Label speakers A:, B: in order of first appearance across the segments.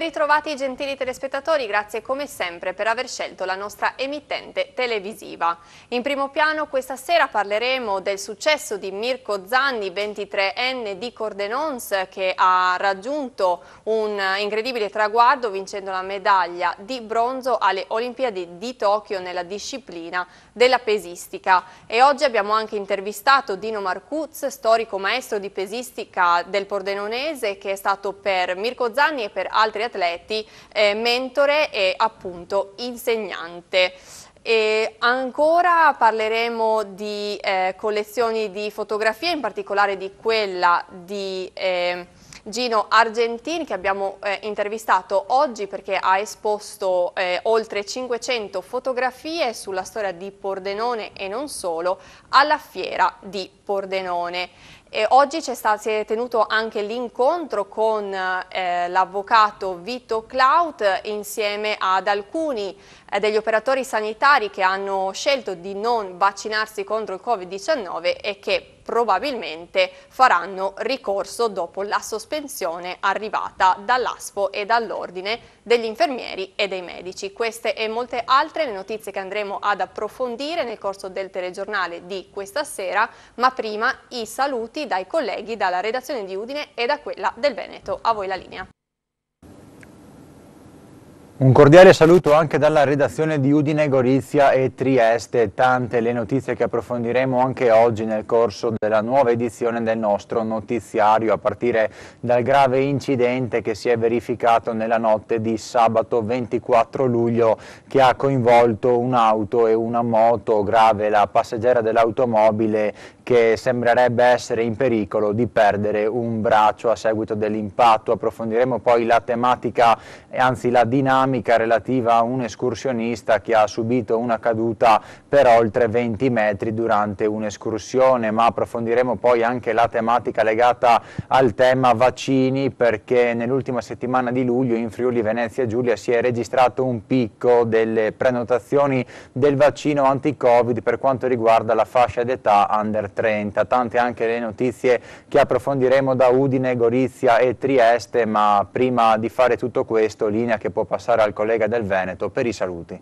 A: Ben ritrovati gentili telespettatori, grazie come sempre per aver scelto la nostra emittente televisiva. In primo piano questa sera parleremo del successo di Mirko Zanni, 23enne di Cordenons, che ha raggiunto un incredibile traguardo vincendo la medaglia di bronzo alle Olimpiadi di Tokyo nella disciplina della pesistica. E oggi abbiamo anche intervistato Dino Marcuz, storico maestro di pesistica del Pordenonese, che è stato per Mirko Zanni e per altri atleti atleti, eh, mentore e appunto insegnante. E ancora parleremo di eh, collezioni di fotografie, in particolare di quella di eh, Gino Argentini che abbiamo eh, intervistato oggi perché ha esposto eh, oltre 500 fotografie sulla storia di Pordenone e non solo alla fiera di Pordenone. E oggi stato, si è tenuto anche l'incontro con eh, l'avvocato Vito Claut insieme ad alcuni eh, degli operatori sanitari che hanno scelto di non vaccinarsi contro il Covid-19 e che probabilmente faranno ricorso dopo la sospensione arrivata dall'ASPO e dall'Ordine degli infermieri e dei medici. Queste e molte altre le notizie che andremo ad approfondire nel corso del telegiornale di questa sera, ma prima i saluti dai colleghi dalla redazione di Udine e da quella del Veneto. A voi la linea.
B: Un cordiale saluto anche dalla redazione di Udine, Gorizia e Trieste, tante le notizie che approfondiremo anche oggi nel corso della nuova edizione del nostro notiziario, a partire dal grave incidente che si è verificato nella notte di sabato 24 luglio che ha coinvolto un'auto e una moto grave, la passeggera dell'automobile che sembrerebbe essere in pericolo di perdere un braccio a seguito dell'impatto. Approfondiremo poi la tematica, e anzi la dinamica dinamica relativa a un escursionista che ha subito una caduta per oltre 20 metri durante un'escursione, ma approfondiremo poi anche la tematica legata al tema vaccini perché nell'ultima settimana di luglio in Friuli Venezia Giulia si è registrato un picco delle prenotazioni del vaccino anti-Covid per quanto riguarda la fascia d'età under 30, tante anche le notizie che approfondiremo da Udine, Gorizia e Trieste, ma prima di fare tutto questo linea che può passare al collega del Veneto per i saluti.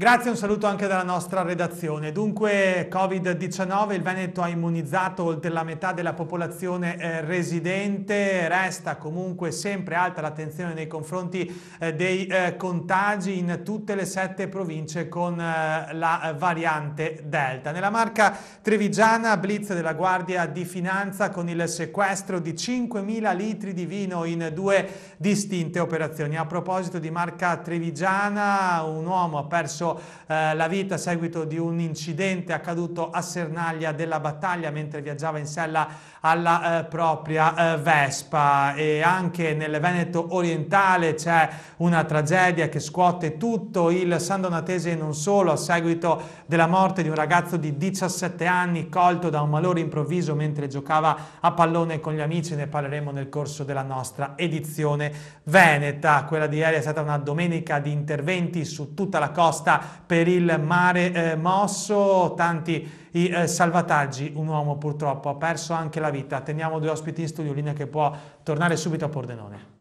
C: Grazie, un saluto anche dalla nostra redazione. Dunque, Covid-19, il Veneto ha immunizzato oltre la metà della popolazione eh, residente, resta comunque sempre alta l'attenzione nei confronti eh, dei eh, contagi in tutte le sette province con eh, la variante Delta. Nella marca trevigiana, blitz della Guardia di Finanza con il sequestro di 5.000 litri di vino in due distinte operazioni. A proposito di marca trevigiana, un uomo ha perso eh, la vita a seguito di un incidente accaduto a Sernaglia della Battaglia mentre viaggiava in sella alla eh, propria eh, Vespa e anche nel Veneto orientale c'è una tragedia che scuote tutto il San Donatese e non solo a seguito della morte di un ragazzo di 17 anni colto da un malore improvviso mentre giocava a pallone con gli amici, ne parleremo nel corso della nostra edizione veneta. Quella di ieri è stata una domenica di interventi su tutta la costa per il mare eh, mosso, tanti i eh, salvataggi, un uomo purtroppo ha perso anche la vita. Teniamo due ospiti in studio, linea che può tornare subito a Pordenone.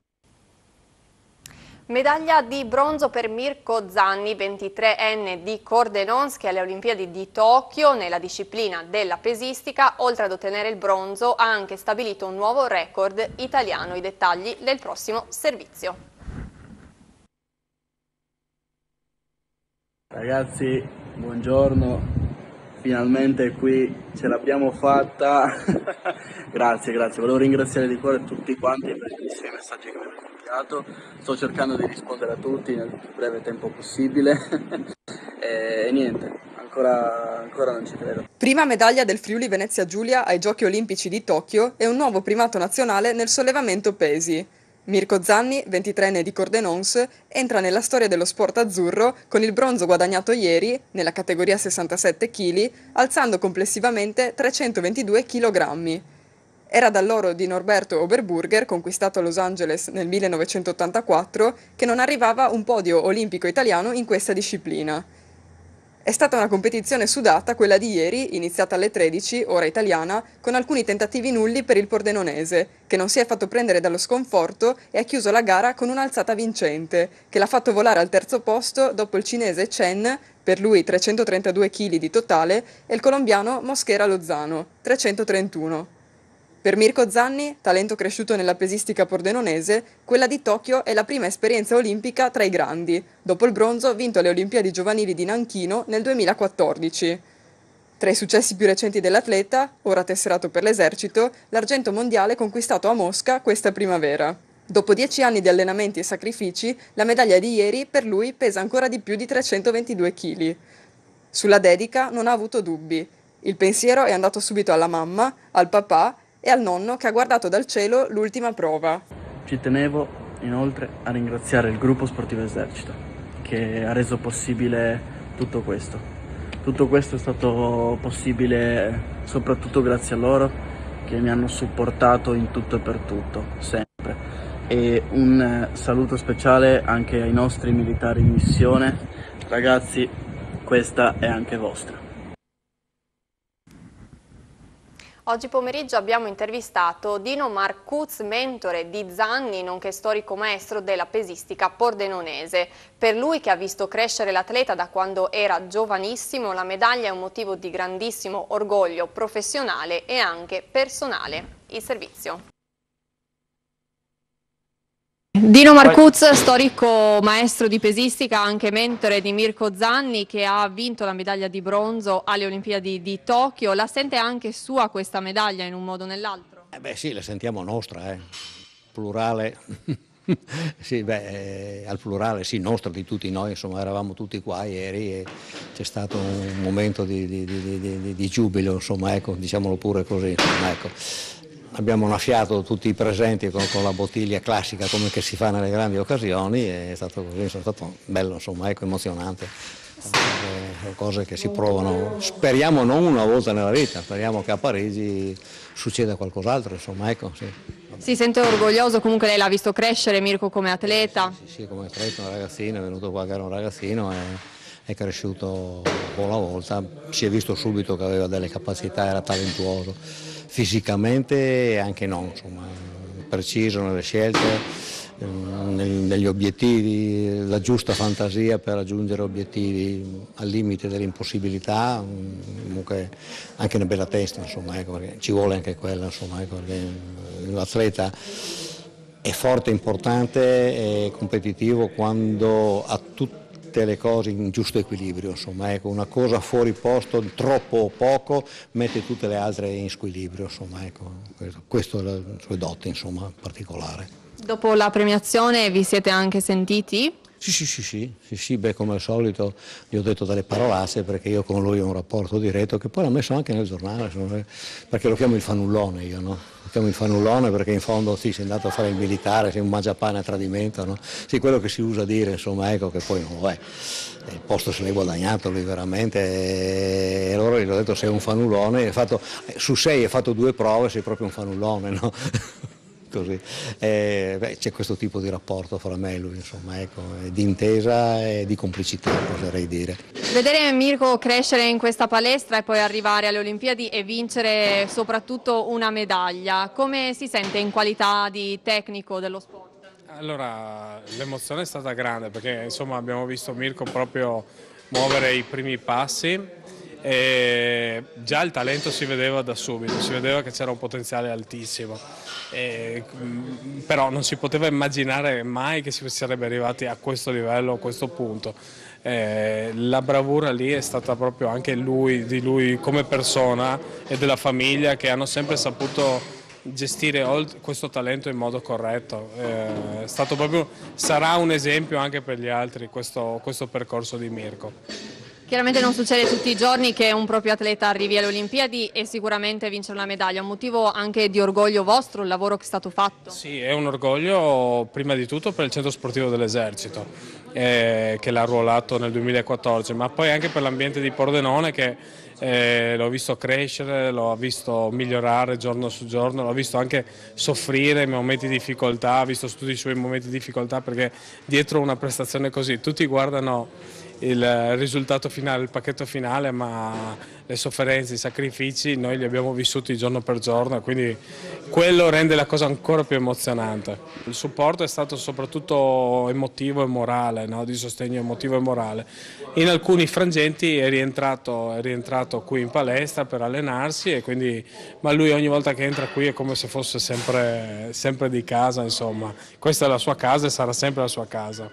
A: Medaglia di bronzo per Mirko Zanni, 23enne di Cordenons, che alle Olimpiadi di Tokyo, nella disciplina della pesistica, oltre ad ottenere il bronzo, ha anche stabilito un nuovo record italiano. I dettagli del prossimo servizio.
D: Ragazzi, buongiorno finalmente qui ce l'abbiamo fatta. grazie, grazie. Volevo ringraziare di cuore tutti quanti per i messaggi che mi hanno inviato. Sto cercando di rispondere a tutti nel più breve tempo possibile. e, e niente, Ancora, ancora, non ci credo.
E: Prima medaglia del Friuli Venezia Giulia ai Giochi Olimpici di Tokyo e un nuovo primato nazionale nel sollevamento pesi. Mirko Zanni, 23enne di Cordenons, entra nella storia dello sport azzurro con il bronzo guadagnato ieri, nella categoria 67 kg, alzando complessivamente 322 kg. Era dall'oro di Norberto Oberburger, conquistato a Los Angeles nel 1984, che non arrivava un podio olimpico italiano in questa disciplina. È stata una competizione sudata quella di ieri, iniziata alle 13, ora italiana, con alcuni tentativi nulli per il pordenonese, che non si è fatto prendere dallo sconforto e ha chiuso la gara con un'alzata vincente, che l'ha fatto volare al terzo posto dopo il cinese Chen, per lui 332 kg di totale, e il colombiano Moschera Lozano, 331. Per Mirko Zanni, talento cresciuto nella pesistica pordenonese, quella di Tokyo è la prima esperienza olimpica tra i grandi, dopo il bronzo vinto alle Olimpiadi giovanili di Nanchino nel 2014. Tra i successi più recenti dell'atleta, ora tesserato per l'esercito, l'argento mondiale conquistato a Mosca questa primavera. Dopo dieci anni di allenamenti e sacrifici, la medaglia di ieri per lui pesa ancora di più di 322 kg. Sulla dedica non ha avuto dubbi. Il pensiero è andato subito alla mamma, al papà e al nonno che ha guardato dal cielo l'ultima prova.
D: Ci tenevo inoltre a ringraziare il gruppo sportivo Esercito che ha reso possibile tutto questo. Tutto questo è stato possibile soprattutto grazie a loro che mi hanno supportato in tutto e per tutto, sempre. E un saluto speciale anche ai nostri militari in missione. Ragazzi, questa è anche vostra.
A: Oggi pomeriggio abbiamo intervistato Dino Marcuz, mentore di Zanni, nonché storico maestro della pesistica pordenonese. Per lui, che ha visto crescere l'atleta da quando era giovanissimo, la medaglia è un motivo di grandissimo orgoglio professionale e anche personale. Il servizio. Dino Marcuz, storico maestro di pesistica, anche mentore di Mirko Zanni che ha vinto la medaglia di bronzo alle Olimpiadi di Tokyo, la sente anche sua questa medaglia in un modo o nell'altro?
F: Eh beh sì, la sentiamo nostra, eh. plurale, sì, beh, eh, al plurale, sì, nostra di tutti noi, insomma eravamo tutti qua ieri e c'è stato un momento di, di, di, di giubilo, insomma, ecco, diciamolo pure così. Insomma, ecco abbiamo nafiato tutti i presenti con, con, la bottiglia classica come che si fa nelle grandi occasioni e è stato così, è stato bello, insomma, ecco, emozionante. Sono eh, cose che si provano, speriamo non una volta nella vita, speriamo che a Parigi succeda qualcos'altro, insomma, ecco, sì.
A: Si sente orgoglioso, comunque lei l'ha visto crescere Mirko come atleta?
F: Sì, sì, sì come atleta, un ragazzino, è venuto qua che era un ragazzino e è cresciuto un po' alla volta, si è visto subito che aveva delle capacità, era talentuoso fisicamente e anche no, insomma, preciso nelle scelte eh, negli obiettivi, la giusta fantasia per raggiungere obiettivi al limite dell'impossibilità, mm, comunque anche una bella testa, insomma, ecco, ci vuole anche quella, insomma, ecco, eh, l'atleta è forte, importante e competitivo quando ha tutto mette le cose in giusto equilibrio, insomma, ecco, una cosa fuori posto, troppo o poco, mette tutte le altre in squilibrio, insomma, ecco, questo è la sua dote, insomma, particolare.
A: Dopo la premiazione vi siete anche sentiti?
F: Sì, sì, sì, sì, sì, sì beh, come al solito gli ho detto delle parolacce perché io con lui ho un rapporto diretto che poi l'ho messo anche nel giornale, perché lo chiamo il fanullone io, no? siamo in fannullone perché in fondo sì, sei andato a fare il militare, sei un mangiapane a tradimento, no? Sì, quello che si usa dire, insomma, ecco che poi non lo è. Il posto se l'hai guadagnato lui veramente e loro gli ho detto sei un fanullone, fatto, su sei hai fatto due prove, sei proprio un fanullone, no? Così. Eh, beh, c'è questo tipo di rapporto fra me e lui, insomma, ecco, di intesa e di complicità, potrei dire.
A: Vedere Mirko crescere in questa palestra e poi arrivare alle Olimpiadi e vincere soprattutto una medaglia, come si sente in qualità di tecnico dello sport?
G: Allora, l'emozione è stata grande perché insomma abbiamo visto Mirko proprio muovere i primi passi e già il talento si vedeva da subito, si vedeva che c'era un potenziale altissimo eh, però non si poteva immaginare mai che si sarebbe arrivati a questo livello, a questo punto. Eh, la bravura lì è stata proprio anche lui, di lui come persona e della famiglia che hanno sempre saputo gestire questo talento in modo corretto. Eh, proprio, sarà un esempio anche per gli altri questo, questo percorso di Mirko.
A: Chiaramente non succede tutti i giorni che un proprio atleta arrivi alle Olimpiadi e sicuramente vince una medaglia, un motivo anche di orgoglio vostro, il lavoro che è stato fatto?
G: Sì, è un orgoglio prima di tutto per il centro sportivo dell'esercito eh, che l'ha ruolato nel 2014, ma poi anche per l'ambiente di Pordenone che eh, l'ho visto crescere, l'ho visto migliorare giorno su giorno, l'ho visto anche soffrire in momenti di difficoltà, ho visto tutti i suoi momenti di difficoltà perché dietro una prestazione così tutti guardano il risultato finale, il pacchetto finale, ma le sofferenze, i sacrifici noi li abbiamo vissuti giorno per giorno, quindi quello rende la cosa ancora più emozionante. Il supporto è stato soprattutto emotivo e morale, no? di sostegno emotivo e morale. In alcuni frangenti è rientrato, è rientrato qui in palestra per allenarsi, quindi, ma lui ogni volta che entra qui è come se fosse sempre, sempre di casa, insomma. Questa è la sua casa e sarà sempre la sua casa.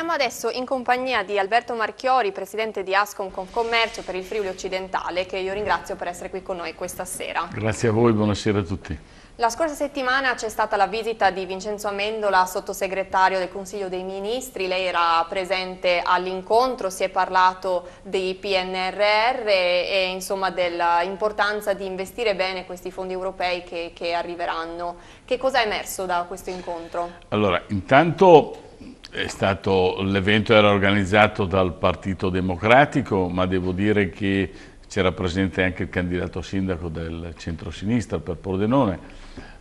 A: Siamo adesso in compagnia di Alberto Marchiori, presidente di Ascom Concommercio per il Friuli Occidentale, che io ringrazio per essere qui con noi questa sera.
H: Grazie a voi, buonasera a tutti.
A: La scorsa settimana c'è stata la visita di Vincenzo Amendola, sottosegretario del Consiglio dei Ministri, lei era presente all'incontro, si è parlato dei PNRR e, insomma dell'importanza di investire bene questi fondi europei che, che arriveranno. Che cosa è emerso da questo incontro?
H: Allora, intanto L'evento era organizzato dal Partito Democratico, ma devo dire che c'era presente anche il candidato sindaco del centro-sinistra per Pordenone.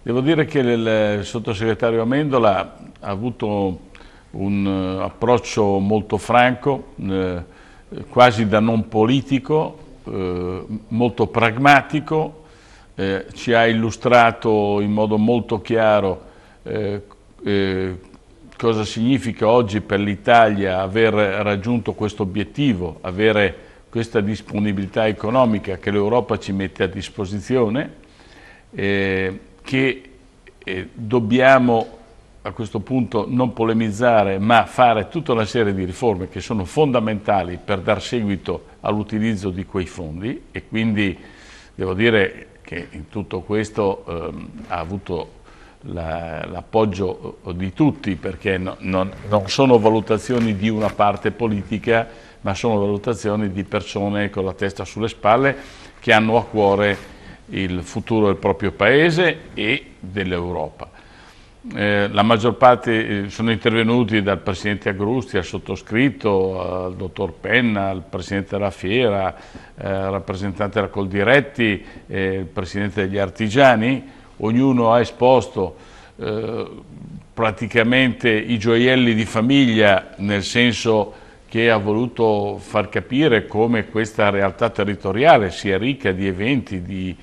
H: Devo dire che il sottosegretario Amendola ha avuto un eh, approccio molto franco, eh, quasi da non politico, eh, molto pragmatico, eh, ci ha illustrato in modo molto chiaro eh, eh, cosa significa oggi per l'Italia aver raggiunto questo obiettivo, avere questa disponibilità economica che l'Europa ci mette a disposizione, eh, che eh, dobbiamo a questo punto non polemizzare ma fare tutta una serie di riforme che sono fondamentali per dar seguito all'utilizzo di quei fondi e quindi devo dire che in tutto questo eh, ha avuto l'appoggio di tutti perché non, non, non sono valutazioni di una parte politica ma sono valutazioni di persone con la testa sulle spalle che hanno a cuore il futuro del proprio paese e dell'Europa. Eh, la maggior parte eh, sono intervenuti dal Presidente Agrusti, al sottoscritto, al Dottor Penna, al Presidente della Fiera, eh, rappresentante della Coldiretti, eh, il Presidente degli Artigiani, ognuno ha esposto eh, praticamente i gioielli di famiglia, nel senso che ha voluto far capire come questa realtà territoriale sia ricca di eventi, di,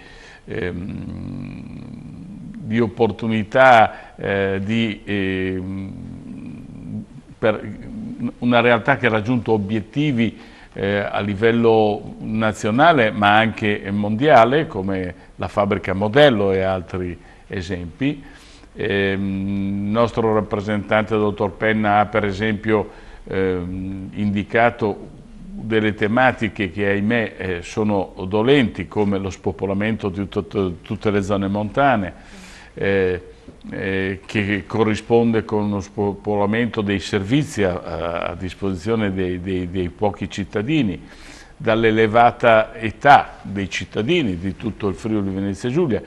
H: ehm, di opportunità, eh, di, eh, per una realtà che ha raggiunto obiettivi eh, a livello nazionale ma anche mondiale come la fabbrica modello e altri esempi. Eh, il nostro rappresentante, dottor Penna, ha per esempio eh, indicato delle tematiche che ahimè eh, sono dolenti come lo spopolamento di tut tutte le zone montane eh, eh, che corrisponde con lo spopolamento dei servizi a, a disposizione dei, dei, dei pochi cittadini dall'elevata età dei cittadini di tutto il Friuli Venezia Giulia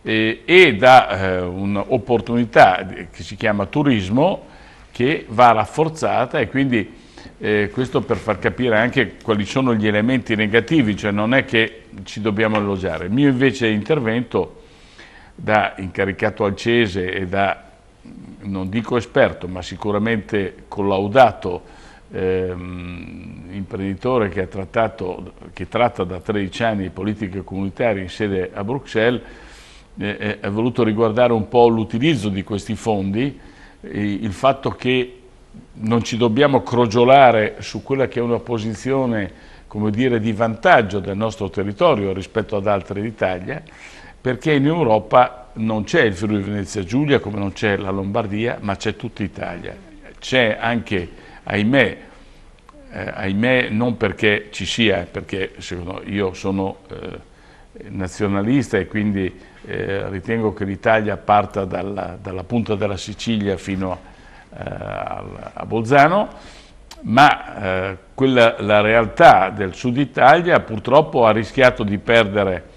H: eh, e da eh, un'opportunità che si chiama turismo che va rafforzata e quindi eh, questo per far capire anche quali sono gli elementi negativi, cioè non è che ci dobbiamo elogiare. Il mio invece intervento da incaricato al Cese e da, non dico esperto, ma sicuramente collaudato ehm, imprenditore che, trattato, che, tratta da 13 anni politiche comunitarie in sede a Bruxelles, eh, eh voluto riguardare un po' l'utilizzo di questi fondi, il fatto che non ci dobbiamo crogiolare su quella che è una posizione dire, di vantaggio del nostro territorio rispetto ad altre d'Italia, perché in Europa non c'è il Friuli Venezia Giulia come non c'è la Lombardia, ma c'è tutta Italia. C'è anche ahimè, eh, ahimè non perché ci sia, eh, perché secondo io sono eh, nazionalista e quindi eh, ritengo che l'Italia parta dalla, dalla, punta della Sicilia fino eh, a, a Bolzano, ma eh, quella, la realtà del sud Italia purtroppo ha rischiato di perdere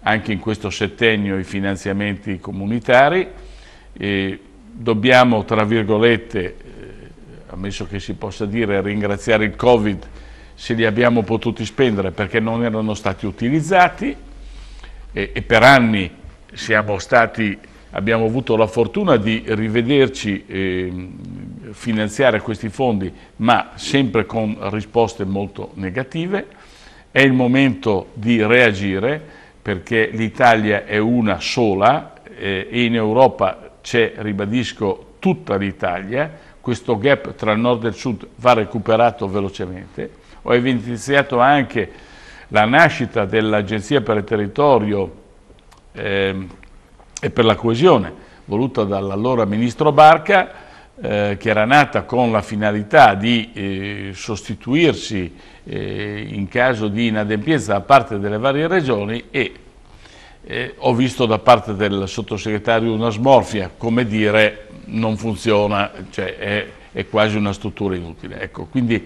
H: anche in questo settennio i finanziamenti comunitari, dobbiamo tra virgolette ammesso che si possa dire, ringraziare il Covid se li abbiamo potuti spendere perché non erano stati utilizzati e, e per anni stati, abbiamo avuto la fortuna di rivederci eh, finanziare questi fondi ma sempre con risposte molto negative. È il momento di reagire perché l'Italia è una sola eh, e in Europa c'è, ribadisco, tutta l'Italia questo gap tra il nord e il sud va recuperato velocemente. Ho evidenziato anche la nascita dell'Agenzia per il Territorio eh, e per la Coesione, voluta dall'allora Ministro Barca, eh, che era nata con la finalità di eh, sostituirsi eh, in caso di inadempienza da parte delle varie regioni e eh, ho visto da parte del sottosegretario una smorfia, come dire non funziona, cioè è, è quasi una struttura inutile. Ecco, quindi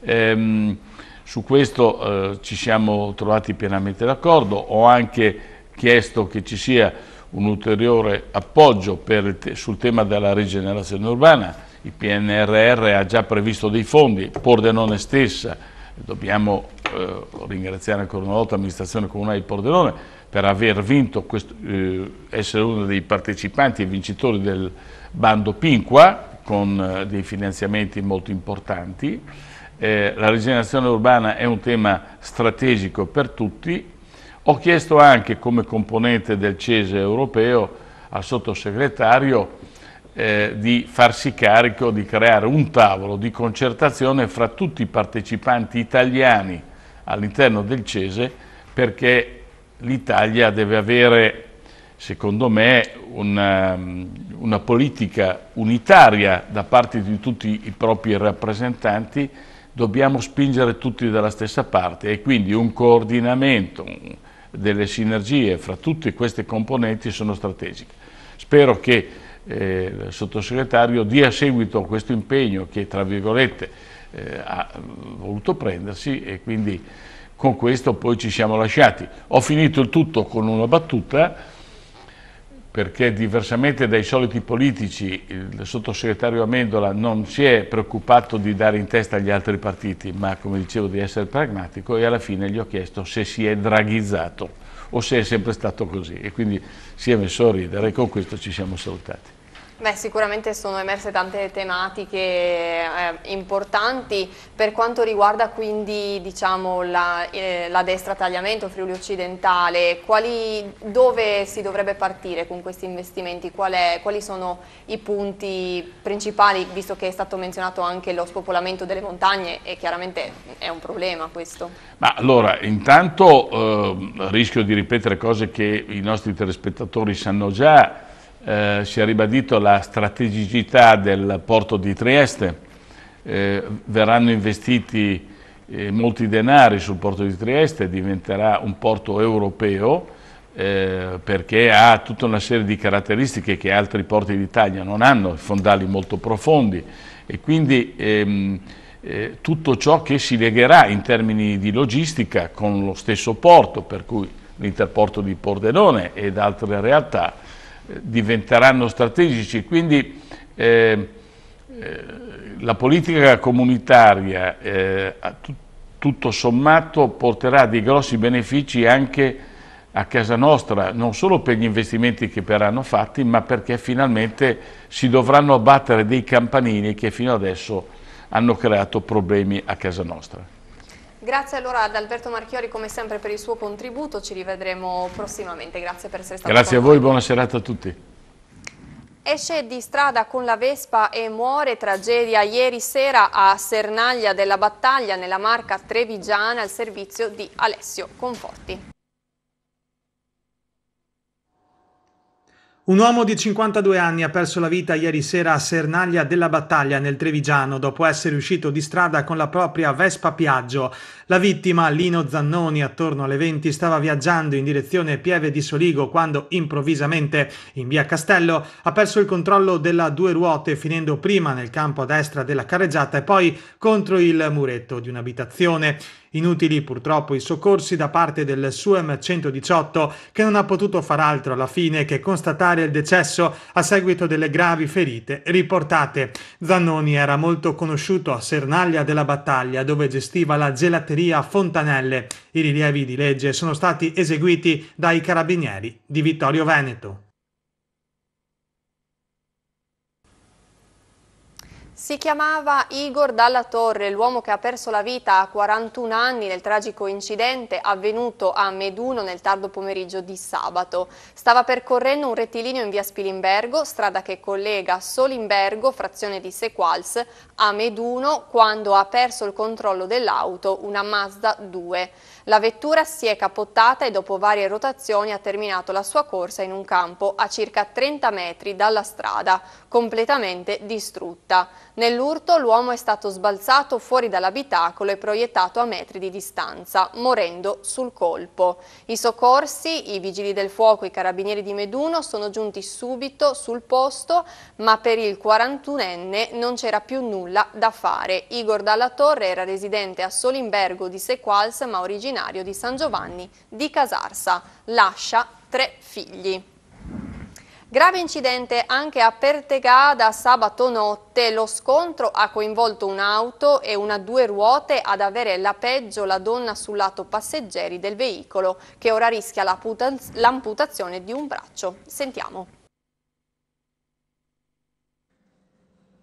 H: ehm, su questo eh, ci siamo trovati pienamente d'accordo, ho anche chiesto che ci sia un ulteriore appoggio te sul tema della rigenerazione urbana, il PNRR ha già previsto dei fondi, Pordenone stessa, dobbiamo eh, ringraziare ancora una volta l'amministrazione comunale di Pordenone, per aver vinto, questo, eh, essere uno dei partecipanti e vincitori del bando Pinqua con eh, dei finanziamenti molto importanti. Eh, la rigenerazione urbana è un tema strategico per tutti. Ho chiesto anche come componente del CESE europeo al sottosegretario eh, di farsi carico di creare un tavolo di concertazione fra tutti i partecipanti italiani all'interno del CESE perché l'Italia deve avere, secondo me, una, ehm, una, politica unitaria da parte di tutti i propri rappresentanti, dobbiamo spingere tutti dalla stessa parte e quindi un coordinamento delle sinergie fra tutte queste componenti sono strategiche. Spero che eh, il sottosegretario dia seguito a questo impegno che, tra virgolette, eh, ha voluto prendersi e quindi con questo poi ci siamo lasciati. Ho finito il tutto con una battuta, perché diversamente dai soliti politici il sottosegretario Amendola non si è preoccupato di dare in testa agli altri partiti, ma come dicevo di essere pragmatico e alla fine gli ho chiesto se si è draghizzato o se è sempre stato così e quindi si è messo a ridere e con questo ci siamo salutati.
A: Beh, sicuramente sono emerse tante tematiche eh, importanti per quanto riguarda quindi diciamo, la, eh, la, destra tagliamento Friuli Occidentale, quali, dove si dovrebbe partire con questi investimenti, Qual è, quali sono i punti principali visto che è stato menzionato anche lo spopolamento delle montagne e chiaramente è un problema questo?
H: Ma allora intanto eh, rischio di ripetere cose che i nostri telespettatori sanno già, eh, si è ribadito la strategicità del porto di Trieste, eh, verranno investiti eh, molti denari sul porto di Trieste, diventerà un porto europeo eh, perché ha tutta una serie di caratteristiche che altri porti d'Italia non hanno, fondali molto profondi e quindi ehm, eh, tutto ciò che si legherà in termini di logistica con lo stesso porto, per cui l'interporto di Pordenone ed altre realtà diventeranno strategici, quindi eh, eh, la politica comunitaria eh, tutto sommato porterà dei grossi benefici anche a casa nostra, non solo per gli investimenti che verranno fatti, ma perché finalmente si dovranno abbattere dei campanini che fino adesso hanno creato problemi a casa nostra.
A: Grazie allora ad Alberto Marchiori come sempre per il suo contributo, ci rivedremo prossimamente, grazie per essere stato Grazie
H: a voi, buona serata a tutti.
A: Esce di strada con la Vespa e muore, tragedia ieri sera a Sernaglia della Battaglia nella marca Trevigiana al servizio di Alessio Conforti.
C: Un uomo di 52 anni ha perso la vita ieri sera a Sernaglia della Battaglia nel Trevigiano dopo essere uscito di strada con la propria Vespa Piaggio. La vittima, Lino Zannoni, attorno alle 20 stava viaggiando in direzione Pieve di Soligo quando improvvisamente in via Castello ha perso il controllo della due ruote finendo prima nel campo a destra della carreggiata e poi contro il muretto di un'abitazione. Inutili purtroppo i soccorsi da parte del SUEM 118 che non ha potuto far altro alla fine che constatare il decesso a seguito delle gravi ferite riportate. Zannoni era molto conosciuto a Sernaglia della Battaglia dove gestiva la gelateria Fontanelle. I rilievi di legge sono stati eseguiti dai carabinieri di Vittorio Veneto.
A: Si chiamava Igor Dalla Torre, l'uomo che ha perso la vita a 41 anni nel tragico incidente avvenuto a Meduno nel tardo pomeriggio di sabato. Stava percorrendo un rettilineo in via Spilimbergo, strada che collega Solimbergo, frazione di Sequals, a Meduno quando ha perso il controllo dell'auto, una Mazda 2. La vettura si è capottata e dopo varie rotazioni ha terminato la sua corsa in un campo a circa 30 metri dalla strada, completamente distrutta. Nell'urto l'uomo è stato sbalzato fuori dall'abitacolo e proiettato a metri di distanza, morendo sul colpo. I soccorsi, i vigili del fuoco e i carabinieri di Meduno sono giunti subito sul posto, ma per il 41enne non c'era più nulla da fare. Igor Dalla Torre era residente a Solimbergo di Sequals, ma originario di San Giovanni di Casarsa. Lascia tre figli. Grave incidente anche a Pertegada sabato notte. Lo scontro ha coinvolto un'auto e una due ruote ad avere la peggio la donna sul lato passeggeri del veicolo che ora rischia l'amputazione di un braccio. Sentiamo.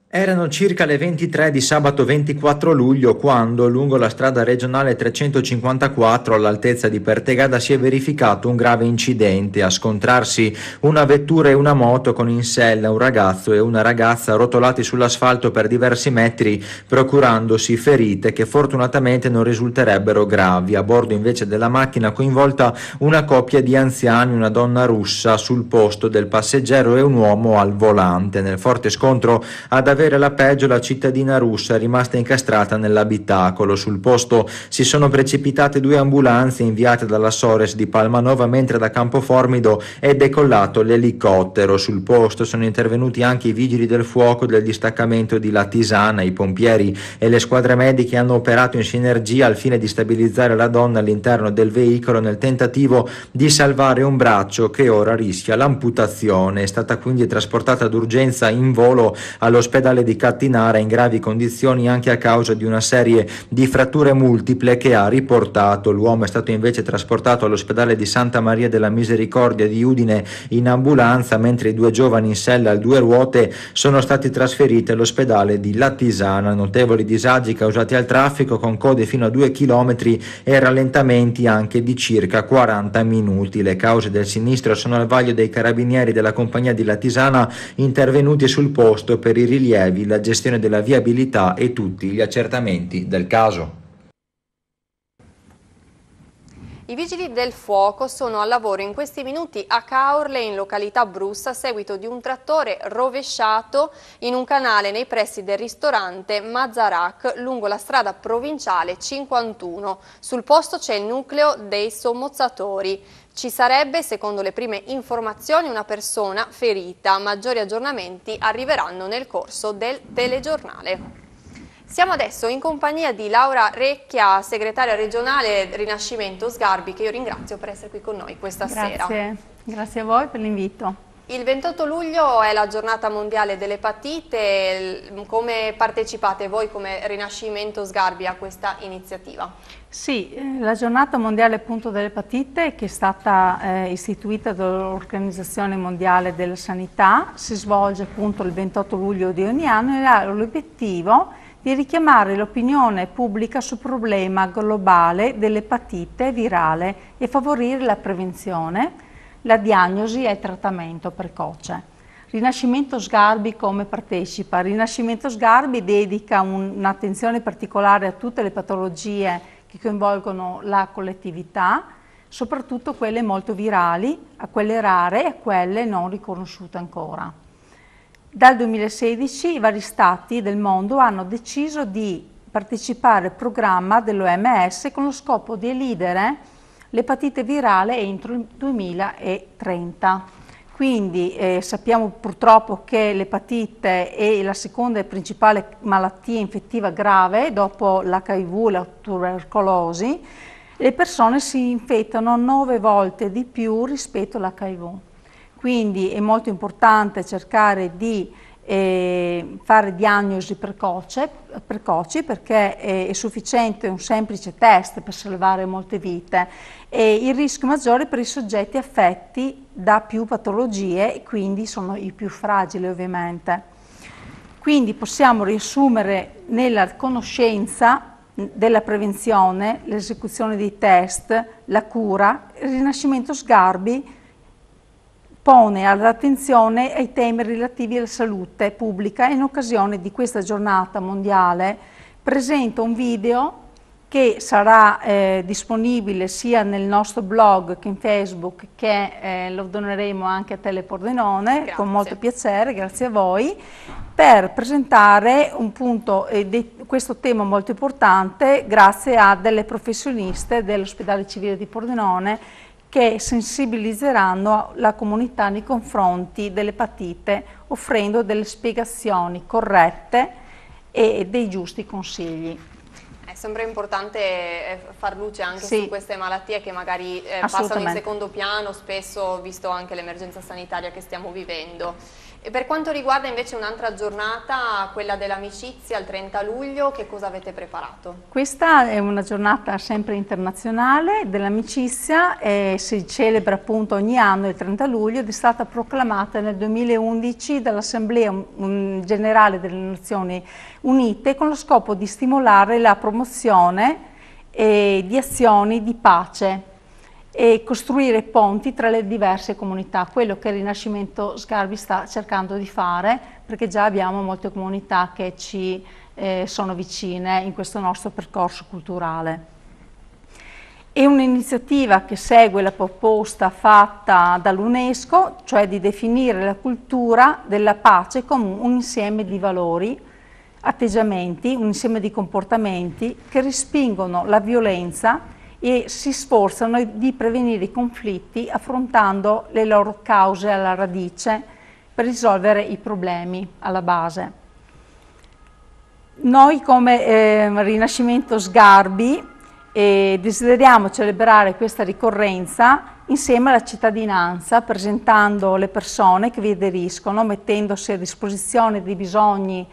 B: Erano circa le 23 di sabato 24 luglio quando, lungo la strada regionale 354 all'altezza di Pertegada, si è verificato un grave incidente a scontrarsi una vettura e una moto con in sella un ragazzo e una ragazza rotolati sull'asfalto per diversi metri, procurandosi ferite che fortunatamente non risulterebbero gravi. A bordo invece della macchina coinvolta una coppia di anziani, una donna russa sul posto del passeggero e un uomo al volante. Nel forte scontro ad avere la peggio la cittadina russa rimasta incastrata nell'abitacolo. Sul posto si sono precipitate due ambulanze inviate dalla Sores di Palmanova mentre da Campoformido è decollato l'elicottero. Sul posto sono intervenuti anche i vigili del fuoco del distaccamento di La Tisana, i pompieri e le squadre mediche hanno operato in sinergia al fine di stabilizzare la donna all'interno del veicolo nel tentativo di salvare un braccio che ora rischia l'amputazione. È stata quindi trasportata d'urgenza in volo all'ospedale all'ospedale di Cattinara in gravi condizioni anche a causa di una serie di fratture multiple che ha riportato. L'uomo è stato invece trasportato all'ospedale di Santa Maria della Misericordia di Udine in ambulanza, mentre i due giovani in sella a due ruote sono stati trasferiti all'ospedale di Latisana. Notevoli disagi causati al traffico con code fino a 2 km e rallentamenti anche di circa 40 minuti. Le cause del sinistro sono al vaglio dei carabinieri della compagnia di Latisana intervenuti sul posto per i rilievi rilievi, la gestione della viabilità e tutti gli accertamenti del caso.
A: I vigili del fuoco sono al lavoro in questi minuti a Caorle in località Brussa a seguito di un trattore rovesciato in un canale nei pressi del ristorante Mazarac lungo la strada provinciale 51. Sul posto c'è il nucleo dei sommozzatori. Ci sarebbe, secondo le prime informazioni, una persona ferita. Maggiori aggiornamenti arriveranno nel corso del telegiornale. Siamo adesso in compagnia di Laura Recchia, segretaria regionale Rinascimento Sgarbi, che io ringrazio per essere qui con noi questa grazie. sera. Grazie
I: grazie a voi per l'invito.
A: Il 28 luglio è la giornata mondiale dell'epatite, come partecipate voi come Rinascimento Sgarbi a questa iniziativa?
I: Sì, eh, la giornata mondiale appunto dell'epatite che è stata eh, istituita dall'Organizzazione Mondiale della Sanità si svolge appunto il 28 luglio di ogni anno e ha l'obiettivo di richiamare l'opinione pubblica sul problema globale dell'epatite virale e favorire la prevenzione, la diagnosi e il trattamento precoce. Rinascimento Sgarbi come partecipa? Rinascimento Sgarbi dedica un'attenzione particolare a tutte le patologie che coinvolgono la collettività, soprattutto quelle molto virali, a quelle rare e a quelle non riconosciute ancora. Dal 2016 i vari stati del mondo hanno deciso di partecipare al programma dell'OMS con lo scopo di elidere l'epatite virale entro il 2030. Quindi eh, sappiamo purtroppo che l'epatite è la seconda e principale malattia infettiva grave dopo l'HIV, la tubercolosi. Le persone si infettano 9 volte di più rispetto all'HIV. Quindi è molto importante cercare di eh, fare diagnosi precoce, precoci perché è, sufficiente un semplice test per salvare molte vite e il rischio maggiore per i soggetti affetti da più patologie e quindi sono i più fragili ovviamente. Quindi possiamo riassumere nella conoscenza della prevenzione, l'esecuzione dei test, la cura, il rinascimento sgarbi, pone all'attenzione ai temi relativi alla salute pubblica e in occasione di questa giornata mondiale presento un video che sarà eh, disponibile sia nel nostro blog che in Facebook che eh, lo doneremo anche a Telepordenone grazie. con molto piacere, grazie a voi per presentare punto, eh, di, questo tema molto importante grazie a delle professioniste dell'ospedale civile di Pordenone che sensibilizzeranno la comunità nei confronti dell'epatite offrendo delle spiegazioni corrette e dei giusti consigli.
A: È sempre importante eh, far luce anche sì. su queste malattie che magari eh, passano in secondo piano, spesso visto anche l'emergenza sanitaria che stiamo vivendo. E per quanto riguarda invece un'altra giornata, quella dell'amicizia, il 30 luglio, che cosa avete preparato?
I: Questa è una giornata sempre internazionale dell'amicizia e si celebra appunto ogni anno il 30 luglio ed è stata proclamata nel 2011 dall'Assemblea Generale delle Nazioni Unite con lo scopo di stimolare la promozione eh, di azioni di pace e costruire ponti tra le diverse comunità, quello che il Rinascimento Sgarbi sta cercando di fare, perché già abbiamo molte comunità che ci eh, sono vicine in questo nostro percorso culturale. È un'iniziativa che segue la proposta fatta dall'UNESCO, cioè di definire la cultura della pace come un insieme di valori, atteggiamenti, un insieme di comportamenti che respingono la violenza e si sforzano di prevenire i conflitti affrontando le loro cause alla radice per risolvere i problemi alla base. Noi come eh, Rinascimento Sgarbi eh, desideriamo celebrare questa ricorrenza insieme alla cittadinanza, presentando le persone che vi aderiscono, mettendosi a disposizione dei bisogni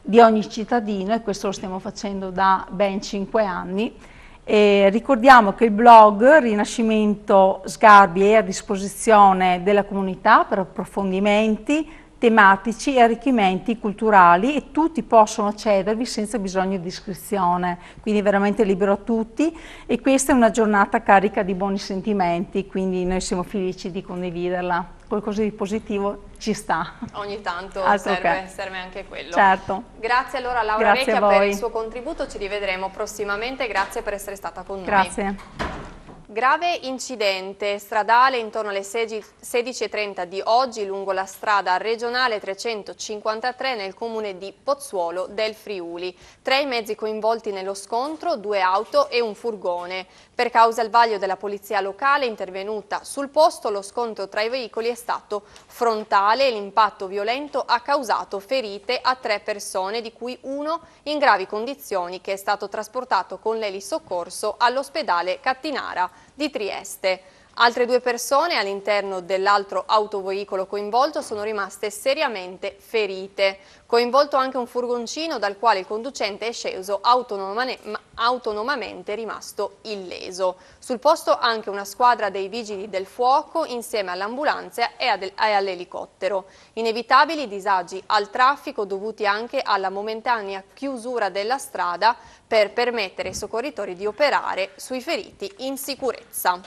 I: di ogni cittadino e questo lo stiamo facendo da ben cinque anni eh, ricordiamo che il blog Rinascimento Sgarbi è a disposizione della comunità per approfondimenti tematici e arricchimenti culturali e tutti possono accedervi senza bisogno di iscrizione, quindi veramente libero a tutti e questa è una giornata carica di buoni sentimenti, quindi noi siamo felici di condividerla qualcosa di positivo ci sta.
A: Ogni tanto serve, serve, anche quello. Certo. Grazie allora Laura Grazie Recchia per il suo contributo, ci rivedremo prossimamente, grazie per essere stata con Grazie.
I: noi. Grazie.
A: Grave incidente stradale intorno alle 16.30 di oggi lungo la strada regionale 353 nel comune di Pozzuolo del Friuli. Tre mezzi coinvolti nello scontro, due auto e un furgone. Per causa il vaglio della polizia locale intervenuta sul posto lo scontro tra i veicoli è stato frontale e l'impatto violento ha causato ferite a tre persone, di cui uno in gravi condizioni che è stato trasportato con l'elisoccorso all'ospedale Cattinara di Trieste. Altre due persone all'interno dell'altro autoveicolo coinvolto sono rimaste seriamente ferite. Coinvolto anche un furgoncino dal quale il conducente è sceso autonomamente rimasto illeso. Sul posto anche una squadra dei vigili del fuoco insieme all'ambulanza e all'elicottero. Inevitabili disagi al traffico dovuti anche alla momentanea chiusura della strada per permettere ai soccorritori di operare sui feriti in sicurezza.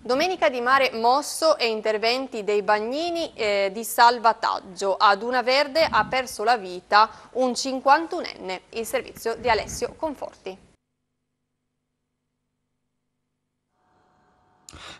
A: Domenica di mare mosso e interventi dei bagnini eh, di salvataggio. Ad una verde ha perso la vita un 51enne, il servizio di Alessio Conforti.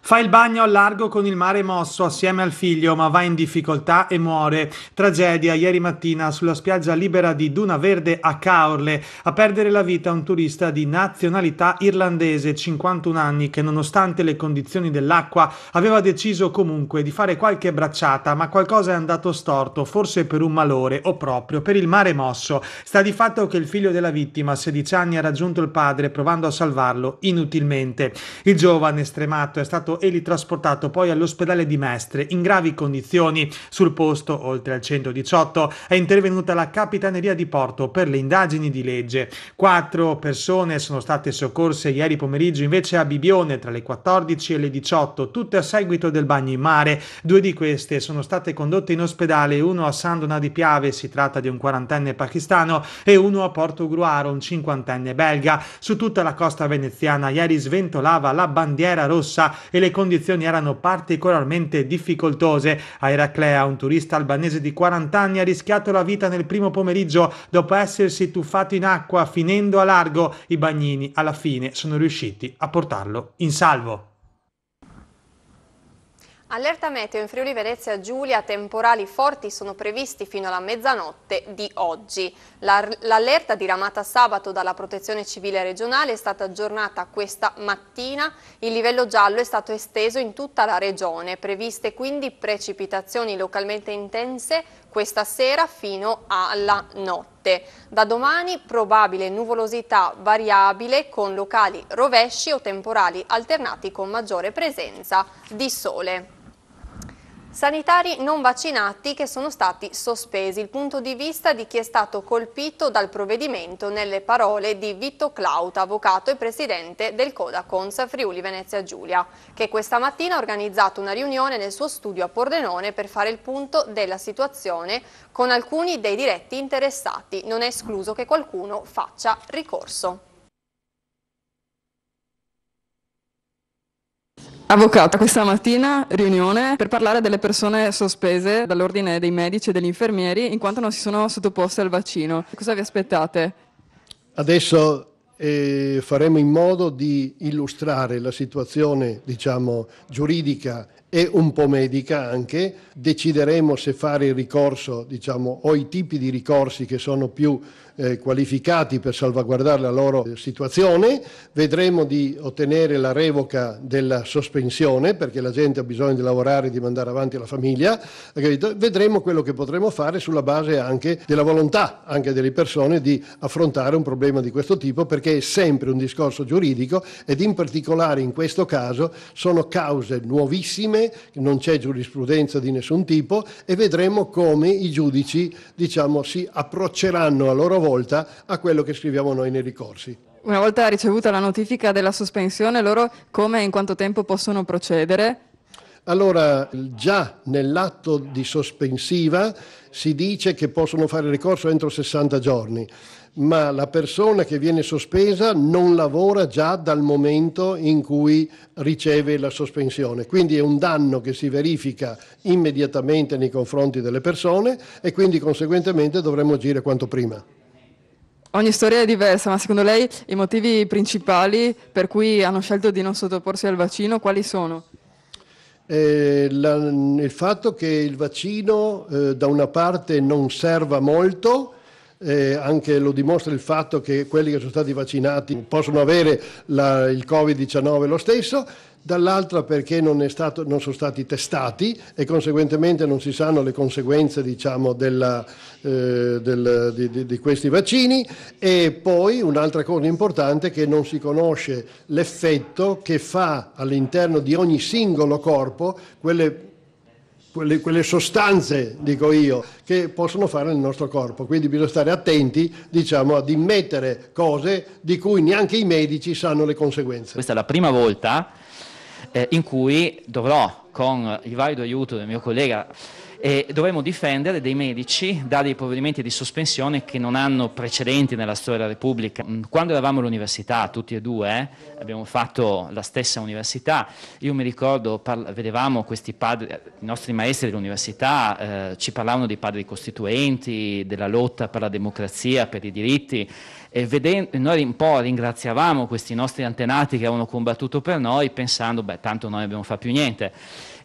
C: Fa il bagno al largo con il mare mosso assieme al figlio, ma va in difficoltà e muore. Tragedia ieri mattina sulla spiaggia libera di Duna Verde a Caorle, a perdere la vita un turista di nazionalità irlandese, 51 anni, che nonostante le condizioni dell'acqua aveva deciso comunque di fare qualche bracciata, ma qualcosa è andato storto, forse per un malore o proprio per il mare mosso. Sta di fatto che il figlio della vittima, 16 anni, ha raggiunto il padre provando a salvarlo inutilmente. Il giovane stremato è stato stato elitrasportato poi all'ospedale di Mestre in gravi condizioni. Sul posto, oltre al 118, è intervenuta la Capitaneria di Porto per le indagini di legge. Quattro persone sono state soccorse ieri pomeriggio invece a Bibione tra le 14 e le 18, tutte a seguito del bagno in mare. Due di queste sono state condotte in ospedale, uno a Sandona di Piave, si tratta di un quarantenne pakistano, e uno a Porto Gruaro, un cinquantenne belga. Su tutta la costa veneziana ieri sventolava la bandiera rossa e le condizioni erano particolarmente difficoltose. A Eraclea un turista albanese di 40 anni ha rischiato la vita nel primo pomeriggio dopo essersi tuffato in acqua finendo a largo. I bagnini alla fine sono riusciti a portarlo in salvo.
A: Allerta meteo in Friuli Venezia Giulia, temporali forti sono previsti fino alla mezzanotte di oggi. L'allerta diramata sabato dalla Protezione Civile regionale è stata aggiornata questa mattina. Il livello giallo è stato esteso in tutta la regione, previste quindi precipitazioni localmente intense questa sera fino alla notte. Da domani probabile nuvolosità variabile con locali rovesci o temporali alternati con maggiore presenza di sole. Sanitari non vaccinati che sono stati sospesi, il punto di vista di chi è stato colpito dal provvedimento nelle parole di Vitto Clauta, avvocato e presidente del Codacons Friuli Venezia Giulia, che questa mattina ha organizzato una riunione nel suo studio a Pordenone per fare il punto della situazione con alcuni dei diretti interessati. Non è escluso che qualcuno faccia ricorso.
E: Avvocata, questa mattina riunione per parlare delle persone sospese dall'ordine dei medici e degli infermieri in quanto non si sono sottoposte al vaccino. Cosa vi aspettate?
J: Adesso eh, faremo in modo di illustrare la situazione diciamo, giuridica e un po' medica anche, decideremo se fare il ricorso diciamo, o i tipi di ricorsi che sono più eh, qualificati per salvaguardare la loro eh, situazione, vedremo di ottenere la revoca della sospensione perché la gente ha bisogno di lavorare e di mandare avanti la famiglia, vedremo quello che potremo fare sulla base anche della volontà anche delle persone di affrontare un problema di questo tipo perché è sempre un discorso giuridico ed in particolare in questo caso sono cause nuovissime, non c'è giurisprudenza di nessun tipo e vedremo come i giudici diciamo, si approcceranno a loro volta volta a quello che scriviamo noi nei ricorsi.
E: Una volta ricevuta la notifica della sospensione, loro come e in quanto tempo possono procedere?
J: Allora, già nell'atto di sospensiva si dice che possono fare ricorso entro 60 giorni, ma la persona che viene sospesa non lavora già dal momento in cui riceve la sospensione, quindi è un danno che si verifica immediatamente nei confronti delle persone e quindi conseguentemente dovremmo agire quanto prima. Ogni storia è diversa, ma secondo lei
E: i motivi principali per cui hanno scelto di non sottoporsi al vaccino quali sono?
J: Eh, la, il fatto che il vaccino eh, da una parte non serva molto, eh, anche lo dimostra il fatto che quelli che sono stati vaccinati possono avere la, il Covid-19 lo stesso, dall'altra perché non, stato, non, sono stati testati e conseguentemente non si sanno le conseguenze diciamo, della, eh, del, di, di, questi vaccini e poi un'altra cosa importante è che non si conosce l'effetto che fa all'interno di ogni singolo corpo quelle quelle, quelle, sostanze, dico io, che possono fare nel nostro corpo. Quindi bisogna stare attenti diciamo, ad immettere cose di cui neanche i medici sanno le conseguenze.
K: Questa è la prima volta eh, in cui dovrò, con il valido aiuto del mio collega, eh, dovremo difendere dei medici da dei provvedimenti di sospensione che non hanno precedenti nella storia della Repubblica. Mm, quando eravamo all'università, tutti e due, eh, abbiamo fatto la stessa università, io mi ricordo, parla- vedevamo questi padri, i nostri maestri dell'università, eh, ci parlavano dei padri costituenti, della lotta per la democrazia, per i diritti, e vedendo, noi un po' ringraziavamo questi nostri antenati che avevano combattuto per noi, pensando, beh, tanto noi abbiamo fatto più niente.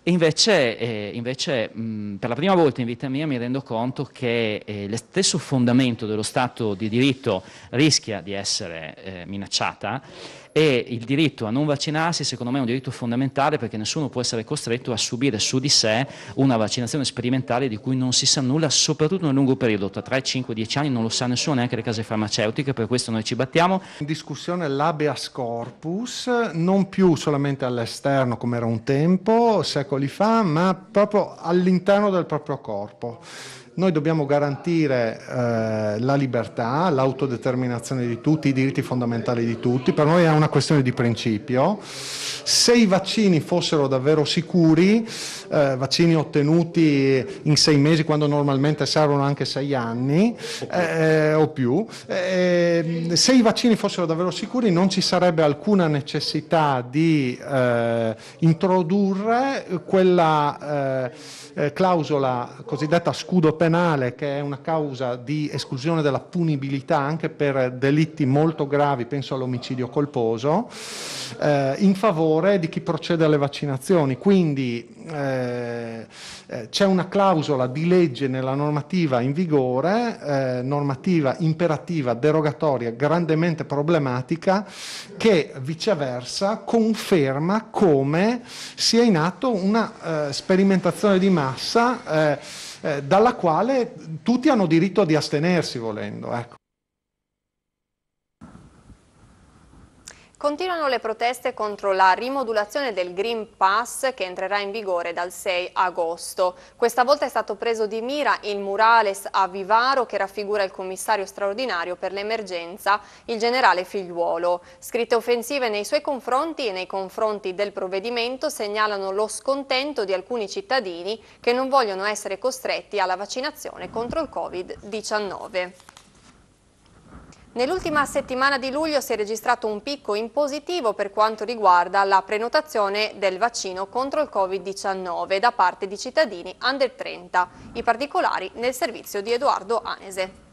K: E invece, eh, invece mh, per la prima volta in vita mia mi rendo conto che eh, lo stesso fondamento dello Stato di diritto rischia di essere eh, minacciata e il diritto a non vaccinarsi secondo me è un diritto fondamentale perché nessuno può essere costretto a subire su di sé una vaccinazione sperimentale di cui non si sa nulla, soprattutto nel lungo periodo, tra 3, 5, 10 anni non lo sa nessuno, neanche le case farmaceutiche, per questo noi ci battiamo.
L: In discussione l'abeas corpus, non più solamente all'esterno come era un tempo, secoli fa, ma proprio all'interno del proprio corpo. Noi dobbiamo garantire eh, la libertà, l'autodeterminazione di tutti, i diritti fondamentali di tutti, per noi è una questione di principio. Se i vaccini fossero davvero sicuri, eh, vaccini ottenuti in sei mesi quando normalmente servono anche sei anni eh, o più. Eh, se i vaccini fossero davvero sicuri non ci sarebbe alcuna necessità di eh, introdurre quella eh, eh, clausola cosiddetta scudo penale che è una causa di esclusione della punibilità anche per delitti molto gravi, penso all'omicidio colposo, in favore di chi procede alle vaccinazioni. Quindi eh, eh, c'è una clausola di legge nella normativa in vigore, eh, normativa imperativa, derogatoria, grandemente problematica, che viceversa conferma come sia in atto una eh, sperimentazione di massa eh, dalla quale tutti hanno diritto di astenersi volendo. Ecco.
A: Continuano le proteste contro la rimodulazione del Green Pass che entrerà in vigore dal 6 agosto. Questa volta è stato preso di mira il murales a Vivaro che raffigura il commissario straordinario per l'emergenza, il generale Figliuolo. Scritte offensive nei suoi confronti e nei confronti del provvedimento segnalano lo scontento di alcuni cittadini che non vogliono essere costretti alla vaccinazione contro il Covid-19. Nell'ultima settimana di luglio si è registrato un picco in positivo per quanto riguarda la prenotazione del vaccino contro il Covid-19 da parte di cittadini under 30. I particolari nel servizio di Edoardo Anese.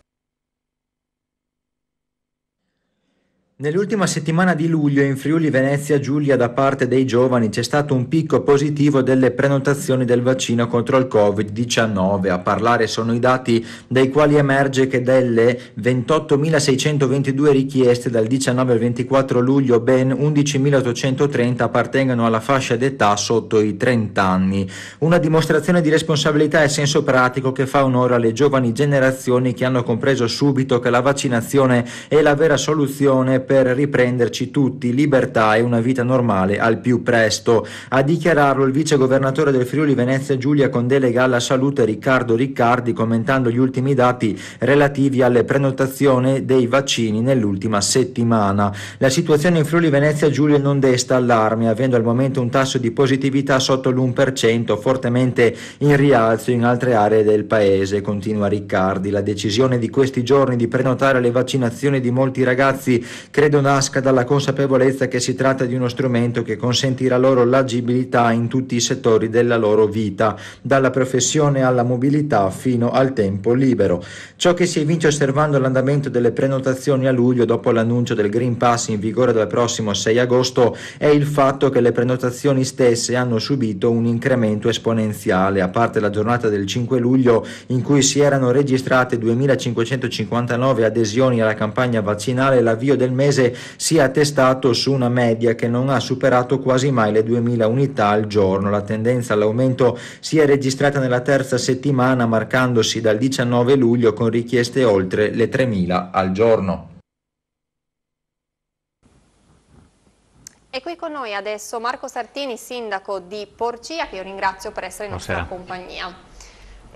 B: Nell'ultima settimana di luglio in Friuli Venezia Giulia da parte dei giovani c'è stato un picco positivo delle prenotazioni del vaccino contro il Covid-19. A parlare sono i dati dai quali emerge che delle 28.622 richieste dal 19 al 24 luglio ben 11.830 appartengono alla fascia d'età sotto i 30 anni. Una dimostrazione di responsabilità e senso pratico che fa onore alle giovani generazioni che hanno compreso subito che la vaccinazione è la vera soluzione per riprenderci tutti libertà e una vita normale al più presto. A dichiararlo il vice governatore del Friuli Venezia Giulia con delega alla salute Riccardo Riccardi commentando gli ultimi dati relativi alle prenotazioni dei vaccini nell'ultima settimana. La situazione in Friuli Venezia Giulia non desta allarme, avendo al momento un tasso di positività sotto l'1%, fortemente in rialzo in altre aree del paese, continua Riccardi. La decisione di questi giorni di prenotare le vaccinazioni di molti ragazzi credo nasca dalla consapevolezza che si tratta di uno strumento che consentirà loro l'agibilità in tutti i settori della loro vita, dalla professione alla mobilità fino al tempo libero. Ciò che si evince osservando l'andamento delle prenotazioni a luglio dopo l'annuncio del Green Pass in vigore dal prossimo 6 agosto è il fatto che le prenotazioni stesse hanno subito un incremento esponenziale, a parte la giornata del 5 luglio in cui si erano registrate 2.559 adesioni alla campagna vaccinale e l'avvio del mese mese si è attestato su una media che non ha superato quasi mai le 2000 unità al giorno. La tendenza all'aumento si è registrata nella terza settimana marcandosi dal 19 luglio con richieste oltre le 3000 al giorno.
A: E qui con noi adesso Marco Sartini, sindaco di Porcia, che io ringrazio per essere in nostra compagnia.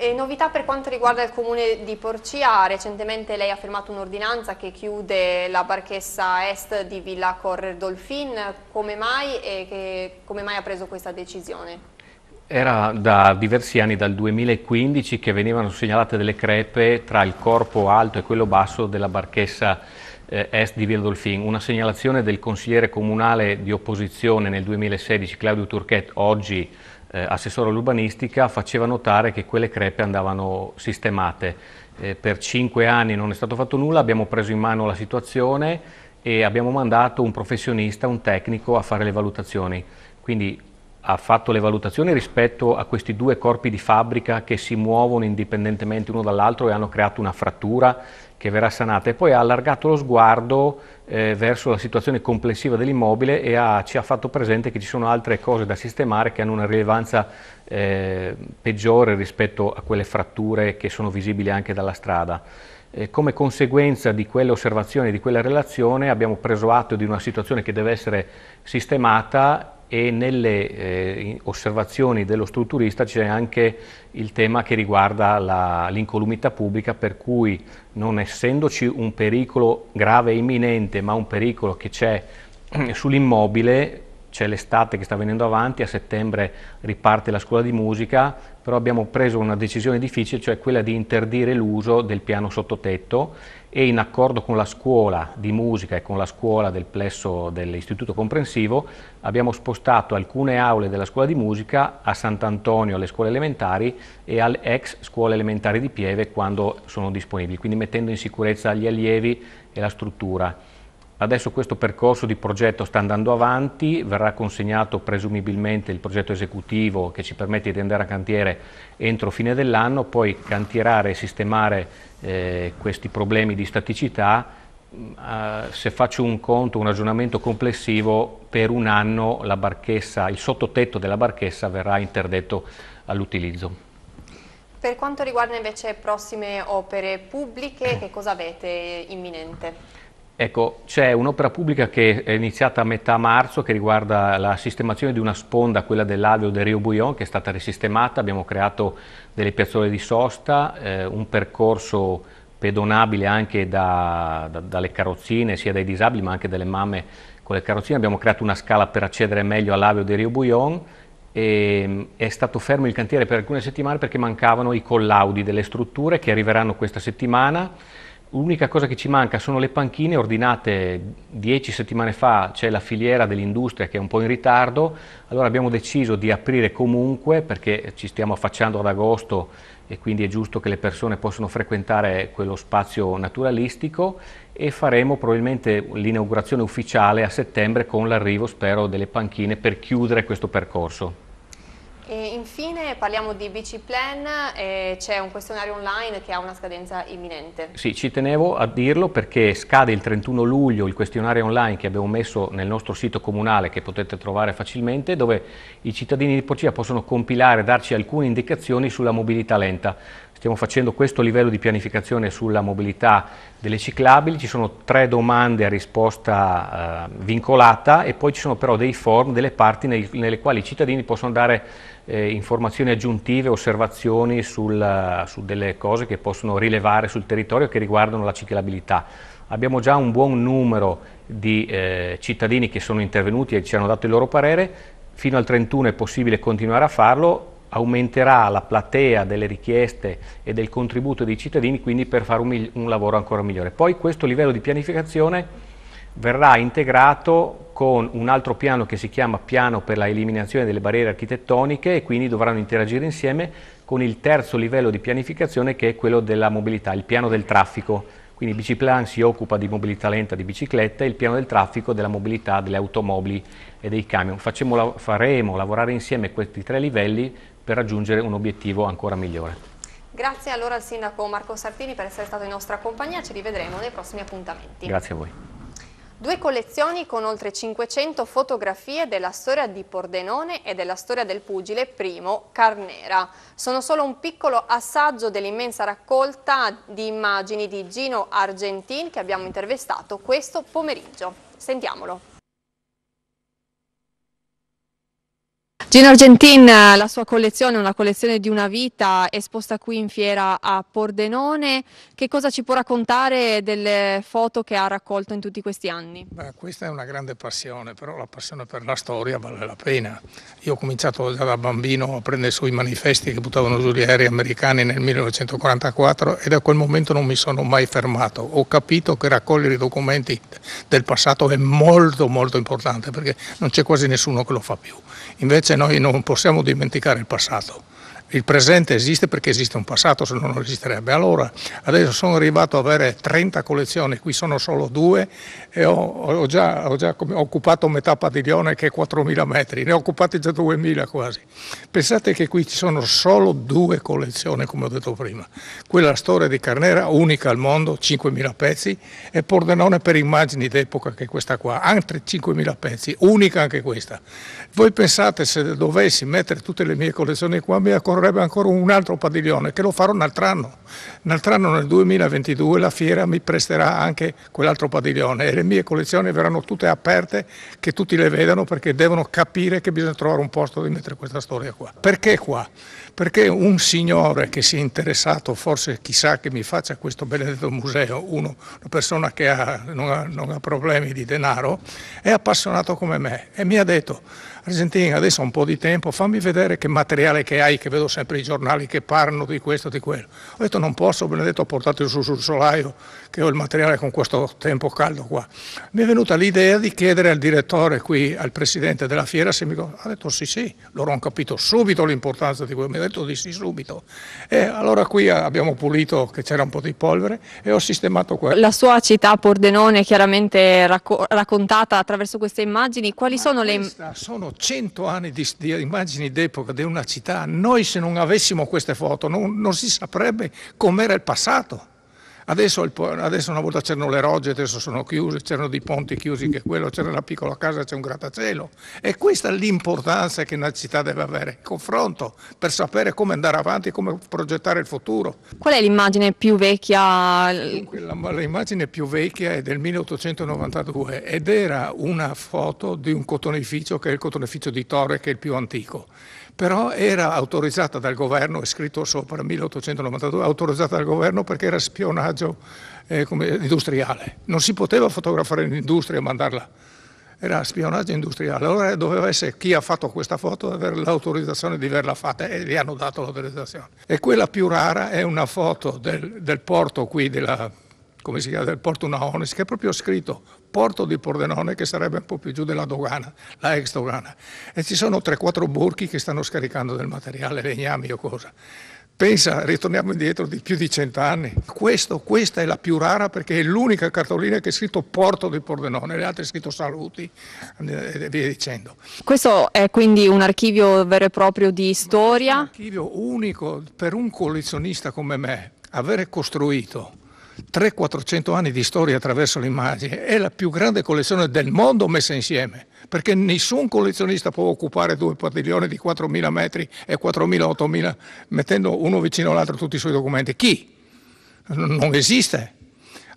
A: E novità per quanto riguarda il comune di Porcia, recentemente lei ha firmato un'ordinanza che chiude la barchessa est di Villa Correr Dolphin, come mai, e che, come mai ha preso questa decisione?
M: Era da diversi anni, dal 2015, che venivano segnalate delle crepe tra il corpo alto e quello basso della barchessa eh, est di Villa Dolfin, una segnalazione del consigliere comunale di opposizione nel 2016, Claudio Turchet, oggi eh, assessore all'urbanistica, faceva notare che quelle crepe andavano sistemate. Eh, per cinque anni non è stato fatto nulla, abbiamo preso in mano la situazione e abbiamo mandato un professionista, un tecnico a fare le valutazioni. Quindi ha fatto le valutazioni rispetto a questi due corpi di fabbrica che si muovono indipendentemente uno dall'altro e hanno creato una frattura che verrà sanata e poi ha allargato lo sguardo eh, verso la situazione complessiva dell'immobile e ha, ci ha fatto presente che ci sono altre cose da sistemare che hanno una rilevanza eh, peggiore rispetto a quelle fratture che sono visibili anche dalla strada. Eh, come conseguenza di quelle osservazioni, e di quella relazione, abbiamo preso atto di una situazione che deve essere sistemata e nelle eh, osservazioni dello strutturista c'è anche il tema che riguarda l'incolumità pubblica per cui non essendoci un pericolo grave e imminente ma un pericolo che c'è eh, sull'immobile c'è l'estate che sta venendo avanti, a settembre riparte la scuola di musica, però abbiamo preso una decisione difficile, cioè quella di interdire l'uso del piano sottotetto e in accordo con la scuola di musica e con la scuola del plesso dell'istituto comprensivo abbiamo spostato alcune aule della scuola di musica a Sant'Antonio alle scuole elementari e all'ex scuola elementare di Pieve quando sono disponibili, quindi mettendo in sicurezza gli allievi e la struttura. Adesso questo percorso di progetto sta andando avanti, verrà consegnato presumibilmente il progetto esecutivo che ci permette di andare a cantiere entro fine dell'anno, poi cantierare e sistemare eh, questi problemi di staticità. Uh, se faccio un conto, un ragionamento complessivo, per un anno barchessa, il sottotetto della barchessa verrà interdetto all'utilizzo.
A: Per quanto riguarda invece prossime opere pubbliche, che cosa avete imminente?
M: Ecco, c'è un'opera pubblica che è iniziata a metà marzo che riguarda la sistemazione di una sponda, quella dell'alveo del Rio Buion, che è stata risistemata, abbiamo creato delle piazzole di sosta, eh, un percorso pedonabile anche da, da, dalle carrozzine, sia dai disabili ma anche dalle mamme con le carrozzine, abbiamo creato una scala per accedere meglio all'alveo del Rio Buion e mm, è stato fermo il cantiere per alcune settimane perché mancavano i collaudi delle strutture che arriveranno questa settimana L'unica cosa che ci manca sono le panchine ordinate dieci settimane fa, c'è la filiera dell'industria che è un po' in ritardo, allora abbiamo deciso di aprire comunque perché ci stiamo affacciando ad agosto e quindi è giusto che le persone possano frequentare quello spazio naturalistico e faremo probabilmente l'inaugurazione ufficiale a settembre con l'arrivo, spero, delle panchine per chiudere questo percorso.
A: E infine parliamo di BC Plan, eh, c'è un questionario online che ha una scadenza imminente.
M: Sì, ci tenevo a dirlo perché scade il 31 luglio il questionario online che abbiamo messo nel nostro sito comunale che potete trovare facilmente dove i cittadini di Porcia possono compilare e darci alcune indicazioni sulla mobilità lenta. Stiamo facendo questo livello di pianificazione sulla mobilità delle ciclabili, ci sono tre domande a risposta eh, vincolata e poi ci sono però dei form, delle parti nei, nelle quali i cittadini possono dare eh, informazioni aggiuntive, osservazioni sul, su delle cose che possono rilevare sul territorio che riguardano la ciclabilità. Abbiamo già un buon numero di eh, cittadini che sono intervenuti e ci hanno dato il loro parere, fino al 31 è possibile continuare a farlo, aumenterà la platea delle richieste e del contributo dei cittadini quindi per fare un, un lavoro ancora migliore. Poi questo livello di pianificazione verrà integrato con un altro piano che si chiama piano per la eliminazione delle barriere architettoniche e quindi dovranno interagire insieme con il terzo livello di pianificazione che è quello della mobilità, il piano del traffico. Quindi Biciplan si occupa di mobilità lenta di biciclette e il piano del traffico della mobilità delle automobili e dei camion. Facciamo, faremo lavorare insieme questi tre livelli per raggiungere un obiettivo ancora migliore.
A: Grazie allora al Sindaco Marco Sartini per essere stato in nostra compagnia, ci rivedremo nei prossimi appuntamenti.
F: Grazie a voi.
A: Due collezioni con oltre 500 fotografie della storia di Pordenone e della storia del pugile primo Carnera. Sono solo un piccolo assaggio dell'immensa raccolta di immagini di Gino Argentin che abbiamo intervistato questo pomeriggio. Sentiamolo. Gino Argentin, la sua collezione, una collezione di una vita, esposta qui in fiera a Pordenone. Che cosa ci può raccontare delle foto che ha raccolto in tutti questi anni? Beh,
N: questa è una grande passione, però la passione per la storia vale la pena. Io ho cominciato già da bambino a prendere sui manifesti che buttavano giù gli aerei americani nel 1944 e da quel momento non mi sono mai fermato. Ho capito che raccogliere i documenti del passato è molto molto importante perché non c'è quasi nessuno che lo fa più. Invece noi non possiamo dimenticare il passato il presente esiste perché esiste un passato, se no non esisterebbe. Allora, adesso sono arrivato ad avere 30 collezioni, qui sono solo due e ho, ho, già, ho già, occupato metà padiglione che è 4.000 metri, ne ho occupati già 2.000 quasi. Pensate che qui ci sono solo due collezioni, come ho detto prima. Quella storia di Carnera, unica al mondo, 5.000 pezzi, e Pordenone per immagini d'epoca, che è questa qua, altri 5.000 pezzi, unica anche questa. Voi pensate se dovessi mettere tutte le mie collezioni qua, mi accorgo vorrebbe ancora un altro padiglione, che lo farò un altro anno. Un altro anno nel 2022 la fiera mi presterà anche quell'altro padiglione e le mie collezioni verranno tutte aperte, che tutti le vedano perché devono capire che bisogna trovare un posto di mettere questa storia qua. Perché qua? Perché un signore che si è interessato, forse chissà che mi faccia questo benedetto museo, uno, una persona che ha, non, ha, non ha problemi di denaro, è appassionato come me e mi ha detto Presentina, adesso ho un po' di tempo, fammi vedere che materiale che hai, che vedo sempre i giornali che parlano di questo e di quello. Ho detto non posso, Benedetto portatelo portato su sul solaio che ho il materiale con questo tempo caldo qua, mi è venuta l'idea di chiedere al direttore qui, al presidente della fiera, se mi ha detto sì sì, loro hanno capito subito l'importanza di quello, mi ha detto di sì subito. E allora qui abbiamo pulito che c'era un po' di polvere e ho sistemato quello. La sua
A: città Pordenone chiaramente racco- raccontata attraverso queste immagini, quali Ma sono le...
N: Sono cento anni di, di, immagini d'epoca di una città, noi se non avessimo queste foto non, non si saprebbe com'era il passato. Adesso, il, adesso una volta c'erano le rogge, adesso sono chiuse, c'erano dei ponti chiusi che quello, c'era una piccola casa, c'è un grattacielo. E questa è l'importanza che una città deve avere, il confronto per sapere come andare avanti, come progettare il futuro.
A: Qual è l'immagine più
N: vecchia? L'immagine più vecchia è del 1892 ed era una foto di un cotoneficio, che è il cotoneficio di Torre che è il più antico però era autorizzata dal governo, è scritto sopra 1892, autorizzata dal governo perché era spionaggio eh, come, industriale. Non si poteva fotografare l'industria e mandarla, era spionaggio industriale. Allora doveva essere chi ha fatto questa foto avere l'autorizzazione di averla fatta e gli hanno dato l'autorizzazione. E quella più rara è una foto del, del porto qui della, come si chiama, del porto Naonis, che è proprio scritto porto di Pordenone, che sarebbe un po' più giù della dogana, la ex dogana. E ci sono 3-4 borchi che stanno scaricando del materiale, legnami o cosa. Pensa, ritorniamo indietro di più di cent'anni. questa è la più rara perché è l'unica cartolina che è scritto Porto di Pordenone, le altre è scritto Saluti eh, e via dicendo.
A: Questo è quindi un archivio vero e proprio di storia? Un
N: archivio unico per un collezionista come me, avere costruito 300-400 anni di storia attraverso l'immagine, è la più grande collezione del mondo messa insieme, perché nessun collezionista può occupare due padiglioni di 4.000 metri e 4.000-8.000 mettendo uno vicino all'altro tutti i suoi documenti. Chi? Non esiste.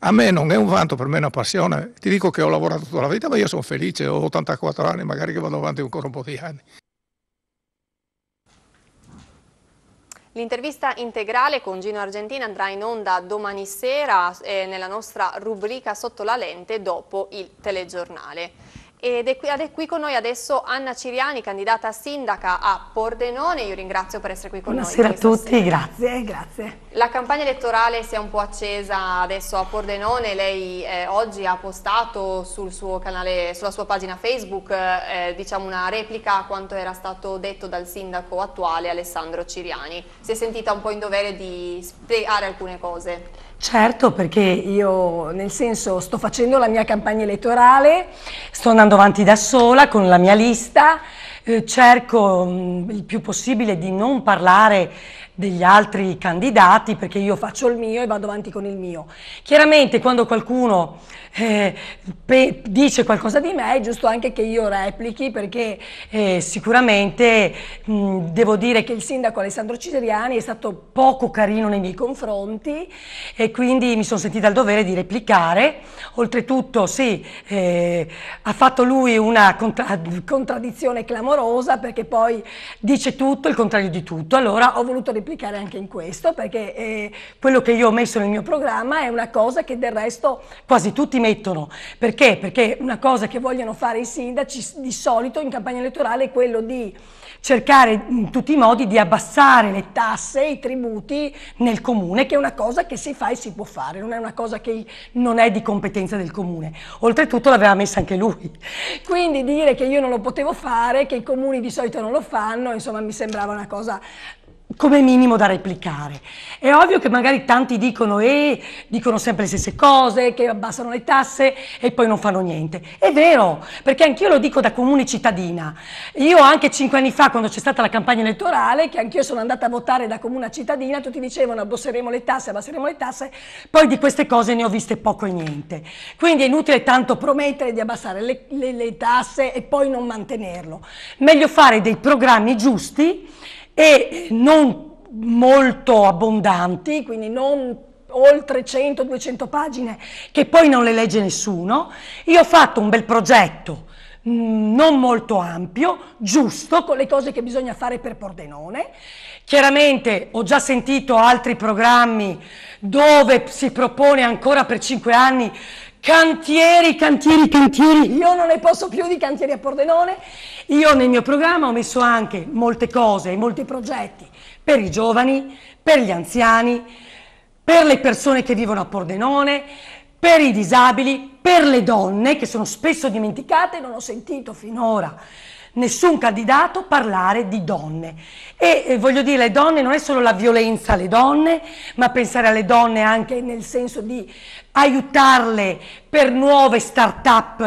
N: A me non è un vanto, per me è una passione. Ti dico che ho lavorato tutta la vita, ma io sono felice, ho 84 anni, magari che vado avanti ancora un po' di anni.
A: L'intervista integrale con Gino Argentina andrà in onda domani sera eh, nella nostra rubrica Sotto la lente dopo il telegiornale. Ed è qui, ed è qui con noi adesso Anna Ciriani, candidata a sindaca a Pordenone. Io ringrazio per essere qui con Buonasera noi. Buonasera a tutti, grazie, grazie. La campagna elettorale si è un po' accesa adesso a Pordenone. Lei eh, oggi ha postato sul suo canale, sulla sua pagina Facebook eh, diciamo una replica a quanto era stato detto dal sindaco attuale Alessandro Ciriani. Si è sentita un po' in dovere di spiegare alcune cose.
O: Certo, perché io nel senso sto facendo la mia campagna elettorale, sto andando avanti da sola con la mia lista, eh, cerco mh, mm, il più possibile di non parlare degli altri candidati perché io faccio il mio e vado avanti con il mio. Chiaramente quando qualcuno eh, pe- dice qualcosa di me, è giusto anche che io replichi perché eh, sicuramente mh, devo dire che il sindaco Alessandro Ciseriani è stato poco carino nei miei confronti e quindi mi sono sentita il dovere di replicare. Oltretutto sì, eh, ha fatto lui una contra- contraddizione clamorosa perché poi dice tutto il contrario di tutto. Allora ho voluto replicare anche in questo perché eh, quello che io ho messo nel mio programma è una cosa che del resto quasi tutti mi mettono. Perché? Perché una cosa che vogliono fare i sindaci di solito in campagna elettorale è quello di cercare in tutti i modi di abbassare le tasse, i tributi nel comune, che è una cosa che si fa e si può fare, non è una cosa che non è di competenza del comune. Oltretutto l'aveva messa anche lui. Quindi dire che io non lo potevo fare, che i comuni di solito non lo fanno, insomma mi sembrava una cosa come minimo da replicare. È ovvio che magari tanti dicono e eh, dicono sempre le stesse cose, che abbassano le tasse e poi non fanno niente. È vero, perché anch'io lo dico da comune cittadina. Io anche cinque anni fa, quando c'è stata la campagna elettorale, che anch'io sono andata a votare da comune cittadina, tutti dicevano abbasseremo le tasse, abbasseremo le tasse, poi di queste cose ne ho viste poco e niente. Quindi è inutile tanto promettere di abbassare le, le, le tasse e poi non mantenerlo. Meglio fare dei programmi giusti e non molto abbondanti, quindi non oltre 100-200 pagine che poi non le legge nessuno. Io ho fatto un bel progetto mm, non molto ampio, giusto, con le cose che bisogna fare per Pordenone. Chiaramente ho già sentito altri programmi dove si propone ancora per 5 anni cantieri, cantieri, cantieri. Io non ne posso più di cantieri a Pordenone io nel mio programma ho messo anche molte cose, molti progetti per i giovani, per gli anziani, per le persone che vivono a Pordenone, per i disabili, per le donne che sono spesso dimenticate, non ho sentito finora nessun candidato parlare di donne. E eh, voglio dire, le donne non è solo la violenza alle donne, ma pensare alle donne anche nel senso di aiutarle per nuove start-up,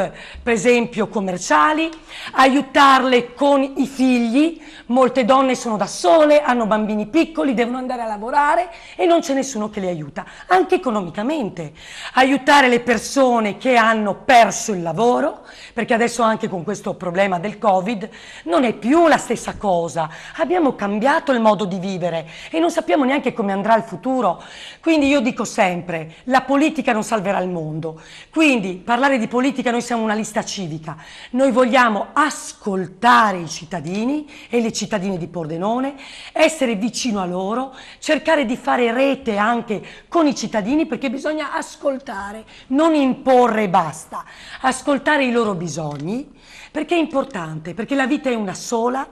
O: per esempio commerciali, aiutarle con i figli. Molte donne sono da sole, hanno bambini piccoli, devono andare a lavorare e non c'è nessuno che le aiuta, anche economicamente. Aiutare le persone che hanno perso il lavoro, perché adesso anche con questo problema del Covid non è più la stessa cosa. Abbiamo cambiato il modo di vivere e non sappiamo neanche come andrà il futuro. Quindi io dico sempre, la politica non salverà il mondo. Quindi parlare di politica, noi siamo una lista civica, noi vogliamo ascoltare i cittadini e le cittadine di Pordenone, essere vicino a loro, cercare di fare rete anche con i cittadini perché bisogna ascoltare, non imporre e basta, ascoltare i loro bisogni perché è importante, perché la vita è una sola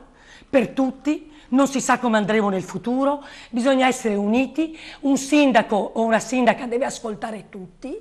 O: per tutti non si sa come andremo nel futuro, bisogna essere uniti, un sindaco o una sindaca deve ascoltare tutti.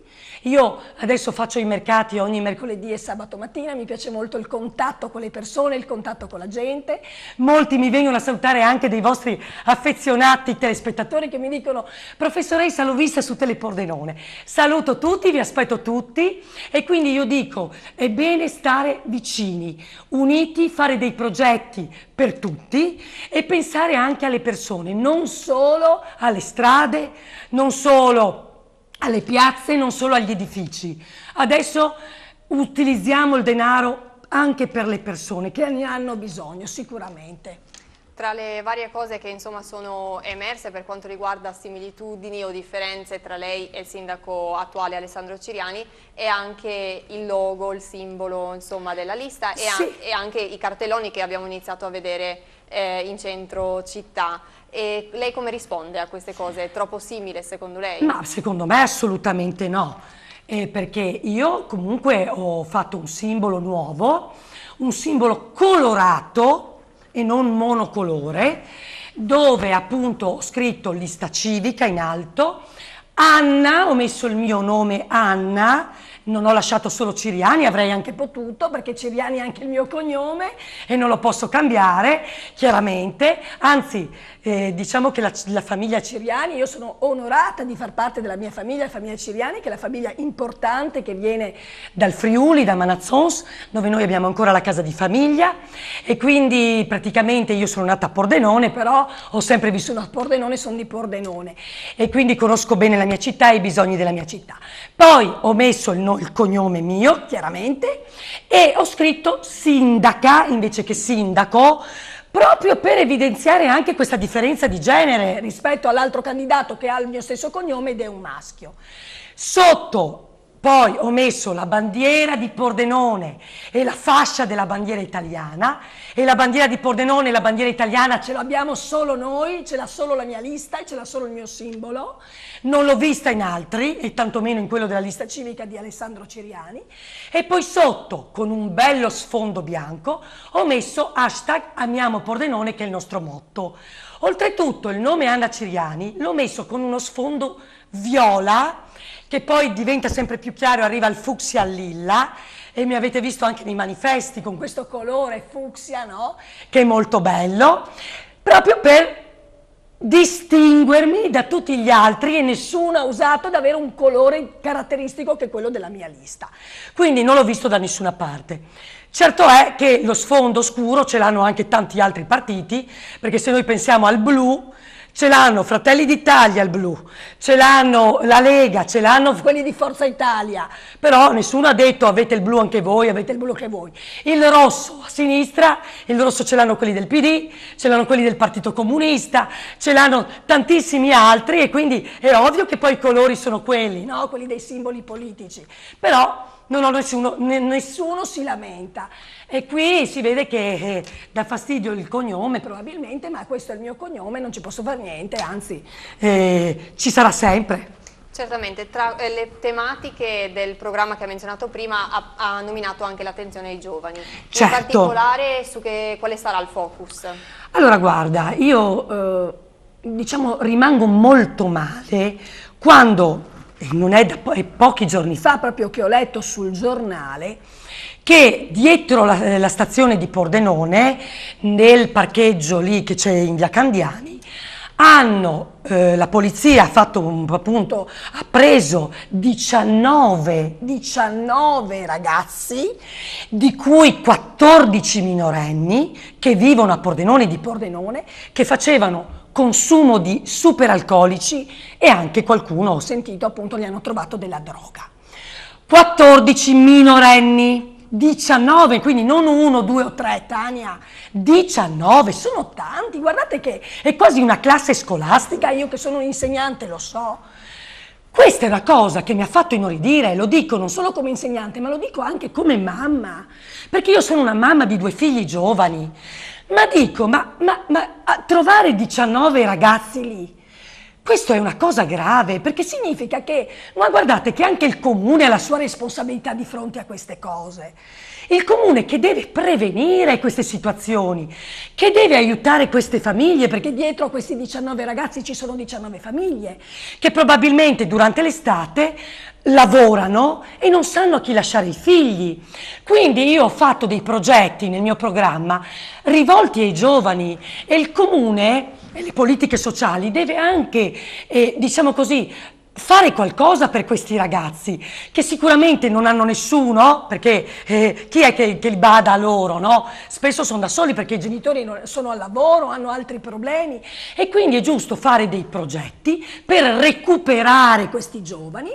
O: Io adesso faccio i mercati ogni mercoledì e sabato mattina, mi piace molto il contatto con le persone, il contatto con la gente, molti mi vengono a salutare anche dei vostri affezionati telespettatori che mi dicono professoressa l'ho vista su Telepordenone, saluto tutti, vi aspetto tutti e quindi io dico è bene stare vicini, uniti, fare dei progetti per tutti e pensare anche alle persone, non solo alle strade, non solo alle piazze, non solo agli edifici. Adesso utilizziamo il denaro anche per le persone che ne hanno bisogno sicuramente. Tra
A: le varie cose che insomma, sono emerse per quanto riguarda similitudini o differenze tra lei e il sindaco attuale Alessandro Ciriani è anche il logo, il simbolo insomma, della lista sì. e, an e anche i cartelloni che abbiamo iniziato a vedere eh, in centro città. E lei come risponde a queste cose? È troppo simile secondo lei? No,
O: secondo me assolutamente no, eh, perché io comunque ho fatto un simbolo nuovo, un simbolo colorato e non monocolore, dove appunto ho scritto lista civica in alto, Anna, ho messo il mio nome Anna, non ho lasciato solo Ciriani, avrei anche potuto perché Ciriani è anche il mio cognome e non lo posso cambiare, chiaramente, anzi eh, diciamo che la, la, famiglia Ciriani, io sono onorata di far parte della mia famiglia, la famiglia Ciriani, che è la famiglia importante che viene dal Friuli, da Manazzons, dove noi abbiamo ancora la casa di famiglia e quindi praticamente io sono nata a Pordenone, però ho sempre vissuto a Pordenone, sono di Pordenone e quindi conosco bene la mia città e i bisogni della mia città. Poi ho messo il, no, il cognome mio, chiaramente, e ho scritto sindaca invece che sindaco, proprio per evidenziare anche questa differenza di genere rispetto all'altro candidato che ha il mio stesso cognome ed è un maschio. Sotto poi ho messo la bandiera di Pordenone e la fascia della bandiera italiana e la bandiera di Pordenone e la bandiera italiana ce l'abbiamo solo noi, ce l'ha solo la mia lista e ce l'ha solo il mio simbolo. Non l'ho vista in altri e tantomeno in quello della lista civica di Alessandro Ciriani. E poi sotto, con un bello sfondo bianco, ho messo hashtag Amiamo Pordenone che è il nostro motto. Oltretutto il nome Anna Ciriani l'ho messo con uno sfondo viola che poi diventa sempre più chiaro, arriva il fucsia lilla e mi avete visto anche nei manifesti con questo colore fucsia, no? Che è molto bello, proprio per distinguermi da tutti gli altri e nessuno ha usato ad avere un colore caratteristico che quello della mia lista. Quindi non l'ho visto da nessuna parte. Certo è che lo sfondo scuro ce l'hanno anche tanti altri partiti, perché se noi pensiamo al blu, Ce l'hanno Fratelli d'Italia il blu, ce l'hanno la Lega, ce l'hanno quelli di Forza Italia, però nessuno ha detto avete il blu anche voi, avete il blu anche voi. Il rosso a sinistra, il rosso ce l'hanno quelli del PD, ce l'hanno quelli del Partito Comunista, ce l'hanno tantissimi altri e quindi è ovvio che poi i colori sono quelli, no? quelli dei simboli politici. Però non ho nessuno, nessuno si lamenta. E qui si vede che eh, dà fastidio il cognome probabilmente, ma questo è il mio cognome, non ci posso fare niente, anzi eh, ci sarà sempre.
A: Certamente, tra eh, le tematiche del programma che ha menzionato prima ha, ha nominato anche l'attenzione ai giovani.
O: Certo. In particolare
A: su che, quale sarà il focus?
O: Allora guarda, io eh, diciamo rimango molto male quando non è da po- è pochi giorni fa proprio che ho letto sul giornale che dietro la, la stazione di Pordenone, nel parcheggio lì che c'è in via Candiani, hanno, eh, la polizia ha fatto un, appunto, ha preso 19, 19 ragazzi, di cui 14 minorenni che vivono a Pordenone di Pordenone, che facevano consumo di superalcolici e anche qualcuno, ho sentito, appunto, gli hanno trovato della droga. 14 minorenni. 19, quindi non uno, due o tre, Tania, 19, sono tanti, guardate che è quasi una classe scolastica, io che sono un insegnante lo so. Questa è una cosa che mi ha fatto inorridire, lo dico non solo come insegnante, ma lo dico anche come mamma, perché io sono una mamma di due figli giovani ma dico, ma, ma, ma trovare 19 ragazzi lì, questo è una cosa grave perché significa che, ma guardate che anche il comune ha la sua responsabilità di fronte a queste cose. Il comune che deve prevenire queste situazioni, che deve aiutare queste famiglie, perché dietro a questi 19 ragazzi ci sono 19 famiglie, che probabilmente durante l'estate lavorano e non sanno a chi lasciare i figli. Quindi io ho fatto dei progetti nel mio programma rivolti ai giovani e il comune e le politiche sociali deve anche, eh, diciamo così, fare qualcosa per questi ragazzi che sicuramente non hanno nessuno perché eh, chi è che, che li bada a loro no? spesso sono da soli perché i genitori non, sono al lavoro hanno altri problemi e quindi è giusto fare dei progetti per recuperare questi giovani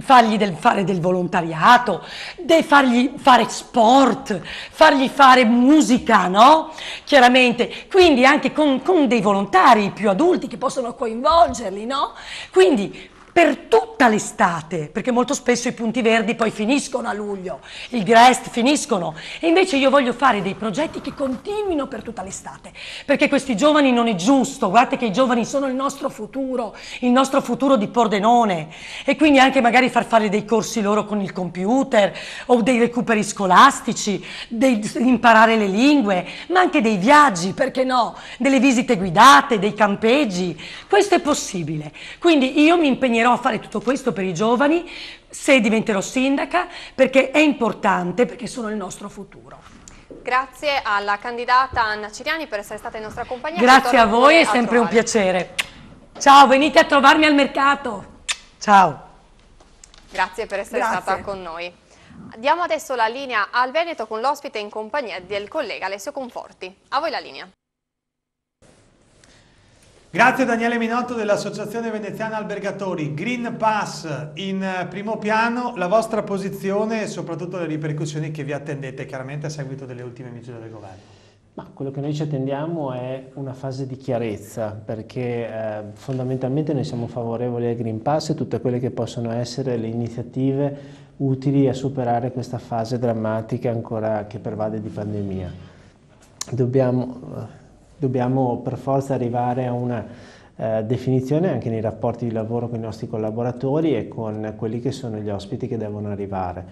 O: fargli del, fare del volontariato de, fargli fare sport fargli fare musica no? chiaramente quindi anche con, con dei volontari più adulti che possono coinvolgerli no? quindi per tutta l'estate, perché molto spesso i punti verdi poi finiscono a luglio, il Grest finiscono, e invece io voglio fare dei progetti che continuino per tutta l'estate, perché questi giovani non è giusto, guardate che i giovani sono il nostro futuro, il nostro futuro di Pordenone, e quindi anche magari far fare dei corsi loro con il computer, o dei recuperi scolastici, dei, imparare le lingue, ma anche dei viaggi, perché no, delle visite guidate, dei campeggi, questo è possibile, quindi io mi impegnerò continuerò a fare tutto questo per i giovani se diventerò sindaca perché è importante, perché sono il nostro futuro.
A: Grazie alla candidata Anna Ciriani per essere stata in nostra compagnia. Grazie a voi, è sempre un
O: piacere. Ciao, venite a trovarmi al mercato. Ciao.
A: Grazie per essere Grazie. stata con noi. Diamo adesso la linea al Veneto con l'ospite in compagnia del collega Alessio Conforti. A voi la linea.
C: Grazie Daniele Minotto dell'Associazione Veneziana Albergatori. Green Pass in eh, primo piano, la vostra posizione e soprattutto le ripercussioni che vi attendete chiaramente a seguito delle ultime misure del governo.
D: Ma quello che noi ci attendiamo è una fase di chiarezza perché eh, fondamentalmente noi siamo favorevoli al Green Pass e tutte quelle che possono essere le iniziative utili a superare questa fase drammatica ancora che pervade di pandemia. Dobbiamo eh, dobbiamo per forza arrivare a una eh, definizione anche nei rapporti di lavoro con i nostri collaboratori e con quelli che sono gli ospiti che devono arrivare.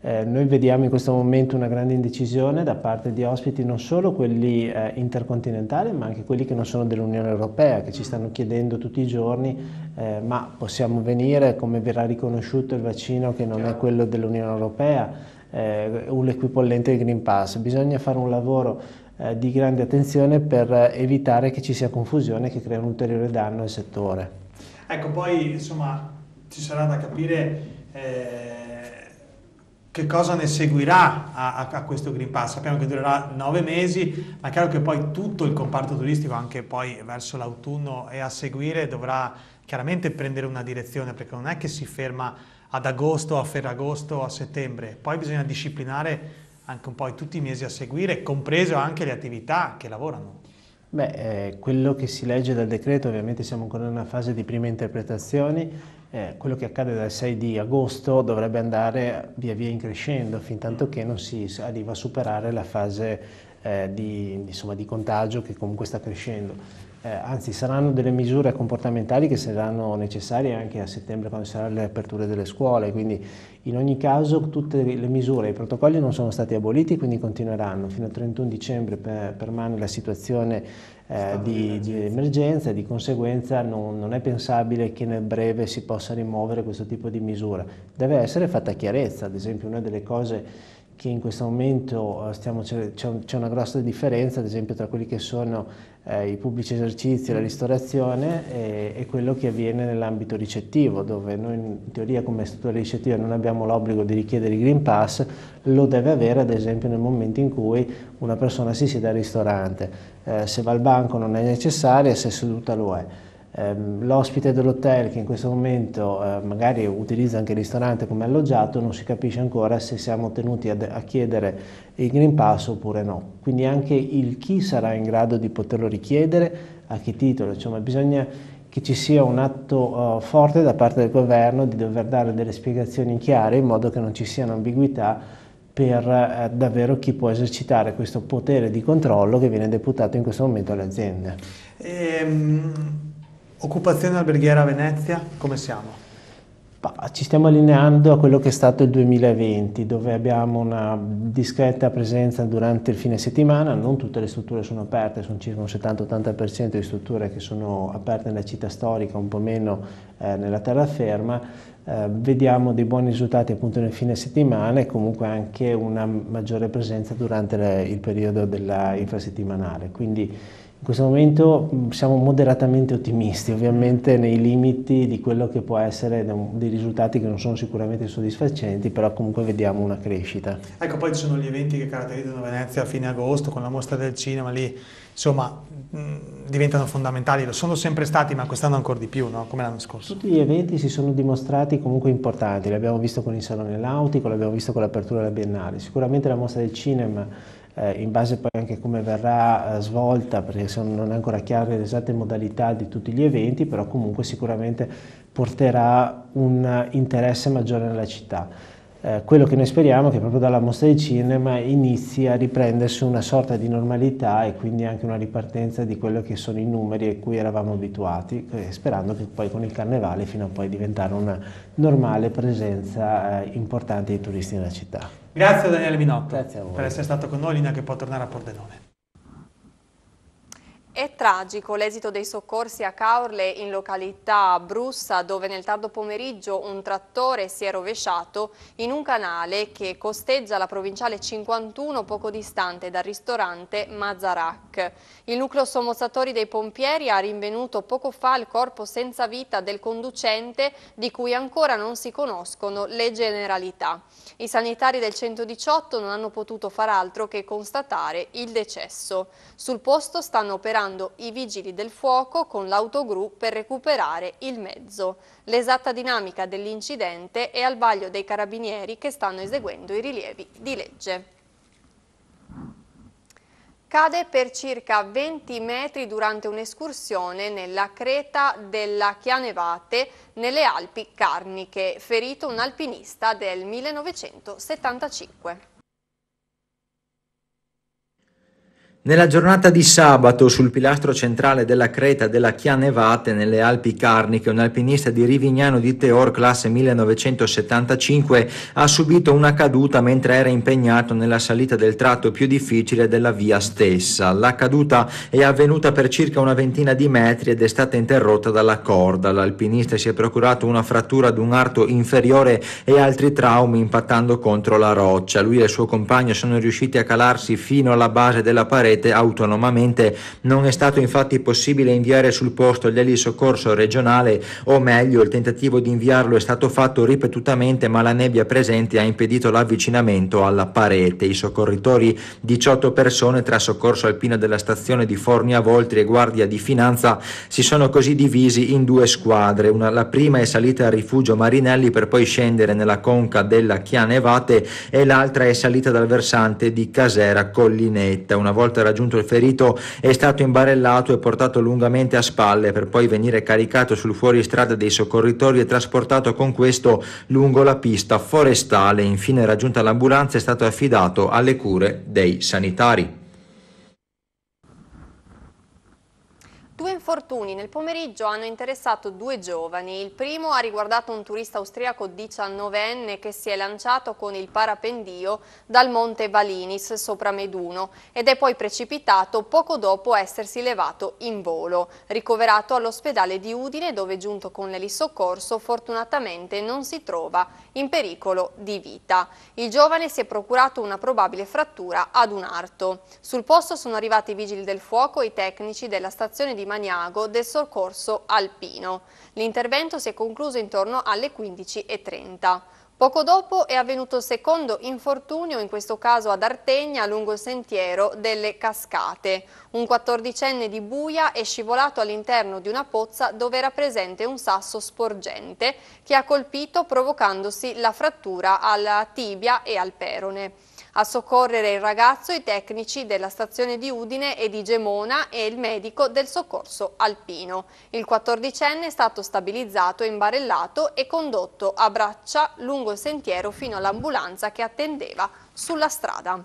D: Eh, noi vediamo in questo momento una grande indecisione da parte di ospiti non solo quelli eh, intercontinentali ma anche quelli che non sono dell'Unione Europea che ci stanno chiedendo tutti i giorni eh, ma possiamo venire come verrà riconosciuto il vaccino che non è quello dell'Unione Europea eh, un equipollente del Green Pass. Bisogna fare un lavoro eh, di grande attenzione per eh, evitare che ci sia confusione che crea un ulteriore danno al settore.
C: Ecco, poi insomma ci sarà da capire eh, che cosa ne seguirà a, a, a, questo Green Pass. Sappiamo che durerà nove mesi, ma è chiaro che poi tutto il comparto turistico, anche poi verso l'autunno e a seguire, dovrà chiaramente prendere una direzione, perché non è che si ferma ad agosto, a ferragosto, a settembre. Poi bisogna disciplinare anche un po' tutti i mesi a seguire, compreso anche le attività che lavorano.
D: Beh, eh, quello che si legge dal decreto, ovviamente siamo ancora in una fase di prime interpretazioni, eh, quello che accade dal 6 di agosto dovrebbe andare via via in crescendo, fin tanto che non si arriva a superare la fase eh, di, insomma, di contagio che comunque sta crescendo eh, anzi saranno delle misure comportamentali che saranno necessarie anche a settembre quando saranno le aperture delle scuole, quindi in ogni caso tutte le misure, i protocolli non sono stati aboliti, quindi continueranno. Fino al 31 dicembre per, permane la situazione eh, di, di, emergenza di conseguenza non, non, è pensabile che nel breve si possa rimuovere questo tipo di misura. Deve essere fatta chiarezza, ad esempio una delle cose che in questo momento eh, cioè, c'è una grossa differenza, ad esempio, tra quelli che sono eh, i pubblici esercizi, la ristorazione e, e quello che avviene nell'ambito ricettivo, dove noi in teoria come struttura ricettiva non abbiamo l'obbligo di richiedere il Green Pass, lo deve avere ad esempio nel momento in cui una persona si siede al ristorante. Eh, se va al banco non è necessaria, se seduta lo è. Ehm, l'ospite dell'hotel che in questo momento eh, magari utilizza anche il ristorante come alloggiato non si capisce ancora se siamo tenuti a chiedere il Green Pass oppure no. Quindi anche il chi sarà in grado di poterlo richiedere, a che titolo, insomma bisogna che ci sia un atto eh, forte da parte del governo di dover dare delle spiegazioni chiare in modo che non ci siano ambiguità per eh, davvero chi può esercitare questo potere di controllo che viene deputato in questo momento alle aziende.
C: Ehm Occupazione alberghiera a Venezia, come siamo?
D: Ci stiamo allineando a quello che è stato il 2020, dove abbiamo una discreta presenza durante il fine settimana, non tutte le strutture sono aperte, sono circa un 70-80% di strutture che sono aperte nella città storica, un po' meno eh, nella terraferma, eh, vediamo dei buoni risultati appunto nel fine settimana e comunque anche una maggiore presenza durante le, il periodo dell'infrasettimanale. Quindi, in questo momento mm, siamo moderatamente ottimisti, ovviamente nei limiti di quello che può essere dei risultati che non sono sicuramente soddisfacenti, però comunque vediamo una crescita.
C: Ecco, poi ci sono gli eventi che caratterizzano Venezia a fine agosto con la mostra del cinema lì, insomma, mh, mm, diventano fondamentali, lo sono sempre stati, ma quest'anno ancora di più, no? come l'anno scorso. Tutti gli eventi
D: si sono dimostrati comunque importanti, l'abbiamo visto con il Salone Nautico, l'abbiamo visto con l'apertura della Biennale, sicuramente la mostra del cinema eh, in base poi anche a come verrà eh, svolta, perché sono, non è ancora chiare le esatte modalità di tutti gli eventi, però comunque sicuramente porterà un interesse maggiore nella città eh, quello che noi speriamo è che proprio dalla mostra di cinema inizi a riprendersi una sorta di normalità e quindi anche una ripartenza di quello che sono i numeri a cui eravamo abituati, eh, sperando che poi con il carnevale fino a poi diventare una normale presenza eh, importante di turisti nella città. Grazie Daniele
C: Minotto Grazie per essere stato con noi, Lina che può tornare a Pordenone.
A: È tragico l'esito dei soccorsi a Caorle in località Brussa dove nel tardo pomeriggio un trattore si è rovesciato in un canale che costeggia la provinciale 51 poco distante dal ristorante Mazarac. Il nucleo sommozzatori dei pompieri ha rinvenuto poco fa il corpo senza vita del conducente di cui ancora non si conoscono le generalità. I sanitari del 118 non hanno potuto far altro che constatare il decesso. Sul posto stanno operando i vigili del fuoco con l'autogru per recuperare il mezzo. L'esatta dinamica dell'incidente è al vaglio dei carabinieri che stanno eseguendo i rilievi di legge cade per circa 20 metri durante un'escursione nella creta della Chianevate nelle Alpi Carniche, ferito un alpinista del 1975.
B: Nella giornata di sabato, sul pilastro centrale della creta della Chianevate, nelle Alpi Carniche, un alpinista di Rivignano di Teor, classe 1975, ha subito una caduta mentre era impegnato nella salita del tratto più difficile della via stessa. La caduta è avvenuta per circa una ventina di metri ed è stata interrotta dalla corda. L'alpinista si è procurato una frattura ad un arto inferiore e altri traumi impattando contro la roccia. Lui e il suo compagno sono riusciti a calarsi fino alla base della parete rete autonomamente. Non è stato infatti possibile inviare sul posto l'elisoccorso regionale o meglio il tentativo di inviarlo è stato fatto ripetutamente ma la nebbia presente ha impedito l'avvicinamento alla parete. I soccorritori 18 persone tra soccorso alpino della stazione di Fornia Voltri e guardia di finanza si sono così divisi in due squadre. Una, la prima è salita al rifugio Marinelli per poi scendere nella conca della Chianevate e l'altra è salita dal versante di Casera Collinetta. Una volta raggiunto il ferito è stato imbarellato e portato lungamente a spalle per poi venire caricato sul fuoristrada dei soccorritori e trasportato con questo lungo la pista forestale. Infine raggiunta l'ambulanza è stato affidato alle cure dei sanitari.
A: infortuni nel pomeriggio hanno interessato due giovani. Il primo ha riguardato un turista austriaco diciannovenne che si è lanciato con il parapendio dal monte Balinis sopra Meduno ed è poi precipitato poco dopo essersi levato in volo. Ricoverato all'ospedale di Udine dove giunto con l'elisoccorso fortunatamente non si trova in pericolo di vita. Il giovane si è procurato una probabile frattura ad un arto. Sul posto sono arrivati i vigili del fuoco e i tecnici della stazione di Maniago del soccorso alpino. L'intervento si è concluso intorno alle 15.30. Poco dopo è avvenuto il secondo infortunio, in questo caso ad Artegna, lungo il sentiero delle Cascate. Un quattordicenne di Buia è scivolato all'interno di una pozza dove era presente un sasso sporgente che ha colpito provocandosi la frattura alla tibia e al perone. A soccorrere il ragazzo i tecnici della stazione di Udine e di Gemona e il medico del soccorso alpino. Il 14enne è stato stabilizzato, imbarellato e condotto a braccia lungo il sentiero fino all'ambulanza che attendeva sulla strada.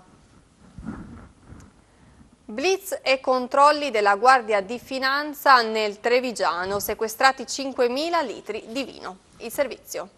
A: Blitz e controlli della Guardia di Finanza nel Trevigiano, sequestrati 5.000 litri di vino. Il servizio.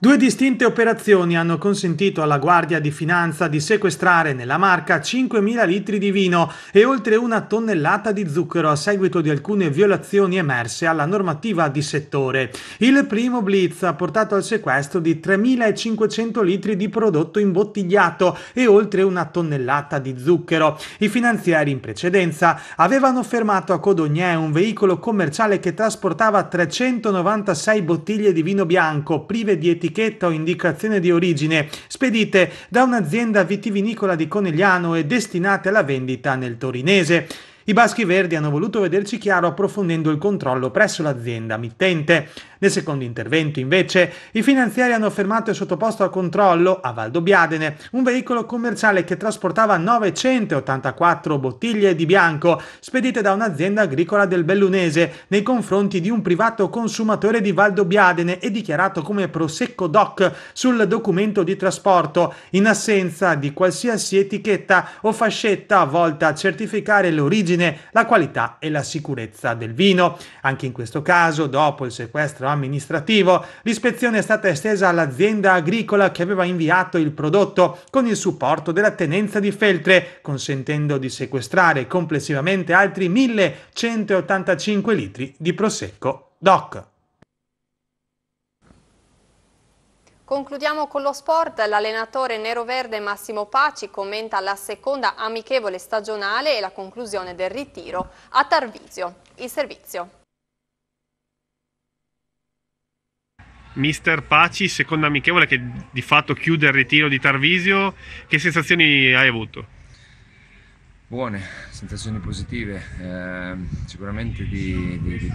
C: Due distinte operazioni hanno consentito alla Guardia di Finanza di sequestrare nella marca 5.000 litri di vino e oltre una tonnellata di zucchero a seguito di alcune violazioni emerse alla normativa di settore. Il primo blitz ha portato al sequestro di 3.500 litri di prodotto imbottigliato e oltre una tonnellata di zucchero. I finanzieri in precedenza avevano fermato a Codogné un veicolo commerciale che trasportava 396 bottiglie di vino bianco prive di etichetta etichetta o indicazione di origine spedite da un'azienda vitivinicola di Conegliano e destinate alla vendita nel torinese. I Baschi Verdi hanno voluto vederci chiaro approfondendo il controllo presso l'azienda mittente. Nel secondo intervento, invece, i finanziari hanno fermato e sottoposto a controllo a Valdobiadene un veicolo commerciale che trasportava 984 bottiglie di bianco spedite da un'azienda agricola del Bellunese nei confronti di un privato consumatore di Valdobiadene e dichiarato come Prosecco DOC sul documento di trasporto in assenza di qualsiasi etichetta o fascetta volta a certificare l'origine, la qualità e la sicurezza del vino. Anche in questo caso, dopo il sequestro amministrativo. L'ispezione è stata estesa all'azienda agricola che aveva inviato il prodotto con il supporto della tenenza di Feltre, consentendo di sequestrare complessivamente altri 1185 litri di prosecco DOC.
A: Concludiamo con lo sport, l'allenatore neroverde Massimo Paci commenta la seconda amichevole stagionale e la conclusione del ritiro a Tarvisio. Il servizio.
P: Mister Paci, seconda amichevole che di fatto chiude il ritiro di Tarvisio, che sensazioni hai avuto?
Q: Buone, sensazioni positive, eh, sicuramente di, di, di,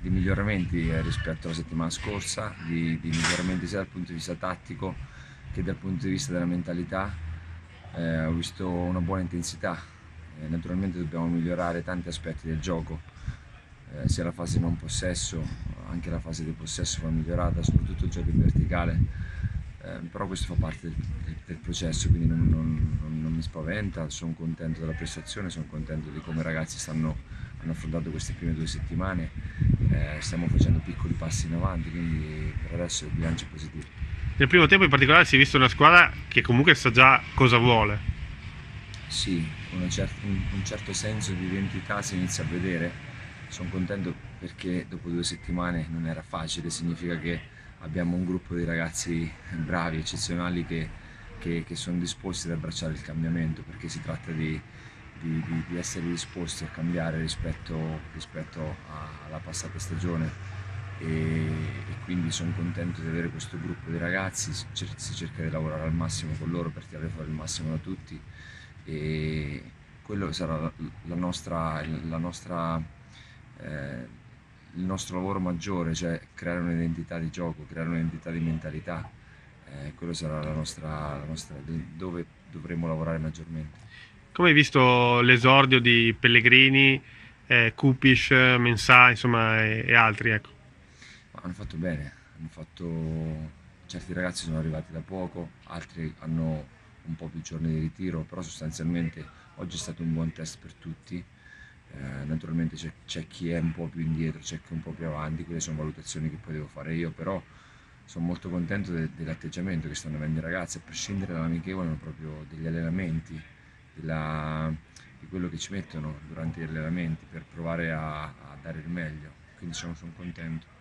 Q: di, miglioramenti eh, rispetto alla settimana scorsa, di, miglioramenti sia dal punto di vista tattico che dal punto di vista della mentalità. Eh, ho visto una buona intensità, eh, naturalmente dobbiamo migliorare tanti aspetti del gioco eh, sia la fase non possesso, anche la fase di possesso va migliorata, soprattutto il gioco in verticale, eh, però questo fa parte del, del, del processo, quindi non, non, non, non mi spaventa, sono contento della prestazione, sono contento di come i ragazzi stanno, hanno affrontato queste prime due settimane, eh, stiamo facendo piccoli passi in avanti, quindi per adesso il bilancio è
P: positivo. Nel primo tempo in particolare si è vista una squadra che comunque sa già cosa vuole.
Q: Sì, cer un, un certo senso di identità si inizia a vedere sono contento perché dopo due settimane non era facile, significa che abbiamo un gruppo di ragazzi bravi, eccezionali che, che, che sono disposti ad abbracciare il cambiamento perché si tratta di, di, di, di essere disposti a cambiare rispetto, rispetto alla passata stagione. E, e, quindi sono contento di avere questo gruppo di ragazzi, si, cer- cerca di lavorare al massimo con loro per tirare fuori il massimo da tutti e quello sarà la nostra, la nostra eh, il nostro lavoro maggiore, cioè creare un'identità di gioco, creare un'identità di mentalità, eh, quello sarà la nostra, la nostra, dove dovremo lavorare maggiormente.
P: Come hai visto l'esordio di Pellegrini, eh, Kupish, Mensah insomma, e, e altri? Ecco.
Q: Hanno fatto bene, hanno fatto... certi ragazzi sono arrivati da poco, altri hanno un po' più giorni di ritiro, però sostanzialmente oggi è stato un buon test per tutti eh, naturalmente c'è, c'è, chi è un po' più indietro, c'è chi è un po' più avanti, quelle sono valutazioni che poi devo fare io, però sono molto contento de, dell'atteggiamento che stanno avendo i ragazzi, a prescindere dall'amichevole, ma proprio degli allenamenti, della, di quello che ci mettono durante gli allenamenti per provare a, a dare il meglio, quindi sono, sono contento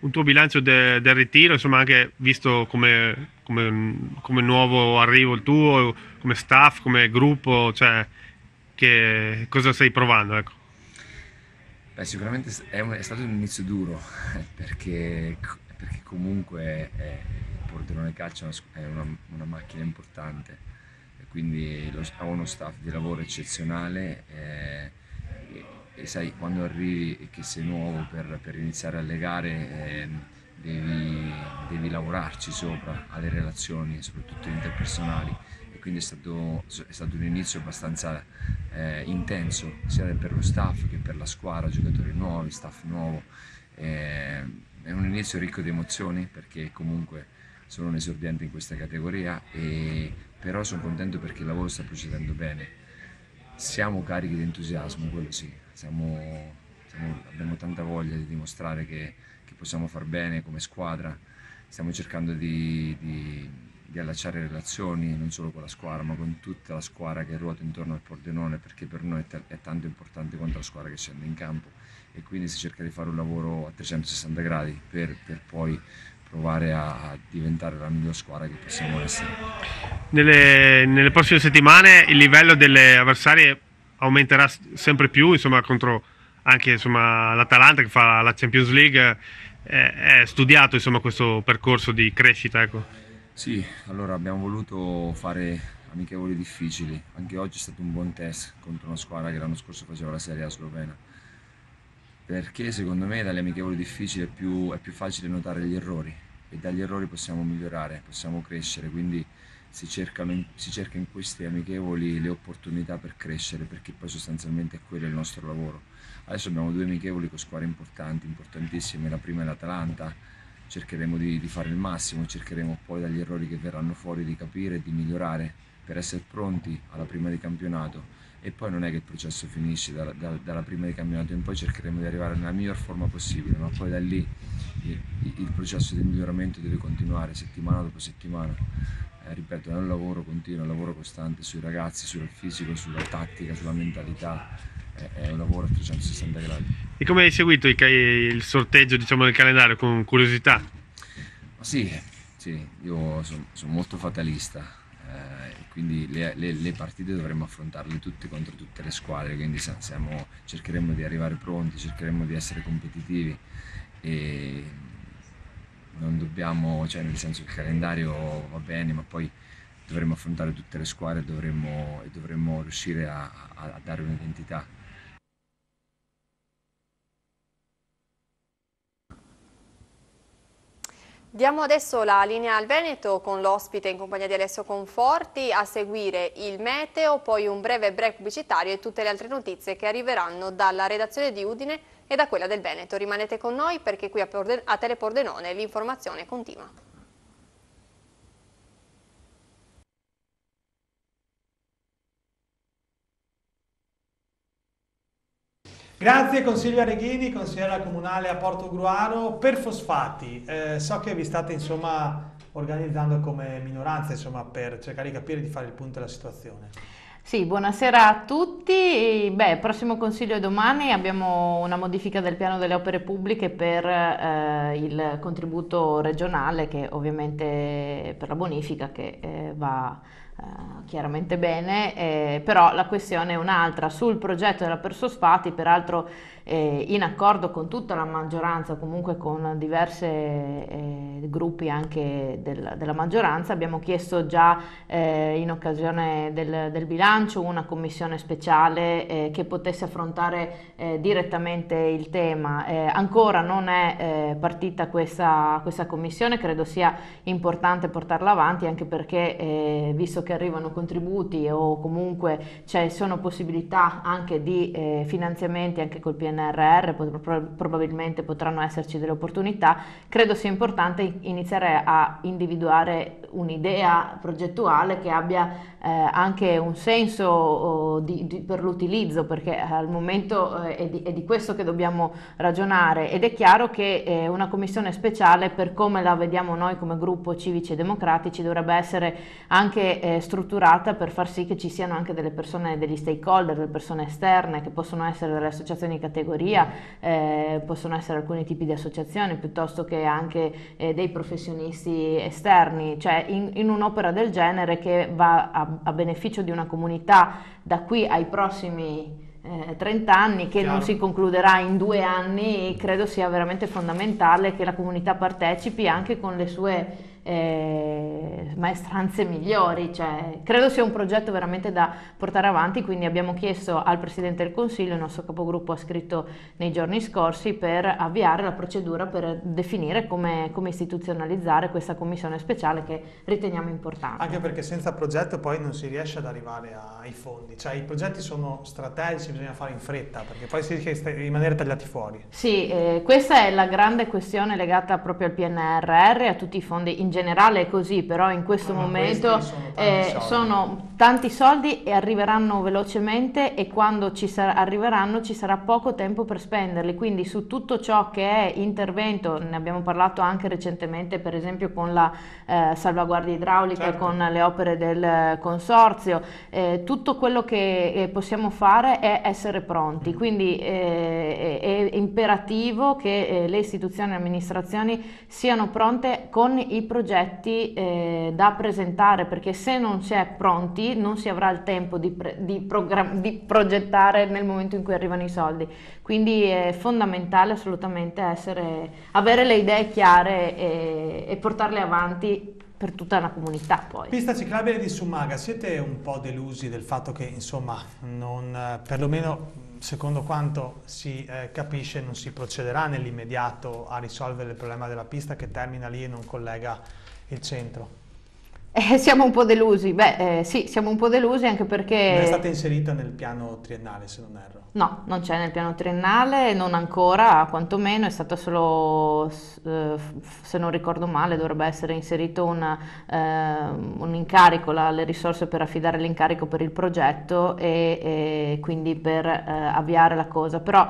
P: un tuo bilancio de, del ritiro, insomma, anche visto come, come, come, nuovo arrivo il tuo, come staff, come gruppo, cioè che cosa stai provando? Ecco.
Q: Beh, sicuramente è, un, è, stato un inizio duro eh, perché, perché comunque eh, è, il Pordenone Calcio è una, una macchina importante, e quindi lo, ho uno staff di lavoro eccezionale. Eh, e sai, quando arrivi che sei nuovo per, per iniziare a legare eh, devi, devi, lavorarci sopra alle relazioni, soprattutto interpersonali quindi è stato, è stato un inizio abbastanza eh, intenso sia per lo staff che per la squadra, giocatori nuovi, staff nuovo. Eh, è un inizio ricco di emozioni perché comunque sono un esordiente in questa categoria, e, però sono contento perché il lavoro sta procedendo bene. Siamo carichi di entusiasmo, quello sì, siamo, siamo, abbiamo tanta voglia di dimostrare che, che, possiamo far bene come squadra, stiamo cercando di, di di allacciare relazioni non solo con la squadra ma con tutta la squadra che ruota intorno al Pordenone perché per noi è, t- è tanto importante quanto la squadra che scende in campo e quindi si cerca di fare un lavoro a 360 gradi per, per poi provare a diventare la migliore squadra che possiamo essere.
P: Nelle, nelle prossime settimane il livello delle avversarie aumenterà sempre più, insomma, contro anche insomma, l'Atalanta che fa la Champions League, eh, è studiato insomma, questo percorso di crescita. Ecco.
Q: Sì, allora abbiamo voluto fare amichevoli difficili. Anche oggi è stato un buon test contro una squadra che l'anno scorso faceva la Serie A slovena. Perché secondo me dalle amichevoli difficili è più, è più facile notare gli errori e dagli errori possiamo migliorare, possiamo crescere, quindi si, cercano, si cerca in queste amichevoli le opportunità per crescere, perché poi sostanzialmente è quello il nostro lavoro. Adesso abbiamo due amichevoli con squadre importanti, importantissime, la prima è l'Atalanta, cercheremo di, di fare il massimo, cercheremo poi dagli errori che verranno fuori di capire e di migliorare per essere pronti alla prima di campionato e poi non è che il processo finisce da, da, dalla prima di campionato in poi cercheremo di arrivare nella miglior forma possibile ma poi da lì il, il processo di miglioramento deve continuare settimana dopo settimana eh, ripeto è un lavoro continuo, un lavoro costante sui ragazzi, sul fisico, sulla tattica, sulla mentalità è un lavoro a 360 gradi.
P: E come hai seguito il, sorteggio diciamo, del calendario con curiosità? Sì,
Q: sì io sono, sono molto fatalista, eh, quindi le, le, le, partite dovremmo affrontarle tutte contro tutte le squadre, quindi siamo, cercheremo di arrivare pronti, cercheremo di essere competitivi e non dobbiamo, cioè nel senso il calendario va bene, ma poi dovremmo affrontare tutte le squadre dovremmo, e dovremmo riuscire a, a, a dare un'identità.
A: Diamo adesso la linea al Veneto con l'ospite in compagnia di Alessio Conforti a seguire il meteo, poi un breve break pubblicitario e tutte le altre notizie che arriveranno dalla redazione di Udine e da quella del Veneto. Rimanete con noi perché qui a, Porden a Telepordenone l'informazione continua.
C: Grazie consigliere Reghini, consigliera comunale a Porto Gruaro. Per fosfati, eh, so che vi state insomma organizzando come minoranza insomma, per cercare di capire e di fare il punto della situazione.
R: Sì, buonasera a tutti. Beh, prossimo consiglio è domani, abbiamo una modifica del piano delle opere pubbliche per eh, il contributo regionale che ovviamente per la bonifica che eh, va eh, chiaramente bene, eh, però la questione è un'altra. Sul progetto della Persospati, peraltro eh, in accordo con tutta la maggioranza, comunque con diversi eh, gruppi anche del, della maggioranza, abbiamo chiesto già eh, in occasione del, del, bilancio una commissione speciale eh, che potesse affrontare eh, direttamente il tema. Eh, ancora non è partita questa, questa, commissione, credo sia importante portarla avanti anche perché visto che arrivano contributi o comunque cioè, sono possibilità anche di finanziamenti anche col piano PNRR, pot- probabilmente potranno esserci delle opportunità, credo sia importante iniziare a individuare un'idea progettuale che abbia eh, anche un senso oh, di, di, per l'utilizzo, perché al momento eh, è, di, è, di, questo che dobbiamo ragionare ed è chiaro che eh, una commissione speciale, per come la vediamo noi come gruppo civici e democratici, dovrebbe essere anche eh, strutturata per far sì che ci siano anche delle persone, degli stakeholder, delle persone esterne, che possono essere delle associazioni di categoria, eh, possono essere alcuni tipi di associazioni, piuttosto che anche eh, dei professionisti esterni, cioè in, in un'opera del genere che va a, a, beneficio di una comunità da qui ai prossimi eh, 30 anni che Chiaro. non si concluderà in due anni, credo sia veramente fondamentale che la comunità partecipi anche con le sue eh, maestranze migliori, cioè, credo sia un progetto veramente da portare avanti, quindi abbiamo chiesto al Presidente del Consiglio, il nostro capogruppo ha scritto nei giorni scorsi, per avviare la procedura per definire come, come istituzionalizzare questa commissione speciale che riteniamo importante. Anche perché senza
C: progetto poi non si riesce ad arrivare ai fondi, cioè i progetti sono strategici, bisogna fare in fretta, perché poi si rischia di rimanere tagliati fuori.
R: Sì, eh, questa è la grande questione legata proprio al PNRR e a tutti i fondi in generale è così, però in questo no, ah, momento sono tanti, eh, sono tanti, soldi e arriveranno velocemente e quando ci arriveranno ci sarà poco tempo per spenderli, quindi su tutto ciò che è intervento, ne abbiamo parlato anche recentemente per esempio con la eh, salvaguardia idraulica, certo. con le opere del consorzio, eh, tutto quello che eh, possiamo fare è essere pronti, mm. quindi eh, è, è imperativo che eh, le istituzioni e amministrazioni siano pronte con i progetti progetti eh, da presentare perché se non si è pronti non si avrà il tempo di, di, di progettare nel momento in cui arrivano i soldi. Quindi è fondamentale assolutamente essere, avere le idee chiare e, e portarle avanti per tutta la comunità poi. Pista
C: ciclabile di Sumaga, siete un po' delusi del fatto che insomma non, eh, perlomeno secondo quanto si eh, capisce non si procederà nell'immediato a risolvere il problema della pista che termina lì e non collega il centro.
R: Eh, siamo un po' delusi, beh eh, sì, siamo un po' delusi anche perché... Non è stata
C: inserita nel piano triennale se non erro.
R: No, non c'è nel piano triennale, non ancora, quantomeno è stato solo, eh, se non ricordo male, dovrebbe essere inserito una, eh, un incarico, la, le risorse per affidare l'incarico per il progetto e, e quindi per eh, avviare la cosa. Però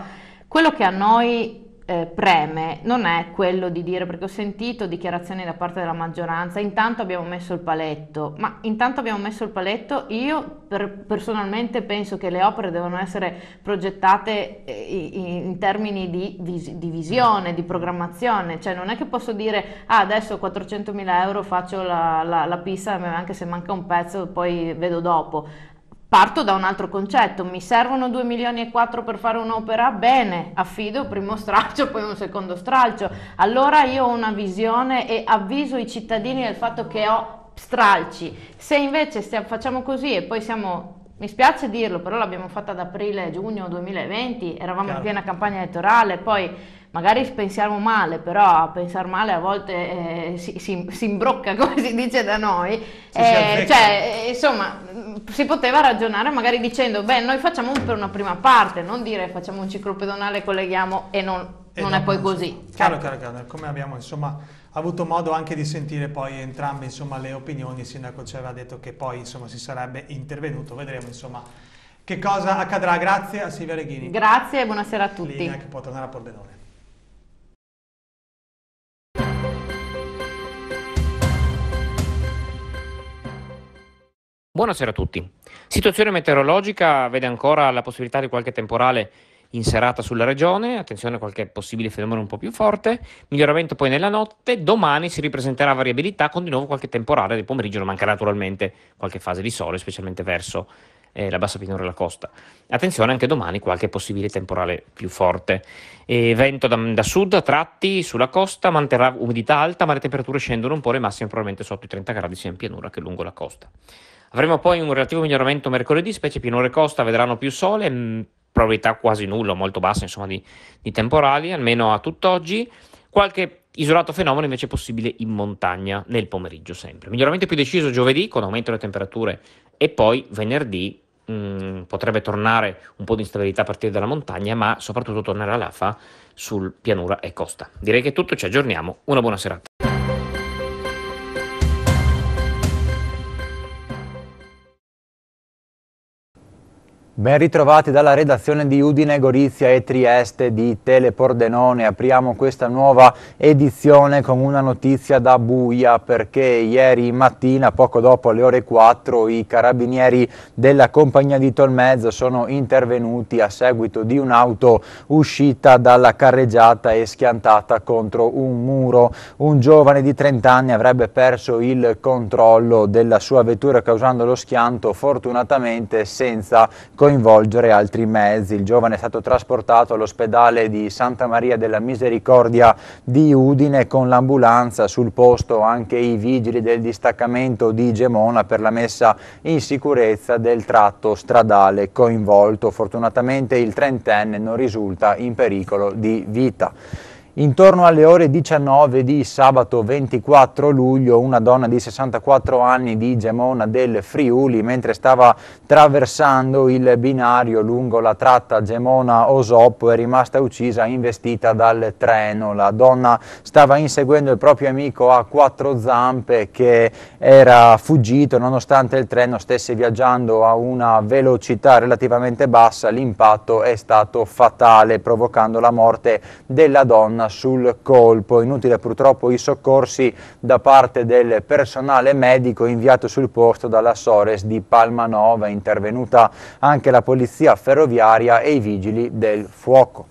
R: quello che a noi eh, preme non è quello di dire, perché ho sentito dichiarazioni da parte della maggioranza, intanto abbiamo messo il paletto, ma intanto abbiamo messo il paletto, io per, personalmente penso che le opere devono essere progettate eh, in, termini di, vis, di, visione, di programmazione, cioè non è che posso dire ah, adesso 400.000 euro faccio la, la, la pista, anche se manca un pezzo poi vedo dopo, parto da un altro concetto, mi servono 2 milioni e 4 per fare un'opera? Bene, affido primo stralcio, poi un secondo stralcio. Allora io ho una visione e avviso i cittadini del fatto che ho stralci. Se invece stiamo, facciamo così e poi siamo mi spiace dirlo, però l'abbiamo fatta ad aprile-giugno 2020, eravamo Chiaro. in piena campagna elettorale, poi magari pensiamo male, però a pensare male a volte eh, si, si, si, imbrocca, come si dice da noi. Eh, cioè, eh, insomma, mm, si poteva ragionare magari dicendo, beh, noi facciamo per una prima parte, non dire facciamo un ciclo pedonale, colleghiamo e non, e non è poi così.
C: Chiaro, caro, cioè chiaro, come abbiamo insomma avuto modo anche di sentire poi entrambe insomma, le opinioni, il sindaco ci aveva detto che poi insomma, si sarebbe intervenuto, vedremo insomma che cosa accadrà. Grazie a Silvia Reghini. Grazie
R: e buonasera a tutti. Linea che può tornare a Pordenone.
S: Buonasera a tutti. Situazione meteorologica vede ancora la possibilità di qualche temporale in serata sulla regione, attenzione a qualche possibile fenomeno un po' più forte, miglioramento poi nella notte, domani si ripresenterà variabilità con di nuovo qualche temporale del pomeriggio, non mancherà naturalmente qualche fase di sole, specialmente verso eh, la bassa pianura della costa. Attenzione anche domani qualche possibile temporale più forte. E vento da, da sud a tratti sulla costa, manterrà umidità alta, ma le temperature scendono un po', le massime probabilmente sotto i 30 gradi sia in pianura che lungo la costa. Avremo poi un relativo miglioramento mercoledì, specie Pinore e Costa vedranno più sole, mm, probabilità quasi nulla, molto bassa insomma di, di temporali, almeno a tutt'oggi. Qualche Isolato fenomeno invece possibile in montagna nel pomeriggio sempre. Miglioramento più deciso giovedì con aumento delle temperature e poi venerdì mh, mm, potrebbe tornare un po' di instabilità a partire dalla montagna, ma soprattutto tornare all'afa sul pianura e costa. Direi che è tutto, ci aggiorniamo. Una buona serata.
B: Ben ritrovati dalla redazione di Udine, Gorizia e Trieste di Telepordenone. Apriamo questa nuova edizione con una notizia da buia perché ieri mattina, poco dopo le ore 4, i carabinieri della compagnia di Tolmezzo sono intervenuti a seguito di un'auto uscita dalla carreggiata e schiantata contro un muro. Un giovane di 30 anni avrebbe perso il controllo della sua vettura causando lo schianto, fortunatamente senza coinvolgimento coinvolgere altri mezzi. Il giovane è stato trasportato all'ospedale di Santa Maria della Misericordia di Udine con l'ambulanza sul posto anche i vigili del distaccamento di Gemona per la messa in sicurezza del tratto stradale coinvolto. Fortunatamente il trentenne non risulta in pericolo di vita. Intorno alle ore 19 di sabato 24 luglio una donna di 64 anni di Gemona del Friuli mentre stava traversando il binario lungo la tratta gemona osopo è rimasta uccisa investita dal treno. La donna stava inseguendo il proprio amico a quattro zampe che era fuggito nonostante il treno stesse viaggiando a una velocità relativamente bassa l'impatto è stato fatale provocando la morte della donna torna sul colpo, inutile purtroppo i soccorsi da parte del personale medico inviato sul posto dalla Sores di Palmanova, intervenuta anche la polizia ferroviaria e i vigili del fuoco.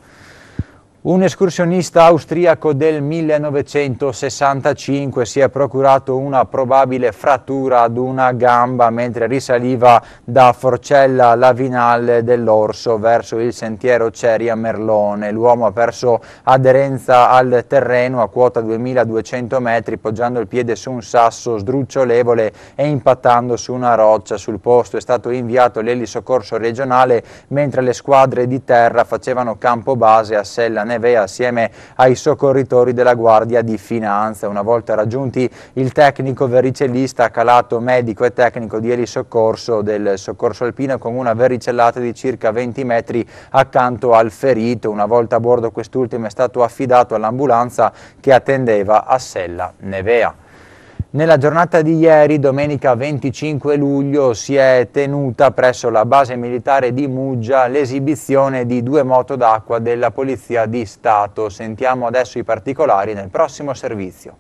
B: Un escursionista austriaco del 1965 si è procurato una probabile frattura ad una gamba mentre risaliva da Forcella Lavinale dell'Orso verso il sentiero Ceria Merlone. L'uomo ha perso aderenza al terreno a quota 2200 metri poggiando il piede su un sasso sdrucciolevole e impattando su una roccia. Sul posto è stato inviato l'elisoccorso regionale mentre le squadre di terra facevano campo base a Sella Nevada neve assieme ai soccorritori della Guardia di Finanza. Una volta raggiunti il tecnico verricellista calato medico e tecnico di elisoccorso del soccorso alpino con una verricellata di circa 20 metri accanto al ferito. Una volta a bordo quest'ultimo è stato affidato all'ambulanza che attendeva a Sella Nevea. Nella giornata di ieri, domenica 25 luglio, si è tenuta presso la base militare di Muggia l'esibizione di due moto d'acqua della Polizia di Stato. Sentiamo adesso i particolari nel prossimo servizio.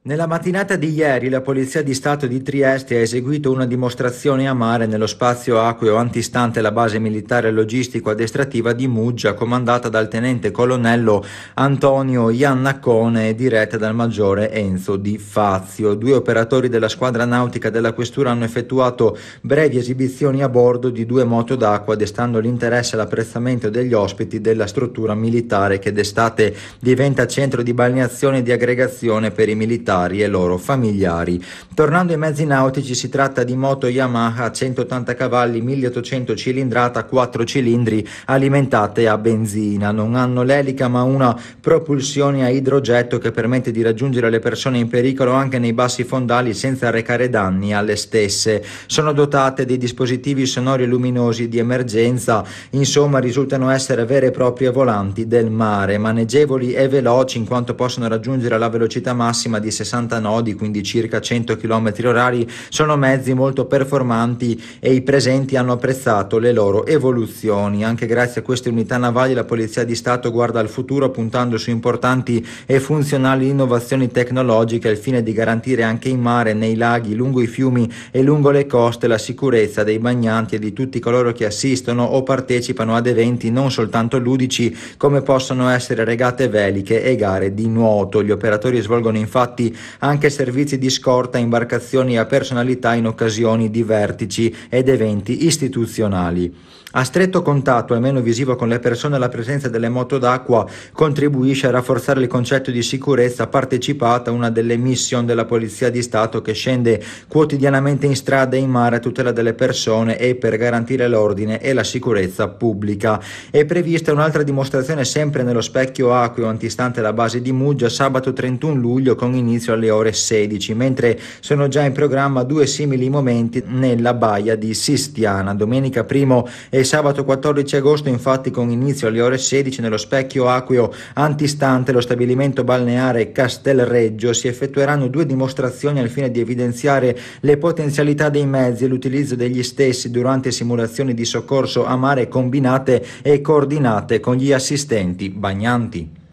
B: Nella mattinata di ieri la Polizia di Stato di Trieste ha eseguito una dimostrazione a mare nello spazio acqueo antistante la base militare logistico-addestrativa di Muggia comandata dal tenente colonnello Antonio Iannacone e diretta dal maggiore Enzo Di Fazio. Due operatori della squadra nautica della questura hanno effettuato brevi esibizioni a bordo di due moto d'acqua destando l'interesse e l'apprezzamento degli ospiti della struttura militare che d'estate diventa centro di balneazione e di aggregazione per i militari militari e loro familiari. Tornando ai mezzi nautici si tratta di moto Yamaha 180 cavalli 1800 cilindrata 4 cilindri alimentate a benzina. Non hanno l'elica ma una propulsione a idrogetto che permette di raggiungere le persone in pericolo anche nei bassi fondali senza arrecare danni alle stesse. Sono dotate di dispositivi sonori e luminosi di emergenza, insomma risultano essere vere e proprie volanti del mare, maneggevoli e veloci in quanto possono raggiungere la velocità massima di 60 nodi, quindi circa 100 km orari, sono mezzi molto performanti e i presenti hanno apprezzato le loro evoluzioni. Anche grazie a queste unità navali la Polizia di Stato guarda al futuro puntando su importanti e funzionali innovazioni tecnologiche al fine di garantire anche in mare, nei laghi, lungo i fiumi e lungo le coste la sicurezza dei bagnanti e di tutti coloro che assistono o partecipano ad eventi non soltanto ludici come possono essere regate veliche e gare di nuoto. Gli operatori svolgono infatti anche servizi di scorta imbarcazioni e a personalità in occasioni di vertici ed eventi istituzionali. A stretto contatto e meno visivo con le persone la presenza delle moto d'acqua contribuisce a rafforzare il concetto di sicurezza partecipata, una delle mission della Polizia di Stato che scende quotidianamente in strada e in mare a tutela delle persone e per garantire l'ordine e la sicurezza pubblica. È prevista un'altra dimostrazione sempre nello specchio acqueo antistante la base di Muggia sabato 31 luglio con inizio alle ore 16, mentre sono già in programma due simili momenti nella baia di Sistiana. Domenica 1 e sabato 14 agosto infatti con inizio alle ore 16 nello specchio acqueo antistante lo stabilimento balneare Castelreggio si effettueranno due dimostrazioni al fine di evidenziare le potenzialità dei mezzi e l'utilizzo degli stessi durante simulazioni di soccorso a mare combinate e coordinate con gli assistenti bagnanti.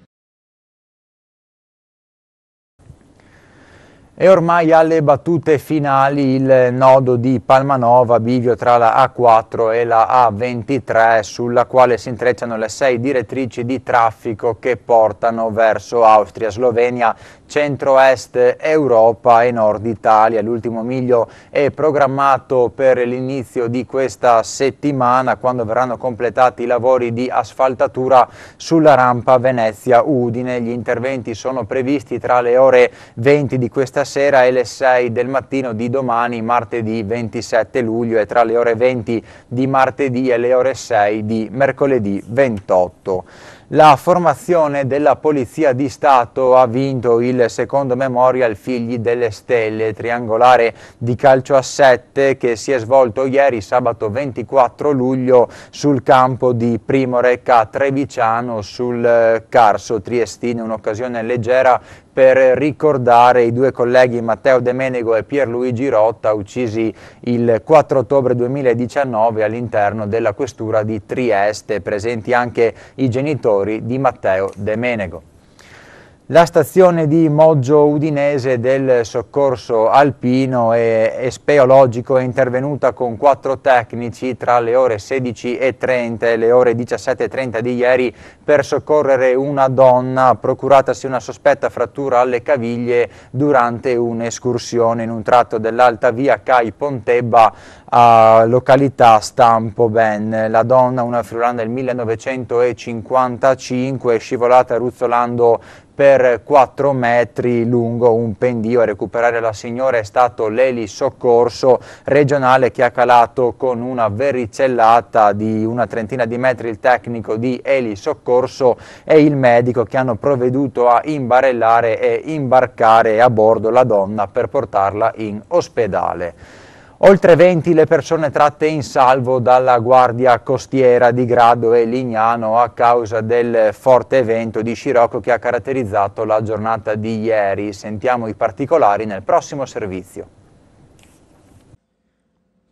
B: E ormai alle battute finali il nodo di Palmanova, bivio tra la A4 e la A23, sulla quale si intrecciano le sei direttrici di traffico che portano verso Austria, Slovenia, centro-est Europa e nord Italia. L'ultimo miglio è programmato per l'inizio di questa settimana, quando verranno completati i lavori di asfaltatura sulla rampa Venezia-Udine. Gli interventi sono previsti tra le ore 20 di questa settimana sera e le 6 del mattino di domani, martedì 27 luglio, e tra le ore 20 di martedì e le ore 6 di mercoledì 28. La formazione della Polizia di Stato ha vinto il secondo Memorial Figli delle Stelle, triangolare di calcio a 7 che si è svolto ieri sabato 24 luglio sul campo di Primo Recca Trevigiano sul eh, Carso Triestino, un'occasione leggera per ricordare i due colleghi Matteo De Menego e Pierluigi Rotta uccisi il 4 ottobre 2019 all'interno della questura di Trieste, presenti anche i genitori di Matteo De Menego. La stazione di Moggio Udinese del soccorso alpino e speologico è intervenuta con quattro tecnici tra le ore 16.30 e le ore 17.30 di ieri per soccorrere una donna procuratasi una sospetta frattura alle caviglie durante un'escursione in un tratto dell'alta via Cai Pontebba a località Stampo Ben. La donna, una friulana del 1955, è scivolata ruzzolando per 4 metri lungo un pendio. A recuperare la signora è stato l'Eli Soccorso regionale che ha calato con una verricellata di una trentina di metri il tecnico di Eli Soccorso e il medico che hanno provveduto a imbarellare e imbarcare a bordo la donna per portarla in ospedale. Oltre 20 le persone tratte in salvo dalla guardia costiera di Grado e Lignano a causa del forte vento di Scirocco che ha caratterizzato la giornata di ieri. Sentiamo i particolari nel prossimo servizio.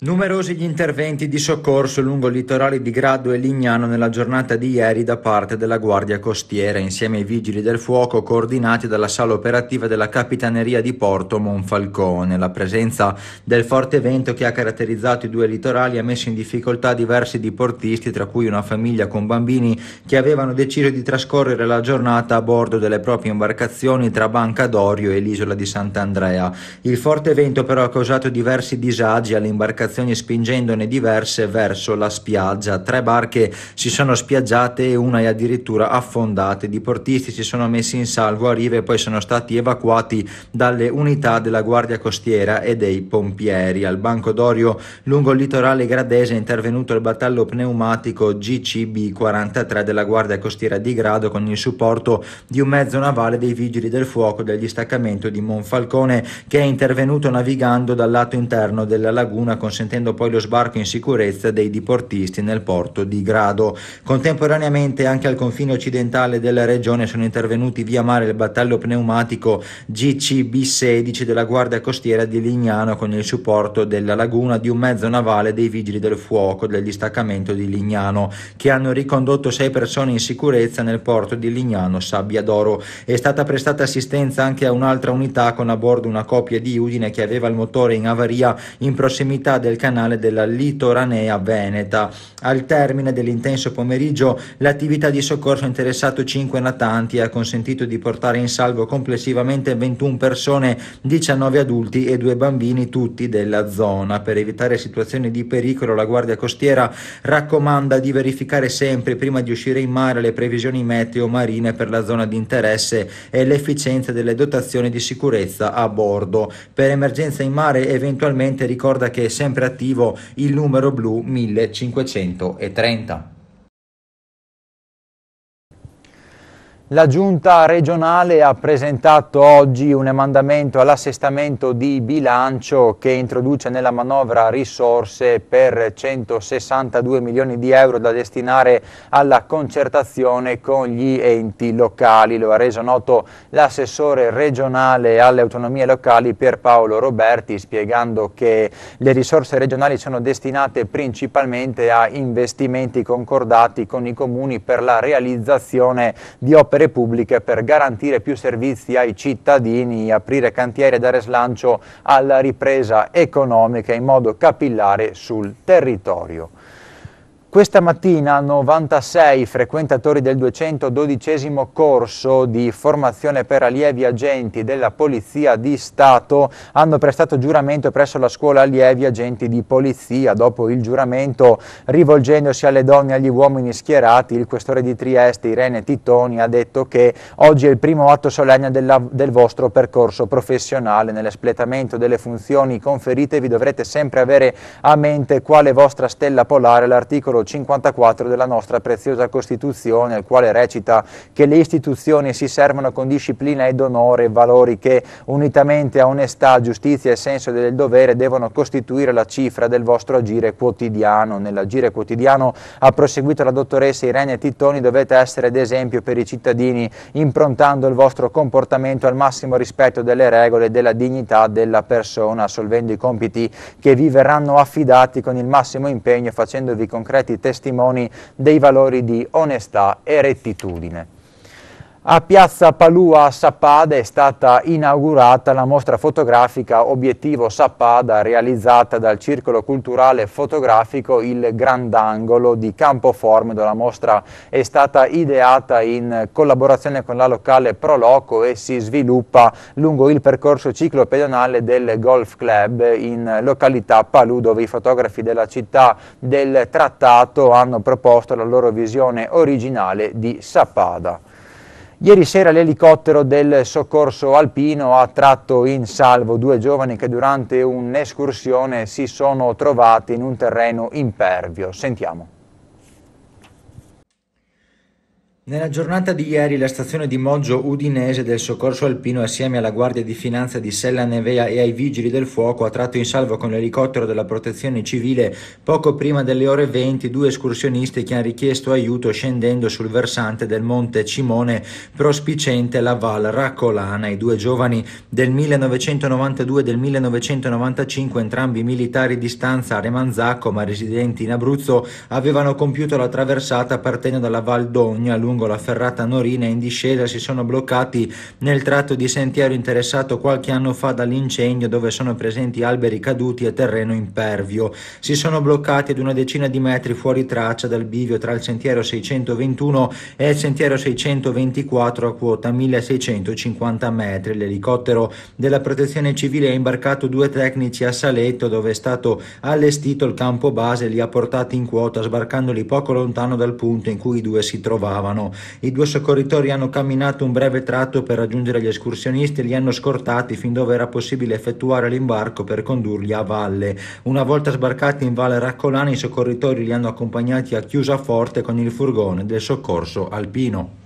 B: Numerosi gli interventi di soccorso lungo il litorale di Grado e Lignano nella giornata di ieri da parte della Guardia Costiera insieme ai Vigili del Fuoco coordinati dalla sala operativa della Capitaneria di Porto Monfalcone. La presenza del forte vento che ha caratterizzato i due litorali ha messo in difficoltà diversi diportisti tra cui una famiglia con bambini che avevano deciso di trascorrere la giornata a bordo delle proprie imbarcazioni tra Banca d'Orio e l'isola di Sant'Andrea. Il forte vento però ha causato diversi disagi alle imbarcazioni imbarcazioni spingendone diverse verso la spiaggia. Tre barche si sono spiaggiate e una è addirittura affondata. I diportisti si sono messi in salvo a rive e poi sono stati evacuati dalle unità della Guardia Costiera e dei pompieri. Al Banco d'Orio lungo il litorale gradese è intervenuto il battello pneumatico GCB 43 della Guardia Costiera di Grado con il supporto di un mezzo navale dei Vigili del Fuoco del distaccamento di Monfalcone che è intervenuto navigando dal lato interno della laguna consentendo consentendo poi lo sbarco in sicurezza dei diportisti nel porto di Grado. Contemporaneamente anche al confine occidentale della regione sono intervenuti via mare il battello pneumatico GCB-16 della Guardia Costiera di Lignano con il supporto della laguna di un mezzo navale dei Vigili del Fuoco del distaccamento di Lignano che hanno ricondotto sei persone in sicurezza nel porto di Lignano Sabbia d'Oro. È stata prestata assistenza anche a un'altra unità con a bordo una coppia di Udine che aveva il motore in avaria in prossimità del canale della Litoranea Veneta. Al termine dell'intenso pomeriggio l'attività di soccorso ha interessato 5 natanti e ha consentito di portare in salvo complessivamente 21 persone, 19 adulti e due bambini tutti della zona. Per evitare situazioni di pericolo la Guardia Costiera raccomanda di verificare sempre prima di uscire in mare le previsioni meteo marine per la zona di interesse e l'efficienza delle dotazioni di sicurezza a bordo. Per emergenza in mare eventualmente ricorda che è sempre sempre attivo il numero blu 1530. La giunta regionale ha presentato oggi un emendamento all'assestamento di bilancio che introduce nella manovra risorse per 162 milioni di euro da destinare alla concertazione con gli enti locali. Lo ha reso noto l'assessore regionale alle autonomie locali Paolo Roberti spiegando che le risorse regionali sono destinate principalmente a investimenti concordati con i comuni per la realizzazione di opere opere pubbliche per garantire più servizi ai cittadini, aprire cantieri e dare slancio alla ripresa economica in modo capillare sul territorio. Questa mattina 96 frequentatori del 212 corso di formazione per allievi agenti della Polizia di Stato hanno prestato giuramento presso la scuola allievi agenti di polizia. Dopo il giuramento, rivolgendosi alle donne e agli uomini schierati, il questore di Trieste Irene Tittoni, ha detto che oggi è il primo atto solenne della, del vostro percorso professionale. Nell'espletamento delle funzioni conferite vi dovrete sempre avere a mente quale vostra stella polare l'articolo articolo 54 della nostra preziosa Costituzione, il quale recita che le istituzioni si servono con disciplina ed onore, valori che, unitamente a onestà, giustizia e senso del dovere, devono costituire la cifra del vostro agire quotidiano. Nell'agire quotidiano, ha proseguito la dottoressa Irene Tittoni, dovete essere d'esempio per i cittadini, improntando il vostro comportamento al massimo rispetto delle regole e della dignità della persona, assolvendo i compiti che vi verranno affidati con il massimo impegno, facendovi concreti testimoni dei valori di onestà e rettitudine. A Piazza Palua a Sappada è stata inaugurata la mostra fotografica Obiettivo Sappada realizzata dal Circolo Culturale Fotografico Il Grandangolo di Campoformido. La mostra è stata ideata in collaborazione con la locale Proloco e si sviluppa lungo il percorso ciclopedonale del Golf Club in località Palù dove i fotografi della città del trattato hanno proposto la loro visione originale di Sappada. Ieri sera l'elicottero del soccorso alpino ha tratto in salvo due giovani che durante un'escursione si sono trovati in un terreno impervio. Sentiamo. Nella giornata di ieri la stazione di Moggio Udinese del Soccorso Alpino assieme alla Guardia di Finanza di Sella Nevea e ai Vigili del Fuoco ha tratto in salvo con l'elicottero della Protezione Civile poco prima delle ore 20 due escursionisti che hanno richiesto aiuto scendendo sul versante del Monte Cimone prospicente la Val Raccolana. I due giovani del 1992 e del 1995, entrambi militari di stanza a Remanzacco ma residenti in Abruzzo, avevano compiuto la traversata partendo dalla Val Dogna lungo lungo la ferrata Norina in discesa si sono bloccati nel tratto di sentiero interessato qualche anno fa dall'incendio dove sono presenti alberi caduti e terreno impervio. Si sono bloccati ad una decina di metri fuori traccia dal bivio tra il sentiero 621 e il sentiero 624 a quota 1650 metri. L'elicottero della protezione civile ha imbarcato due tecnici a Saletto dove è stato allestito il campo base e li ha portati in quota sbarcandoli poco lontano dal punto in cui i due si trovavano. Milano. I due soccorritori hanno camminato un breve tratto per raggiungere gli escursionisti e li hanno scortati fin dove era possibile effettuare l'imbarco per condurli a valle. Una volta sbarcati in Valle Raccolana i soccorritori li hanno accompagnati a Chiusaforte con il furgone del soccorso alpino.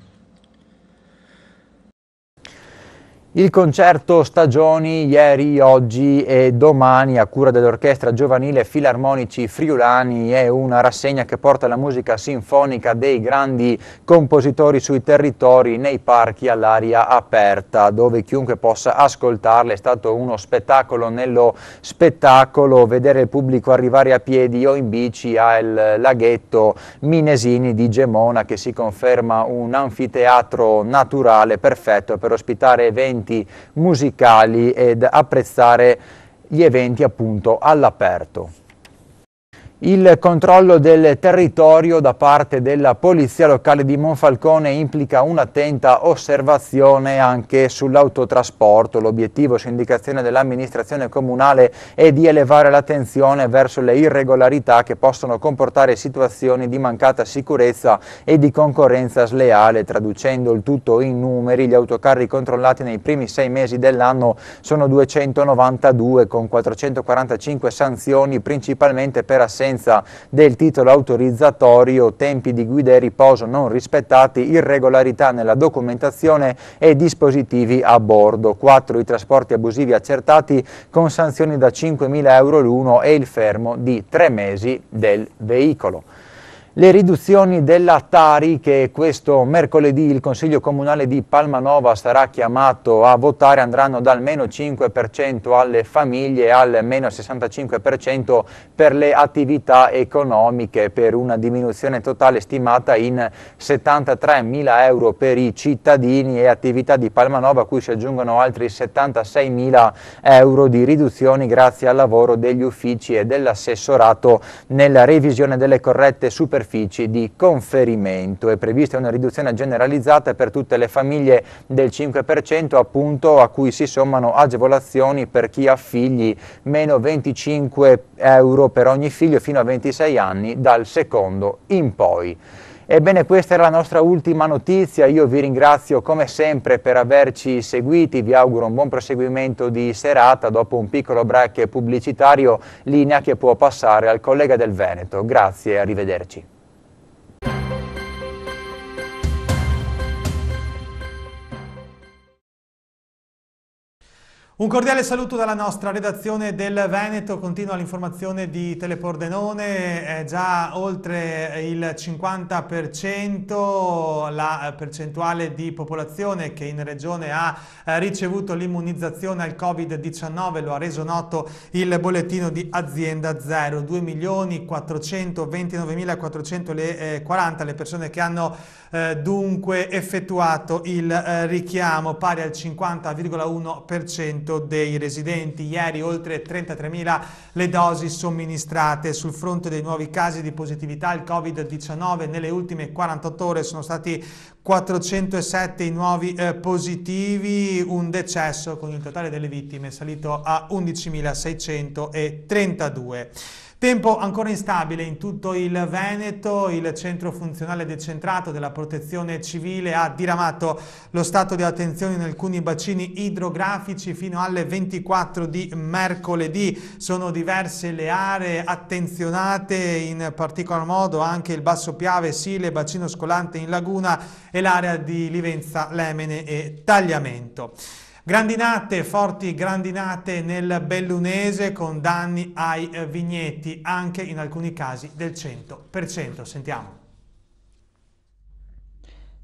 B: Il concerto Stagioni ieri, oggi e domani a cura dell'Orchestra Giovanile Filarmonici Friulani è una rassegna che porta la musica sinfonica dei grandi compositori sui territori, nei parchi, all'aria aperta, dove chiunque possa ascoltarla. È stato uno spettacolo nello spettacolo, vedere il pubblico arrivare a piedi o in bici al laghetto Minesini di Gemona che si conferma un anfiteatro naturale perfetto per ospitare eventi eventi musicali ed apprezzare gli eventi appunto all'aperto. Il controllo del territorio da parte della Polizia Locale di Monfalcone implica un'attenta osservazione anche sull'autotrasporto. L'obiettivo, su indicazione dell'amministrazione comunale, è di elevare l'attenzione verso le irregolarità che possono comportare situazioni di mancata sicurezza e di concorrenza sleale. Traducendo il tutto in numeri, gli autocarri controllati nei primi sei mesi dell'anno sono 292 con 445 sanzioni, principalmente per assenza scadenza del titolo autorizzatorio, tempi di guida e riposo non rispettati, irregolarità nella documentazione e dispositivi a bordo. 4. I trasporti abusivi accertati con sanzioni da 5.000 euro l'uno e il fermo di tre mesi del veicolo le riduzioni della Tari che questo mercoledì il Consiglio Comunale di Palmanova sarà chiamato a votare andranno dal meno 5% alle famiglie e al meno 65% per le attività economiche per una diminuzione totale stimata in 73 mila euro per i cittadini e attività di Palmanova a cui si aggiungono altri 76 mila euro di riduzioni grazie al lavoro degli uffici e dell'assessorato nella revisione delle corrette superfici superfici di conferimento. È prevista una riduzione generalizzata per tutte le famiglie del 5%, appunto a cui si sommano agevolazioni per chi ha figli, meno 25 euro per ogni figlio fino a 26 anni dal secondo in poi. Ebbene questa era la nostra ultima notizia, io vi ringrazio come sempre per averci seguiti, vi auguro un buon proseguimento di serata dopo un piccolo break pubblicitario, linea che può passare al collega del Veneto. Grazie e arrivederci.
C: Un cordiale saluto dalla nostra redazione del Veneto, continua l'informazione di Telepordenone, è già oltre il 50% la percentuale di popolazione che in regione ha eh, ricevuto l'immunizzazione al Covid-19, lo ha reso noto il bollettino di azienda 0, 2.429.440 eh, le persone che hanno eh, dunque effettuato il richiamo pari al 50,1% 100% dei residenti. Ieri oltre 33.000 le dosi somministrate. Sul fronte dei nuovi casi di positività al Covid-19 nelle ultime 48 ore sono stati 407 i nuovi eh, positivi, un decesso con il totale delle vittime salito a 11.632. Tempo ancora instabile in tutto il Veneto, il centro funzionale decentrato della protezione civile ha diramato lo stato di attenzione in alcuni bacini idrografici fino alle 24 di mercoledì. Sono diverse le aree attenzionate, in particolar modo anche il Basso Piave, Sile, Bacino Scolante in Laguna e l'area di Livenza, Lemene e Tagliamento. Grandinate, forti grandinate nel Bellunese con danni ai eh, vigneti, anche in alcuni casi del 100%. Sentiamo.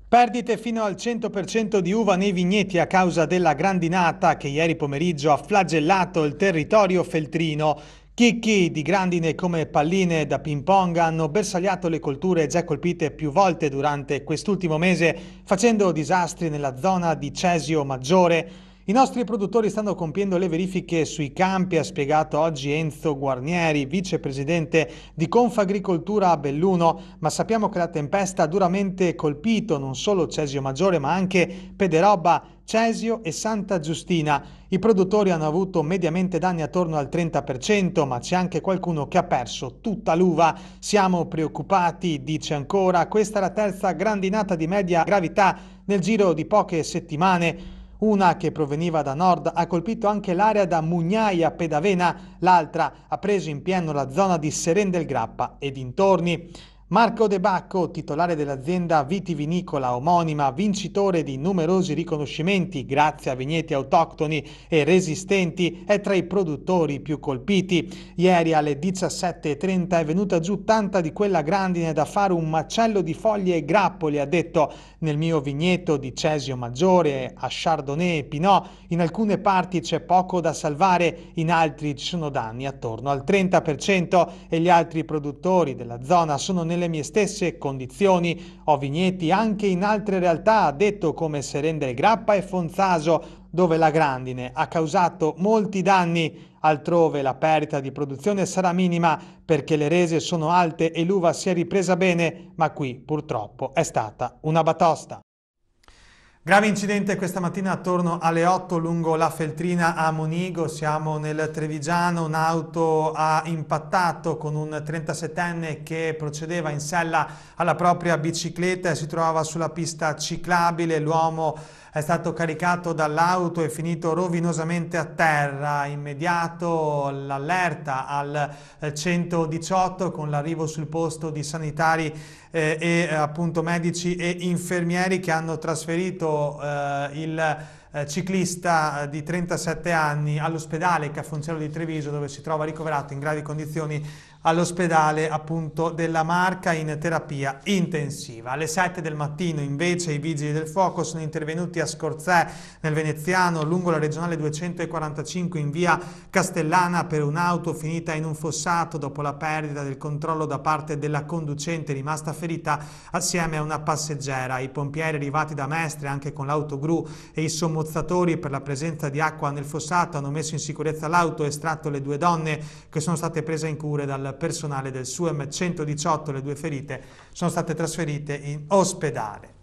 C: Perdite fino al 100% di uva nei vigneti a causa della grandinata che ieri pomeriggio ha flagellato il territorio feltrino. Chicchi di grandine come palline da ping pong hanno bersagliato le colture già colpite più volte durante quest'ultimo mese, facendo disastri nella zona di Cesio Maggiore. I nostri produttori stanno compiendo le verifiche sui campi, ha spiegato oggi Enzo Guarnieri, vicepresidente di Confagricoltura a Belluno, ma sappiamo che la tempesta ha duramente colpito non solo Cesio Maggiore ma anche Pederoba, Cesio e Santa Giustina. I produttori hanno avuto mediamente danni attorno al 30%, ma c'è anche qualcuno che ha perso tutta l'uva. Siamo preoccupati, dice ancora, questa è la terza grandinata di media gravità nel giro di poche settimane. Una che proveniva da nord ha colpito anche l'area da Mugnaia a Pedavena, l'altra ha preso in pieno la zona di Seren del Grappa e dintorni. Marco De Bacco, titolare dell'azienda vitivinicola omonima, vincitore di numerosi riconoscimenti grazie a vigneti autoctoni e resistenti, è tra i produttori più colpiti. Ieri alle 17.30 è venuta giù tanta di quella grandine da fare un macello di foglie e grappoli, ha detto. Nel mio vigneto di Cesio Maggiore, a Chardonnay e Pinot, in alcune parti c'è poco da salvare, in altri ci sono danni attorno al 30% e gli altri produttori della zona sono nelle nelle mie stesse condizioni. Ho vigneti anche in altre realtà, detto come Serende Grappa e Fonzaso, dove la grandine ha causato molti danni. Altrove la perdita di produzione sarà minima perché le rese sono alte e l'uva si è ripresa bene, ma qui purtroppo è stata una batosta. Grave incidente questa mattina attorno alle 8 lungo la Feltrina a Monigo, siamo nel Trevigiano, un'auto ha impattato con un 37enne che procedeva in sella alla propria bicicletta e si trovava sulla pista ciclabile, l'uomo è stato caricato dall'auto e finito rovinosamente a terra. Immediato l'allerta al 118 eh, con l'arrivo sul posto di sanitari eh, e eh, appunto medici e infermieri che hanno trasferito eh, il eh, ciclista di 37 anni all'ospedale Caffoncello di Treviso dove si trova ricoverato in gravi condizioni all'ospedale appunto della Marca in terapia intensiva. Alle 7 del mattino invece i vigili del fuoco sono intervenuti a Scorzè nel Veneziano lungo la regionale 245 in via Castellana per un'auto finita in un fossato dopo la perdita del controllo da parte della conducente rimasta ferita assieme a una passeggera. I pompieri arrivati da Mestre anche con l'autogru e i sommozzatori per la presenza di acqua nel fossato hanno messo in sicurezza l'auto e estratto le due donne che sono state prese in cure dal personale del SUEM 118 le due ferite sono state trasferite in ospedale.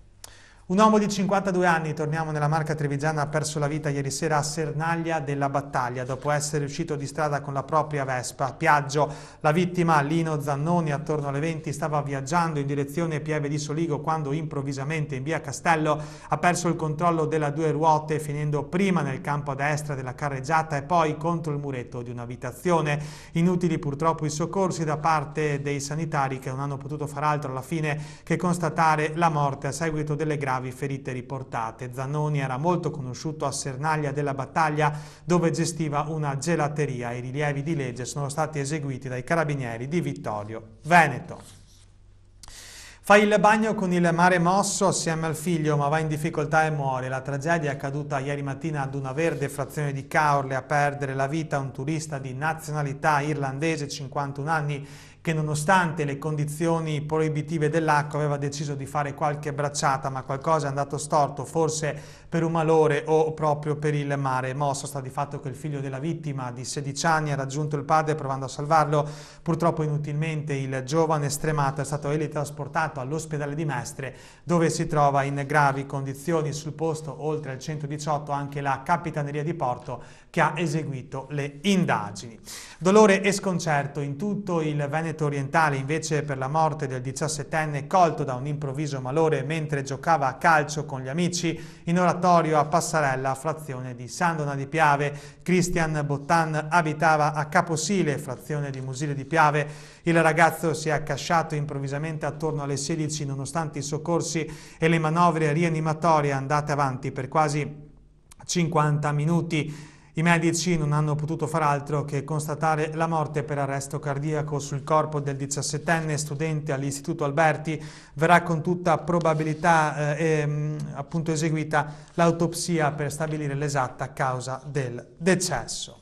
C: Un uomo di 52 anni, torniamo nella marca trevigiana, ha perso la vita ieri sera a Sernaglia della Battaglia dopo essere uscito di strada con la propria Vespa. A Piaggio, la vittima Lino Zannoni attorno alle 20 stava viaggiando in direzione Pieve di Soligo quando improvvisamente in via Castello ha perso il controllo della due ruote finendo prima nel campo a destra della carreggiata e poi contro il muretto di un'abitazione. Inutili purtroppo i soccorsi da parte dei sanitari che non hanno potuto far altro alla fine che constatare la morte a seguito delle gravi gravi ferite riportate. Zanoni era molto conosciuto a Sernaglia della Battaglia dove gestiva una gelateria. I rilievi di legge sono stati eseguiti dai carabinieri di Vittorio Veneto. Fa il bagno con il mare mosso assieme al figlio, ma va in difficoltà e muore. La tragedia è accaduta ieri mattina ad una verde frazione di Caorle a perdere la vita un turista di nazionalità irlandese, 51 anni, che nonostante le condizioni proibitive dell'acqua aveva deciso di fare qualche bracciata, ma qualcosa è andato storto, forse per un malore o proprio per il mare mosso. Sta di fatto che il figlio della vittima di 16 anni ha raggiunto il padre provando a salvarlo, purtroppo inutilmente il giovane stremato è stato elitrasportato all'ospedale di Mestre dove si trova in gravi condizioni. Sul posto, oltre al 118, anche la Capitaneria di Porto che ha eseguito le indagini. Dolore e sconcerto in tutto il Veneto Veneto orientale invece per la morte del 17enne colto da un improvviso malore mentre giocava a calcio con gli amici in oratorio a Passarella, frazione di Sandona di Piave. Christian Bottan abitava a Caposile, frazione di Musile di Piave. Il ragazzo si è accasciato improvvisamente attorno alle 16 nonostante i soccorsi e le manovre rianimatorie andate avanti per quasi 50 minuti. I medici non hanno potuto far altro che constatare la morte per arresto cardiaco sul corpo del 17enne studente all'Istituto Alberti. Verrà con tutta probabilità eh, eh, eseguita l'autopsia per stabilire l'esatta causa del decesso.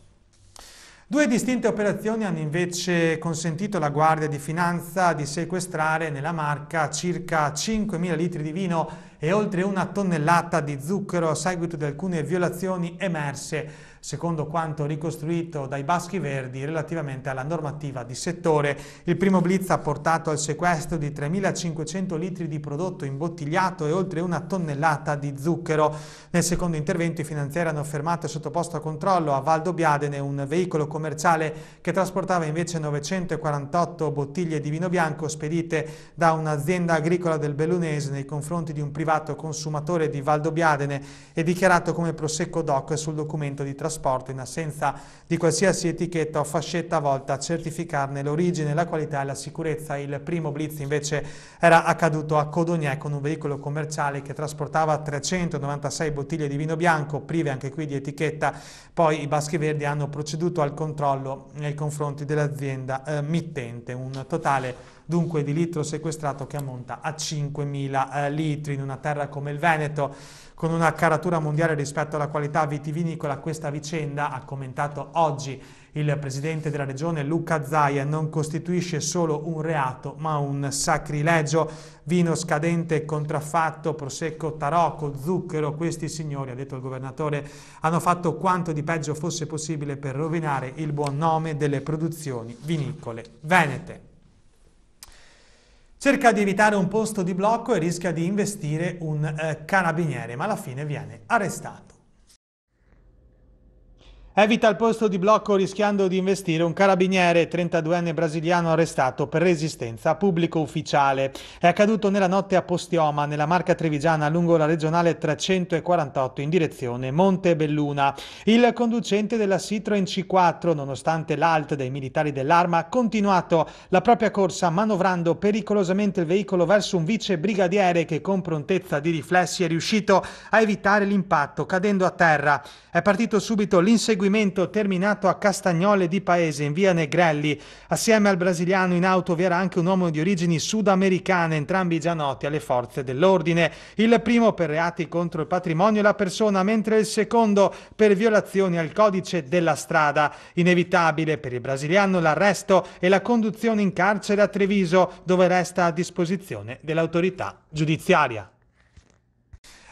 C: Due distinte operazioni hanno invece consentito alla Guardia di Finanza di sequestrare nella marca circa 5.000 litri di vino e oltre una tonnellata di zucchero a seguito di alcune violazioni emerse secondo quanto ricostruito dai Baschi Verdi relativamente alla normativa di settore. Il primo blitz ha portato al sequestro di 3.500 litri di prodotto imbottigliato e oltre una tonnellata di zucchero. Nel secondo intervento i finanziari hanno fermato e sottoposto a controllo a Valdo Biadene un veicolo commerciale che trasportava invece 948 bottiglie di vino bianco spedite da un'azienda agricola del Bellunese nei confronti di un privato consumatore di Valdo Biadene e dichiarato come prosecco DOC sul documento di trasporto trasporto in assenza di qualsiasi etichetta o fascetta volta a certificarne l'origine, la qualità e la sicurezza. Il primo blitz invece era accaduto a Codognè con un veicolo commerciale che trasportava 396 bottiglie di vino bianco, prive anche qui di etichetta. Poi i Baschi Verdi hanno proceduto al controllo nei confronti dell'azienda eh, mittente. Un totale dunque di litro sequestrato che ammonta a 5.000 eh, litri in una terra come il Veneto. Con una caratura mondiale rispetto alla qualità vitivinicola questa vicenda, ha commentato oggi il presidente della regione Luca Zaia, non costituisce solo un reato ma un sacrilegio. Vino scadente, contraffatto, prosecco, tarocco, zucchero, questi signori, ha detto il governatore, hanno fatto quanto di peggio fosse possibile per rovinare il buon nome delle produzioni vinicole venete cerca di evitare un posto di blocco e rischia di investire un eh, carabiniere, ma alla fine viene arrestato. Evita il posto di blocco rischiando di investire un carabiniere 32enne brasiliano arrestato per resistenza a pubblico ufficiale. È accaduto nella notte a Postioma, nella marca trevigiana lungo la regionale 348 in direzione Monte Belluna. Il conducente della Citroen C4, nonostante l'alt dei militari dell'arma, ha continuato la propria corsa manovrando pericolosamente il veicolo verso un vice brigadiere che con prontezza di riflessi è riuscito a evitare l'impatto cadendo a terra. È partito subito l'inseguimento inseguimento terminato a Castagnole di Paese in via Negrelli. Assieme al brasiliano in auto vi era anche un uomo di origini sudamericane, entrambi già noti alle forze dell'ordine. Il primo per reati contro il patrimonio e la persona, mentre il secondo per violazioni al codice della strada. Inevitabile per il brasiliano l'arresto e la conduzione in carcere a Treviso, dove resta a disposizione dell'autorità giudiziaria.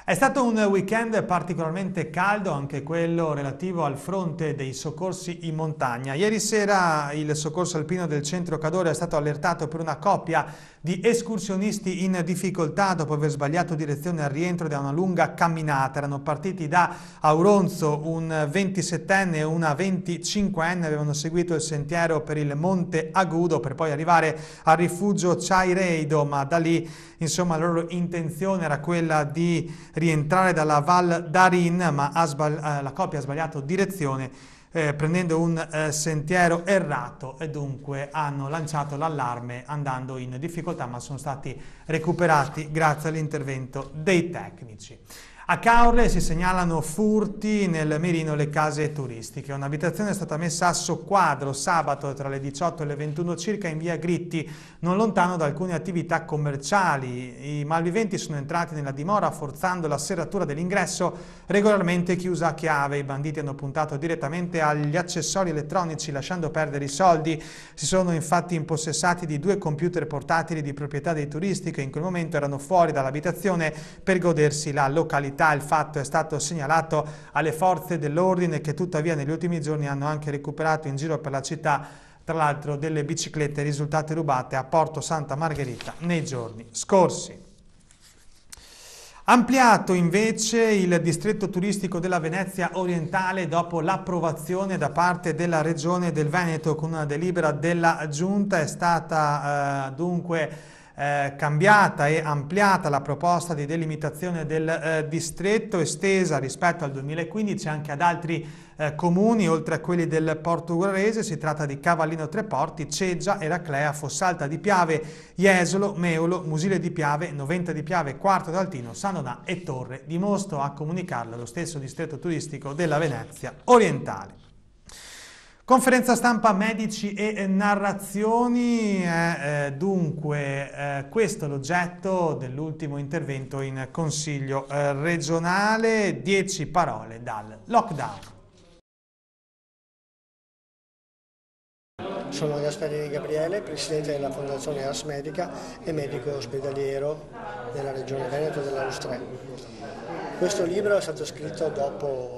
C: È stato un weekend particolarmente caldo, anche quello relativo al fronte dei soccorsi in montagna. Ieri sera il soccorso alpino del centro Cadore è stato allertato per una coppia di escursionisti in difficoltà dopo aver sbagliato direzione al rientro da una lunga camminata. Erano partiti da Auronzo, un 27enne e una 25enne, avevano seguito il sentiero per il Monte Agudo per poi arrivare al rifugio Ciaireido, ma da lì insomma la loro intenzione era quella di rientrare dalla Val d'Arin, ma eh, la coppia ha sbagliato direzione eh, prendendo un eh, sentiero errato e dunque hanno lanciato l'allarme andando in difficoltà ma sono stati recuperati grazie all'intervento dei tecnici. A Caorle si segnalano furti nel mirino le case turistiche. Un'abitazione è stata messa a soquadro sabato tra le 18 e le 21 circa in via Gritti, non lontano da alcune attività commerciali. I malviventi sono entrati nella dimora forzando la serratura dell'ingresso regolarmente chiusa a chiave. I banditi hanno puntato direttamente agli accessori elettronici lasciando perdere i soldi. Si sono infatti impossessati di due computer portatili di proprietà dei turisti che in quel momento erano fuori dall'abitazione per godersi la località qualità il fatto è stato segnalato alle forze dell'ordine che tuttavia negli ultimi giorni hanno anche recuperato in giro per la città tra l'altro delle biciclette risultate rubate a Porto Santa Margherita nei giorni scorsi. Ampliato invece il distretto turistico della Venezia orientale dopo l'approvazione da parte della Regione del Veneto con una delibera della Giunta è stata eh, dunque eh, cambiata e ampliata la proposta di delimitazione del eh, distretto, estesa rispetto al 2015 anche ad altri eh, comuni, oltre a quelli del Portugalese, si tratta di Cavallino Tre Porti, Ceggia, Eraclea, Fossalta di Piave, Jesolo, Meolo, Musile di Piave, Noventa di Piave, Quarto d'Altino, Sanonà e Torre di Mosto, a comunicarlo lo stesso distretto turistico della Venezia orientale. Conferenza stampa medici e narrazioni, eh, eh, dunque eh, questo è l'oggetto dell'ultimo intervento in Consiglio eh, regionale, 10 parole dal lockdown.
T: Sono Gasperini Gabriele, presidente della Fondazione Ars Medica e medico ospedaliero della Regione Veneto dell'Austria. Questo libro è stato scritto dopo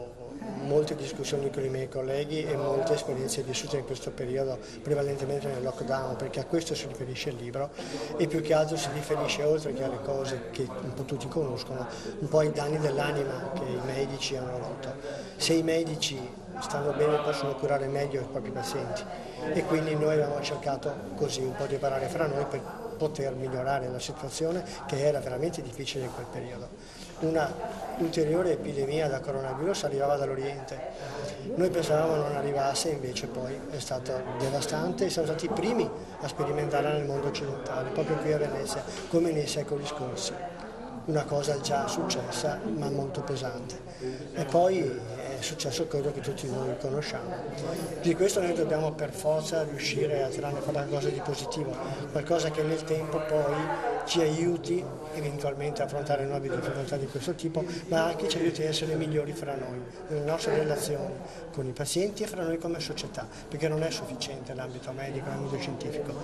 T: molte discussioni con i miei colleghi e molte esperienze vissute in questo periodo, prevalentemente nel lockdown, perché a questo si riferisce il libro e più che altro si riferisce oltre che alle cose che un po' tutti conoscono, un po' ai danni dell'anima che i medici hanno avuto. Se i medici stanno bene possono curare meglio i propri pazienti e quindi noi abbiamo cercato così un po' di parlare fra noi per poter migliorare la situazione che era veramente difficile in quel periodo una ulteriore epidemia da coronavirus arrivava dall'Oriente. Noi pensavamo non arrivasse, invece poi è stata devastante e siamo stati i primi a sperimentarla nel mondo occidentale, proprio qui a Venezia, come nei secoli scorsi. Una cosa già successa ma molto pesante. E poi è successo quello che tutti noi conosciamo. Di questo noi dobbiamo per forza riuscire a tirare qualcosa di positivo, qualcosa che nel tempo poi ci aiuti eventualmente a affrontare nuove difficoltà di questo tipo, ma anche ci aiuti a essere migliori fra noi, nelle nostre relazioni con i pazienti e fra noi come società, perché non è sufficiente l'ambito medico, l'ambito scientifico,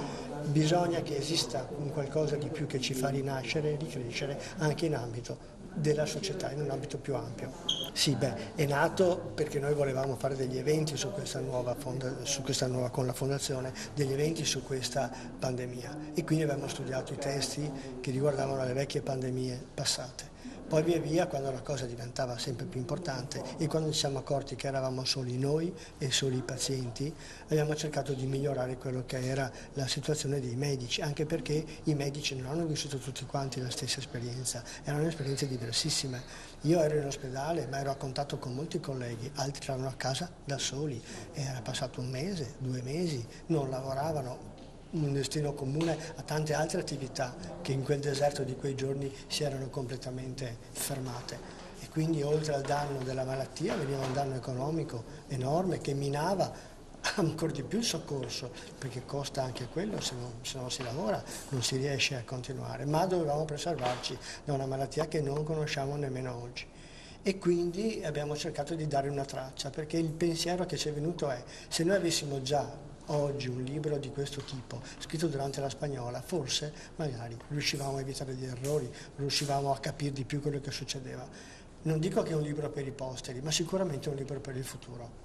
T: bisogna che esista un qualcosa di più che ci fa rinascere e ricrescere anche in ambito della società in un ambito più ampio. Sì, beh, è nato perché noi volevamo fare degli eventi su questa nuova, fonda, su questa nuova con la fondazione, degli eventi su questa pandemia e quindi abbiamo studiato i testi che riguardavano le vecchie pandemie passate. Poi via via, quando la cosa diventava sempre più importante e quando ci siamo accorti che eravamo soli noi e soli i pazienti, abbiamo cercato di migliorare quello che era la situazione dei medici, anche perché i medici non hanno vissuto tutti quanti la stessa esperienza, erano esperienze diversissime. Io ero in ospedale, ma ero a contatto con molti colleghi, altri erano a casa da soli, era passato un mese, due mesi, non lavoravano, un destino comune a tante altre attività che in quel deserto di quei giorni si erano completamente fermate. E quindi oltre al danno della malattia veniva un danno economico enorme che minava ancora di più il soccorso, perché costa anche quello, se non, se non, si lavora non si riesce a continuare, ma dovevamo preservarci da una malattia che non conosciamo nemmeno oggi. E quindi abbiamo cercato di dare una traccia, perché il pensiero che ci è venuto è, se noi avessimo già oggi un libro di questo tipo, scritto durante la spagnola, forse magari riuscivamo a evitare gli errori, riuscivamo a capire di più quello che succedeva. Non dico che è un libro per i posteri, ma sicuramente è un libro per il futuro.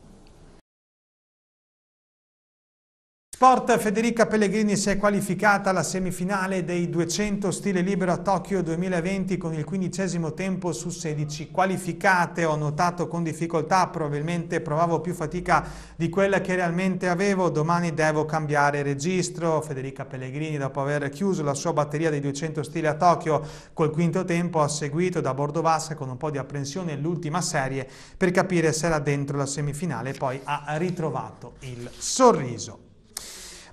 C: Sport Federica Pellegrini si è qualificata alla semifinale dei 200 stile libero a Tokyo 2020 con il quindicesimo tempo su 16 qualificate. Ho notato con difficoltà, probabilmente provavo più fatica di quella che realmente avevo. Domani devo cambiare registro. Federica Pellegrini dopo aver chiuso la sua batteria dei 200 stile a Tokyo col quinto tempo ha seguito da Bordovassa con un po' di apprensione l'ultima serie per capire se era dentro la semifinale. Poi ha ritrovato il sorriso.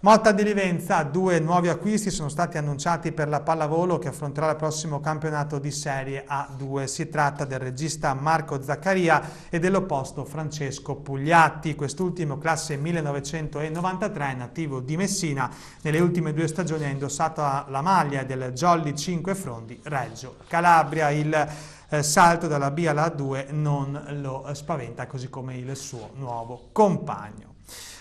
C: Motta di Livenza, due nuovi acquisti sono stati annunciati per la pallavolo che affronterà il prossimo campionato di Serie A2. Si tratta del regista Marco Zaccaria e dell'opposto Francesco Pugliatti, quest'ultimo classe 1993 nativo di Messina. Nelle ultime due stagioni ha indossato la maglia del Jolly 5 Frondi Reggio Calabria. Il eh, salto dalla B alla A2 non lo spaventa così come il suo nuovo compagno.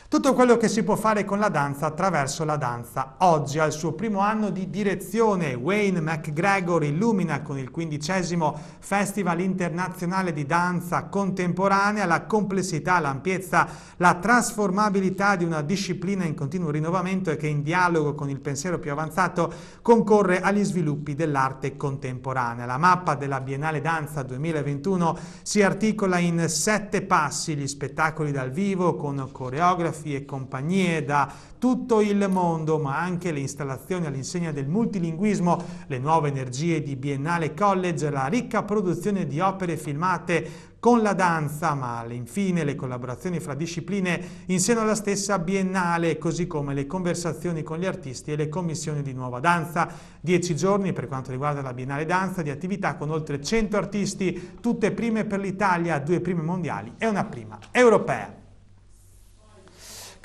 C: Tutto quello che si può fare con la danza attraverso la danza. Oggi, al suo primo anno di direzione, Wayne McGregor illumina con il quindicesimo Festival Internazionale di Danza Contemporanea la complessità, l'ampiezza, la trasformabilità di una disciplina in continuo rinnovamento e che in dialogo con il pensiero più avanzato concorre agli sviluppi dell'arte contemporanea. La mappa della Biennale Danza 2021 si articola in sette passi, gli spettacoli dal vivo con coreografi, fotografi e compagnie da tutto il mondo, ma anche le installazioni all'insegna del multilinguismo, le nuove energie di Biennale College, la ricca produzione di opere filmate con la danza, ma infine le collaborazioni fra discipline in seno alla stessa biennale, così come le conversazioni con gli artisti e le commissioni di nuova danza. Dieci giorni per quanto riguarda la Biennale Danza di attività con oltre 100 artisti, tutte prime per l'Italia, due prime mondiali e una prima europea.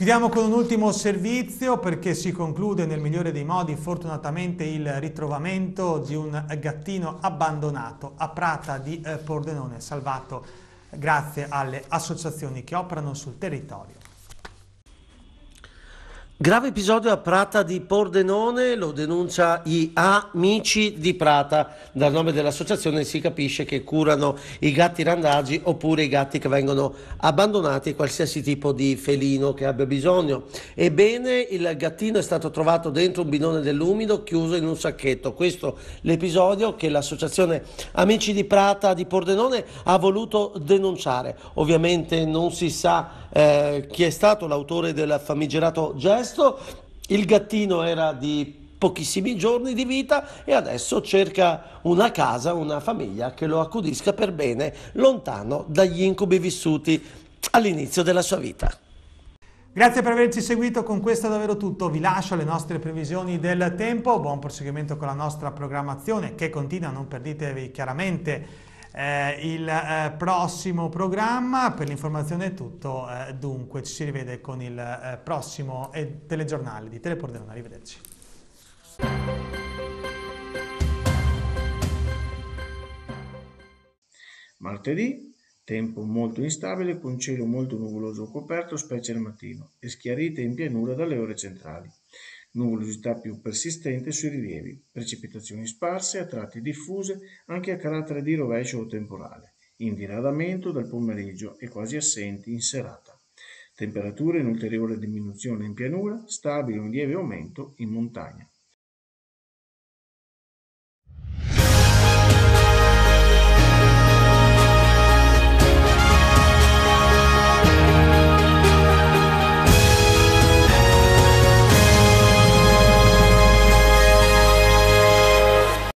C: Chiudiamo con un ultimo servizio perché si conclude nel migliore dei modi fortunatamente il ritrovamento di un gattino abbandonato a Prata di eh, Pordenone, salvato grazie alle associazioni che operano sul territorio.
D: Grave episodio a Prata di Pordenone, lo denuncia gli amici di Prata. Dal nome dell'associazione si capisce che curano i gatti randagi oppure i gatti che vengono abbandonati, qualsiasi tipo di felino che abbia bisogno. Ebbene, il gattino è stato trovato dentro un binone dell'umido chiuso in un sacchetto. Questo l'episodio che l'associazione Amici di Prata di Pordenone ha voluto denunciare. Ovviamente non si sa eh, chi è stato l'autore del famigerato gesto presto, il gattino era di pochissimi giorni di vita e adesso cerca una casa, una famiglia che lo accudisca per bene, lontano dagli incubi vissuti all'inizio della sua vita. Grazie per averci seguito, con questo
C: è davvero tutto, vi lascio le nostre previsioni del tempo, buon proseguimento con la nostra programmazione che continua, non perdetevi chiaramente eh, il eh, prossimo programma. Per l'informazione è tutto, eh, dunque ci si rivede con il eh, prossimo eh, telegiornale di Telepordenone, arrivederci.
L: Martedì, tempo molto instabile con cielo molto nuvoloso coperto specie al mattino e schiarite in pianura dalle ore centrali nuvolosità più persistente sui rilievi, precipitazioni sparse a tratti diffuse anche a carattere di rovescio o temporale, in diradamento dal pomeriggio e quasi assenti in serata. Temperature in ulteriore diminuzione in pianura, stabile o in lieve aumento in montagna.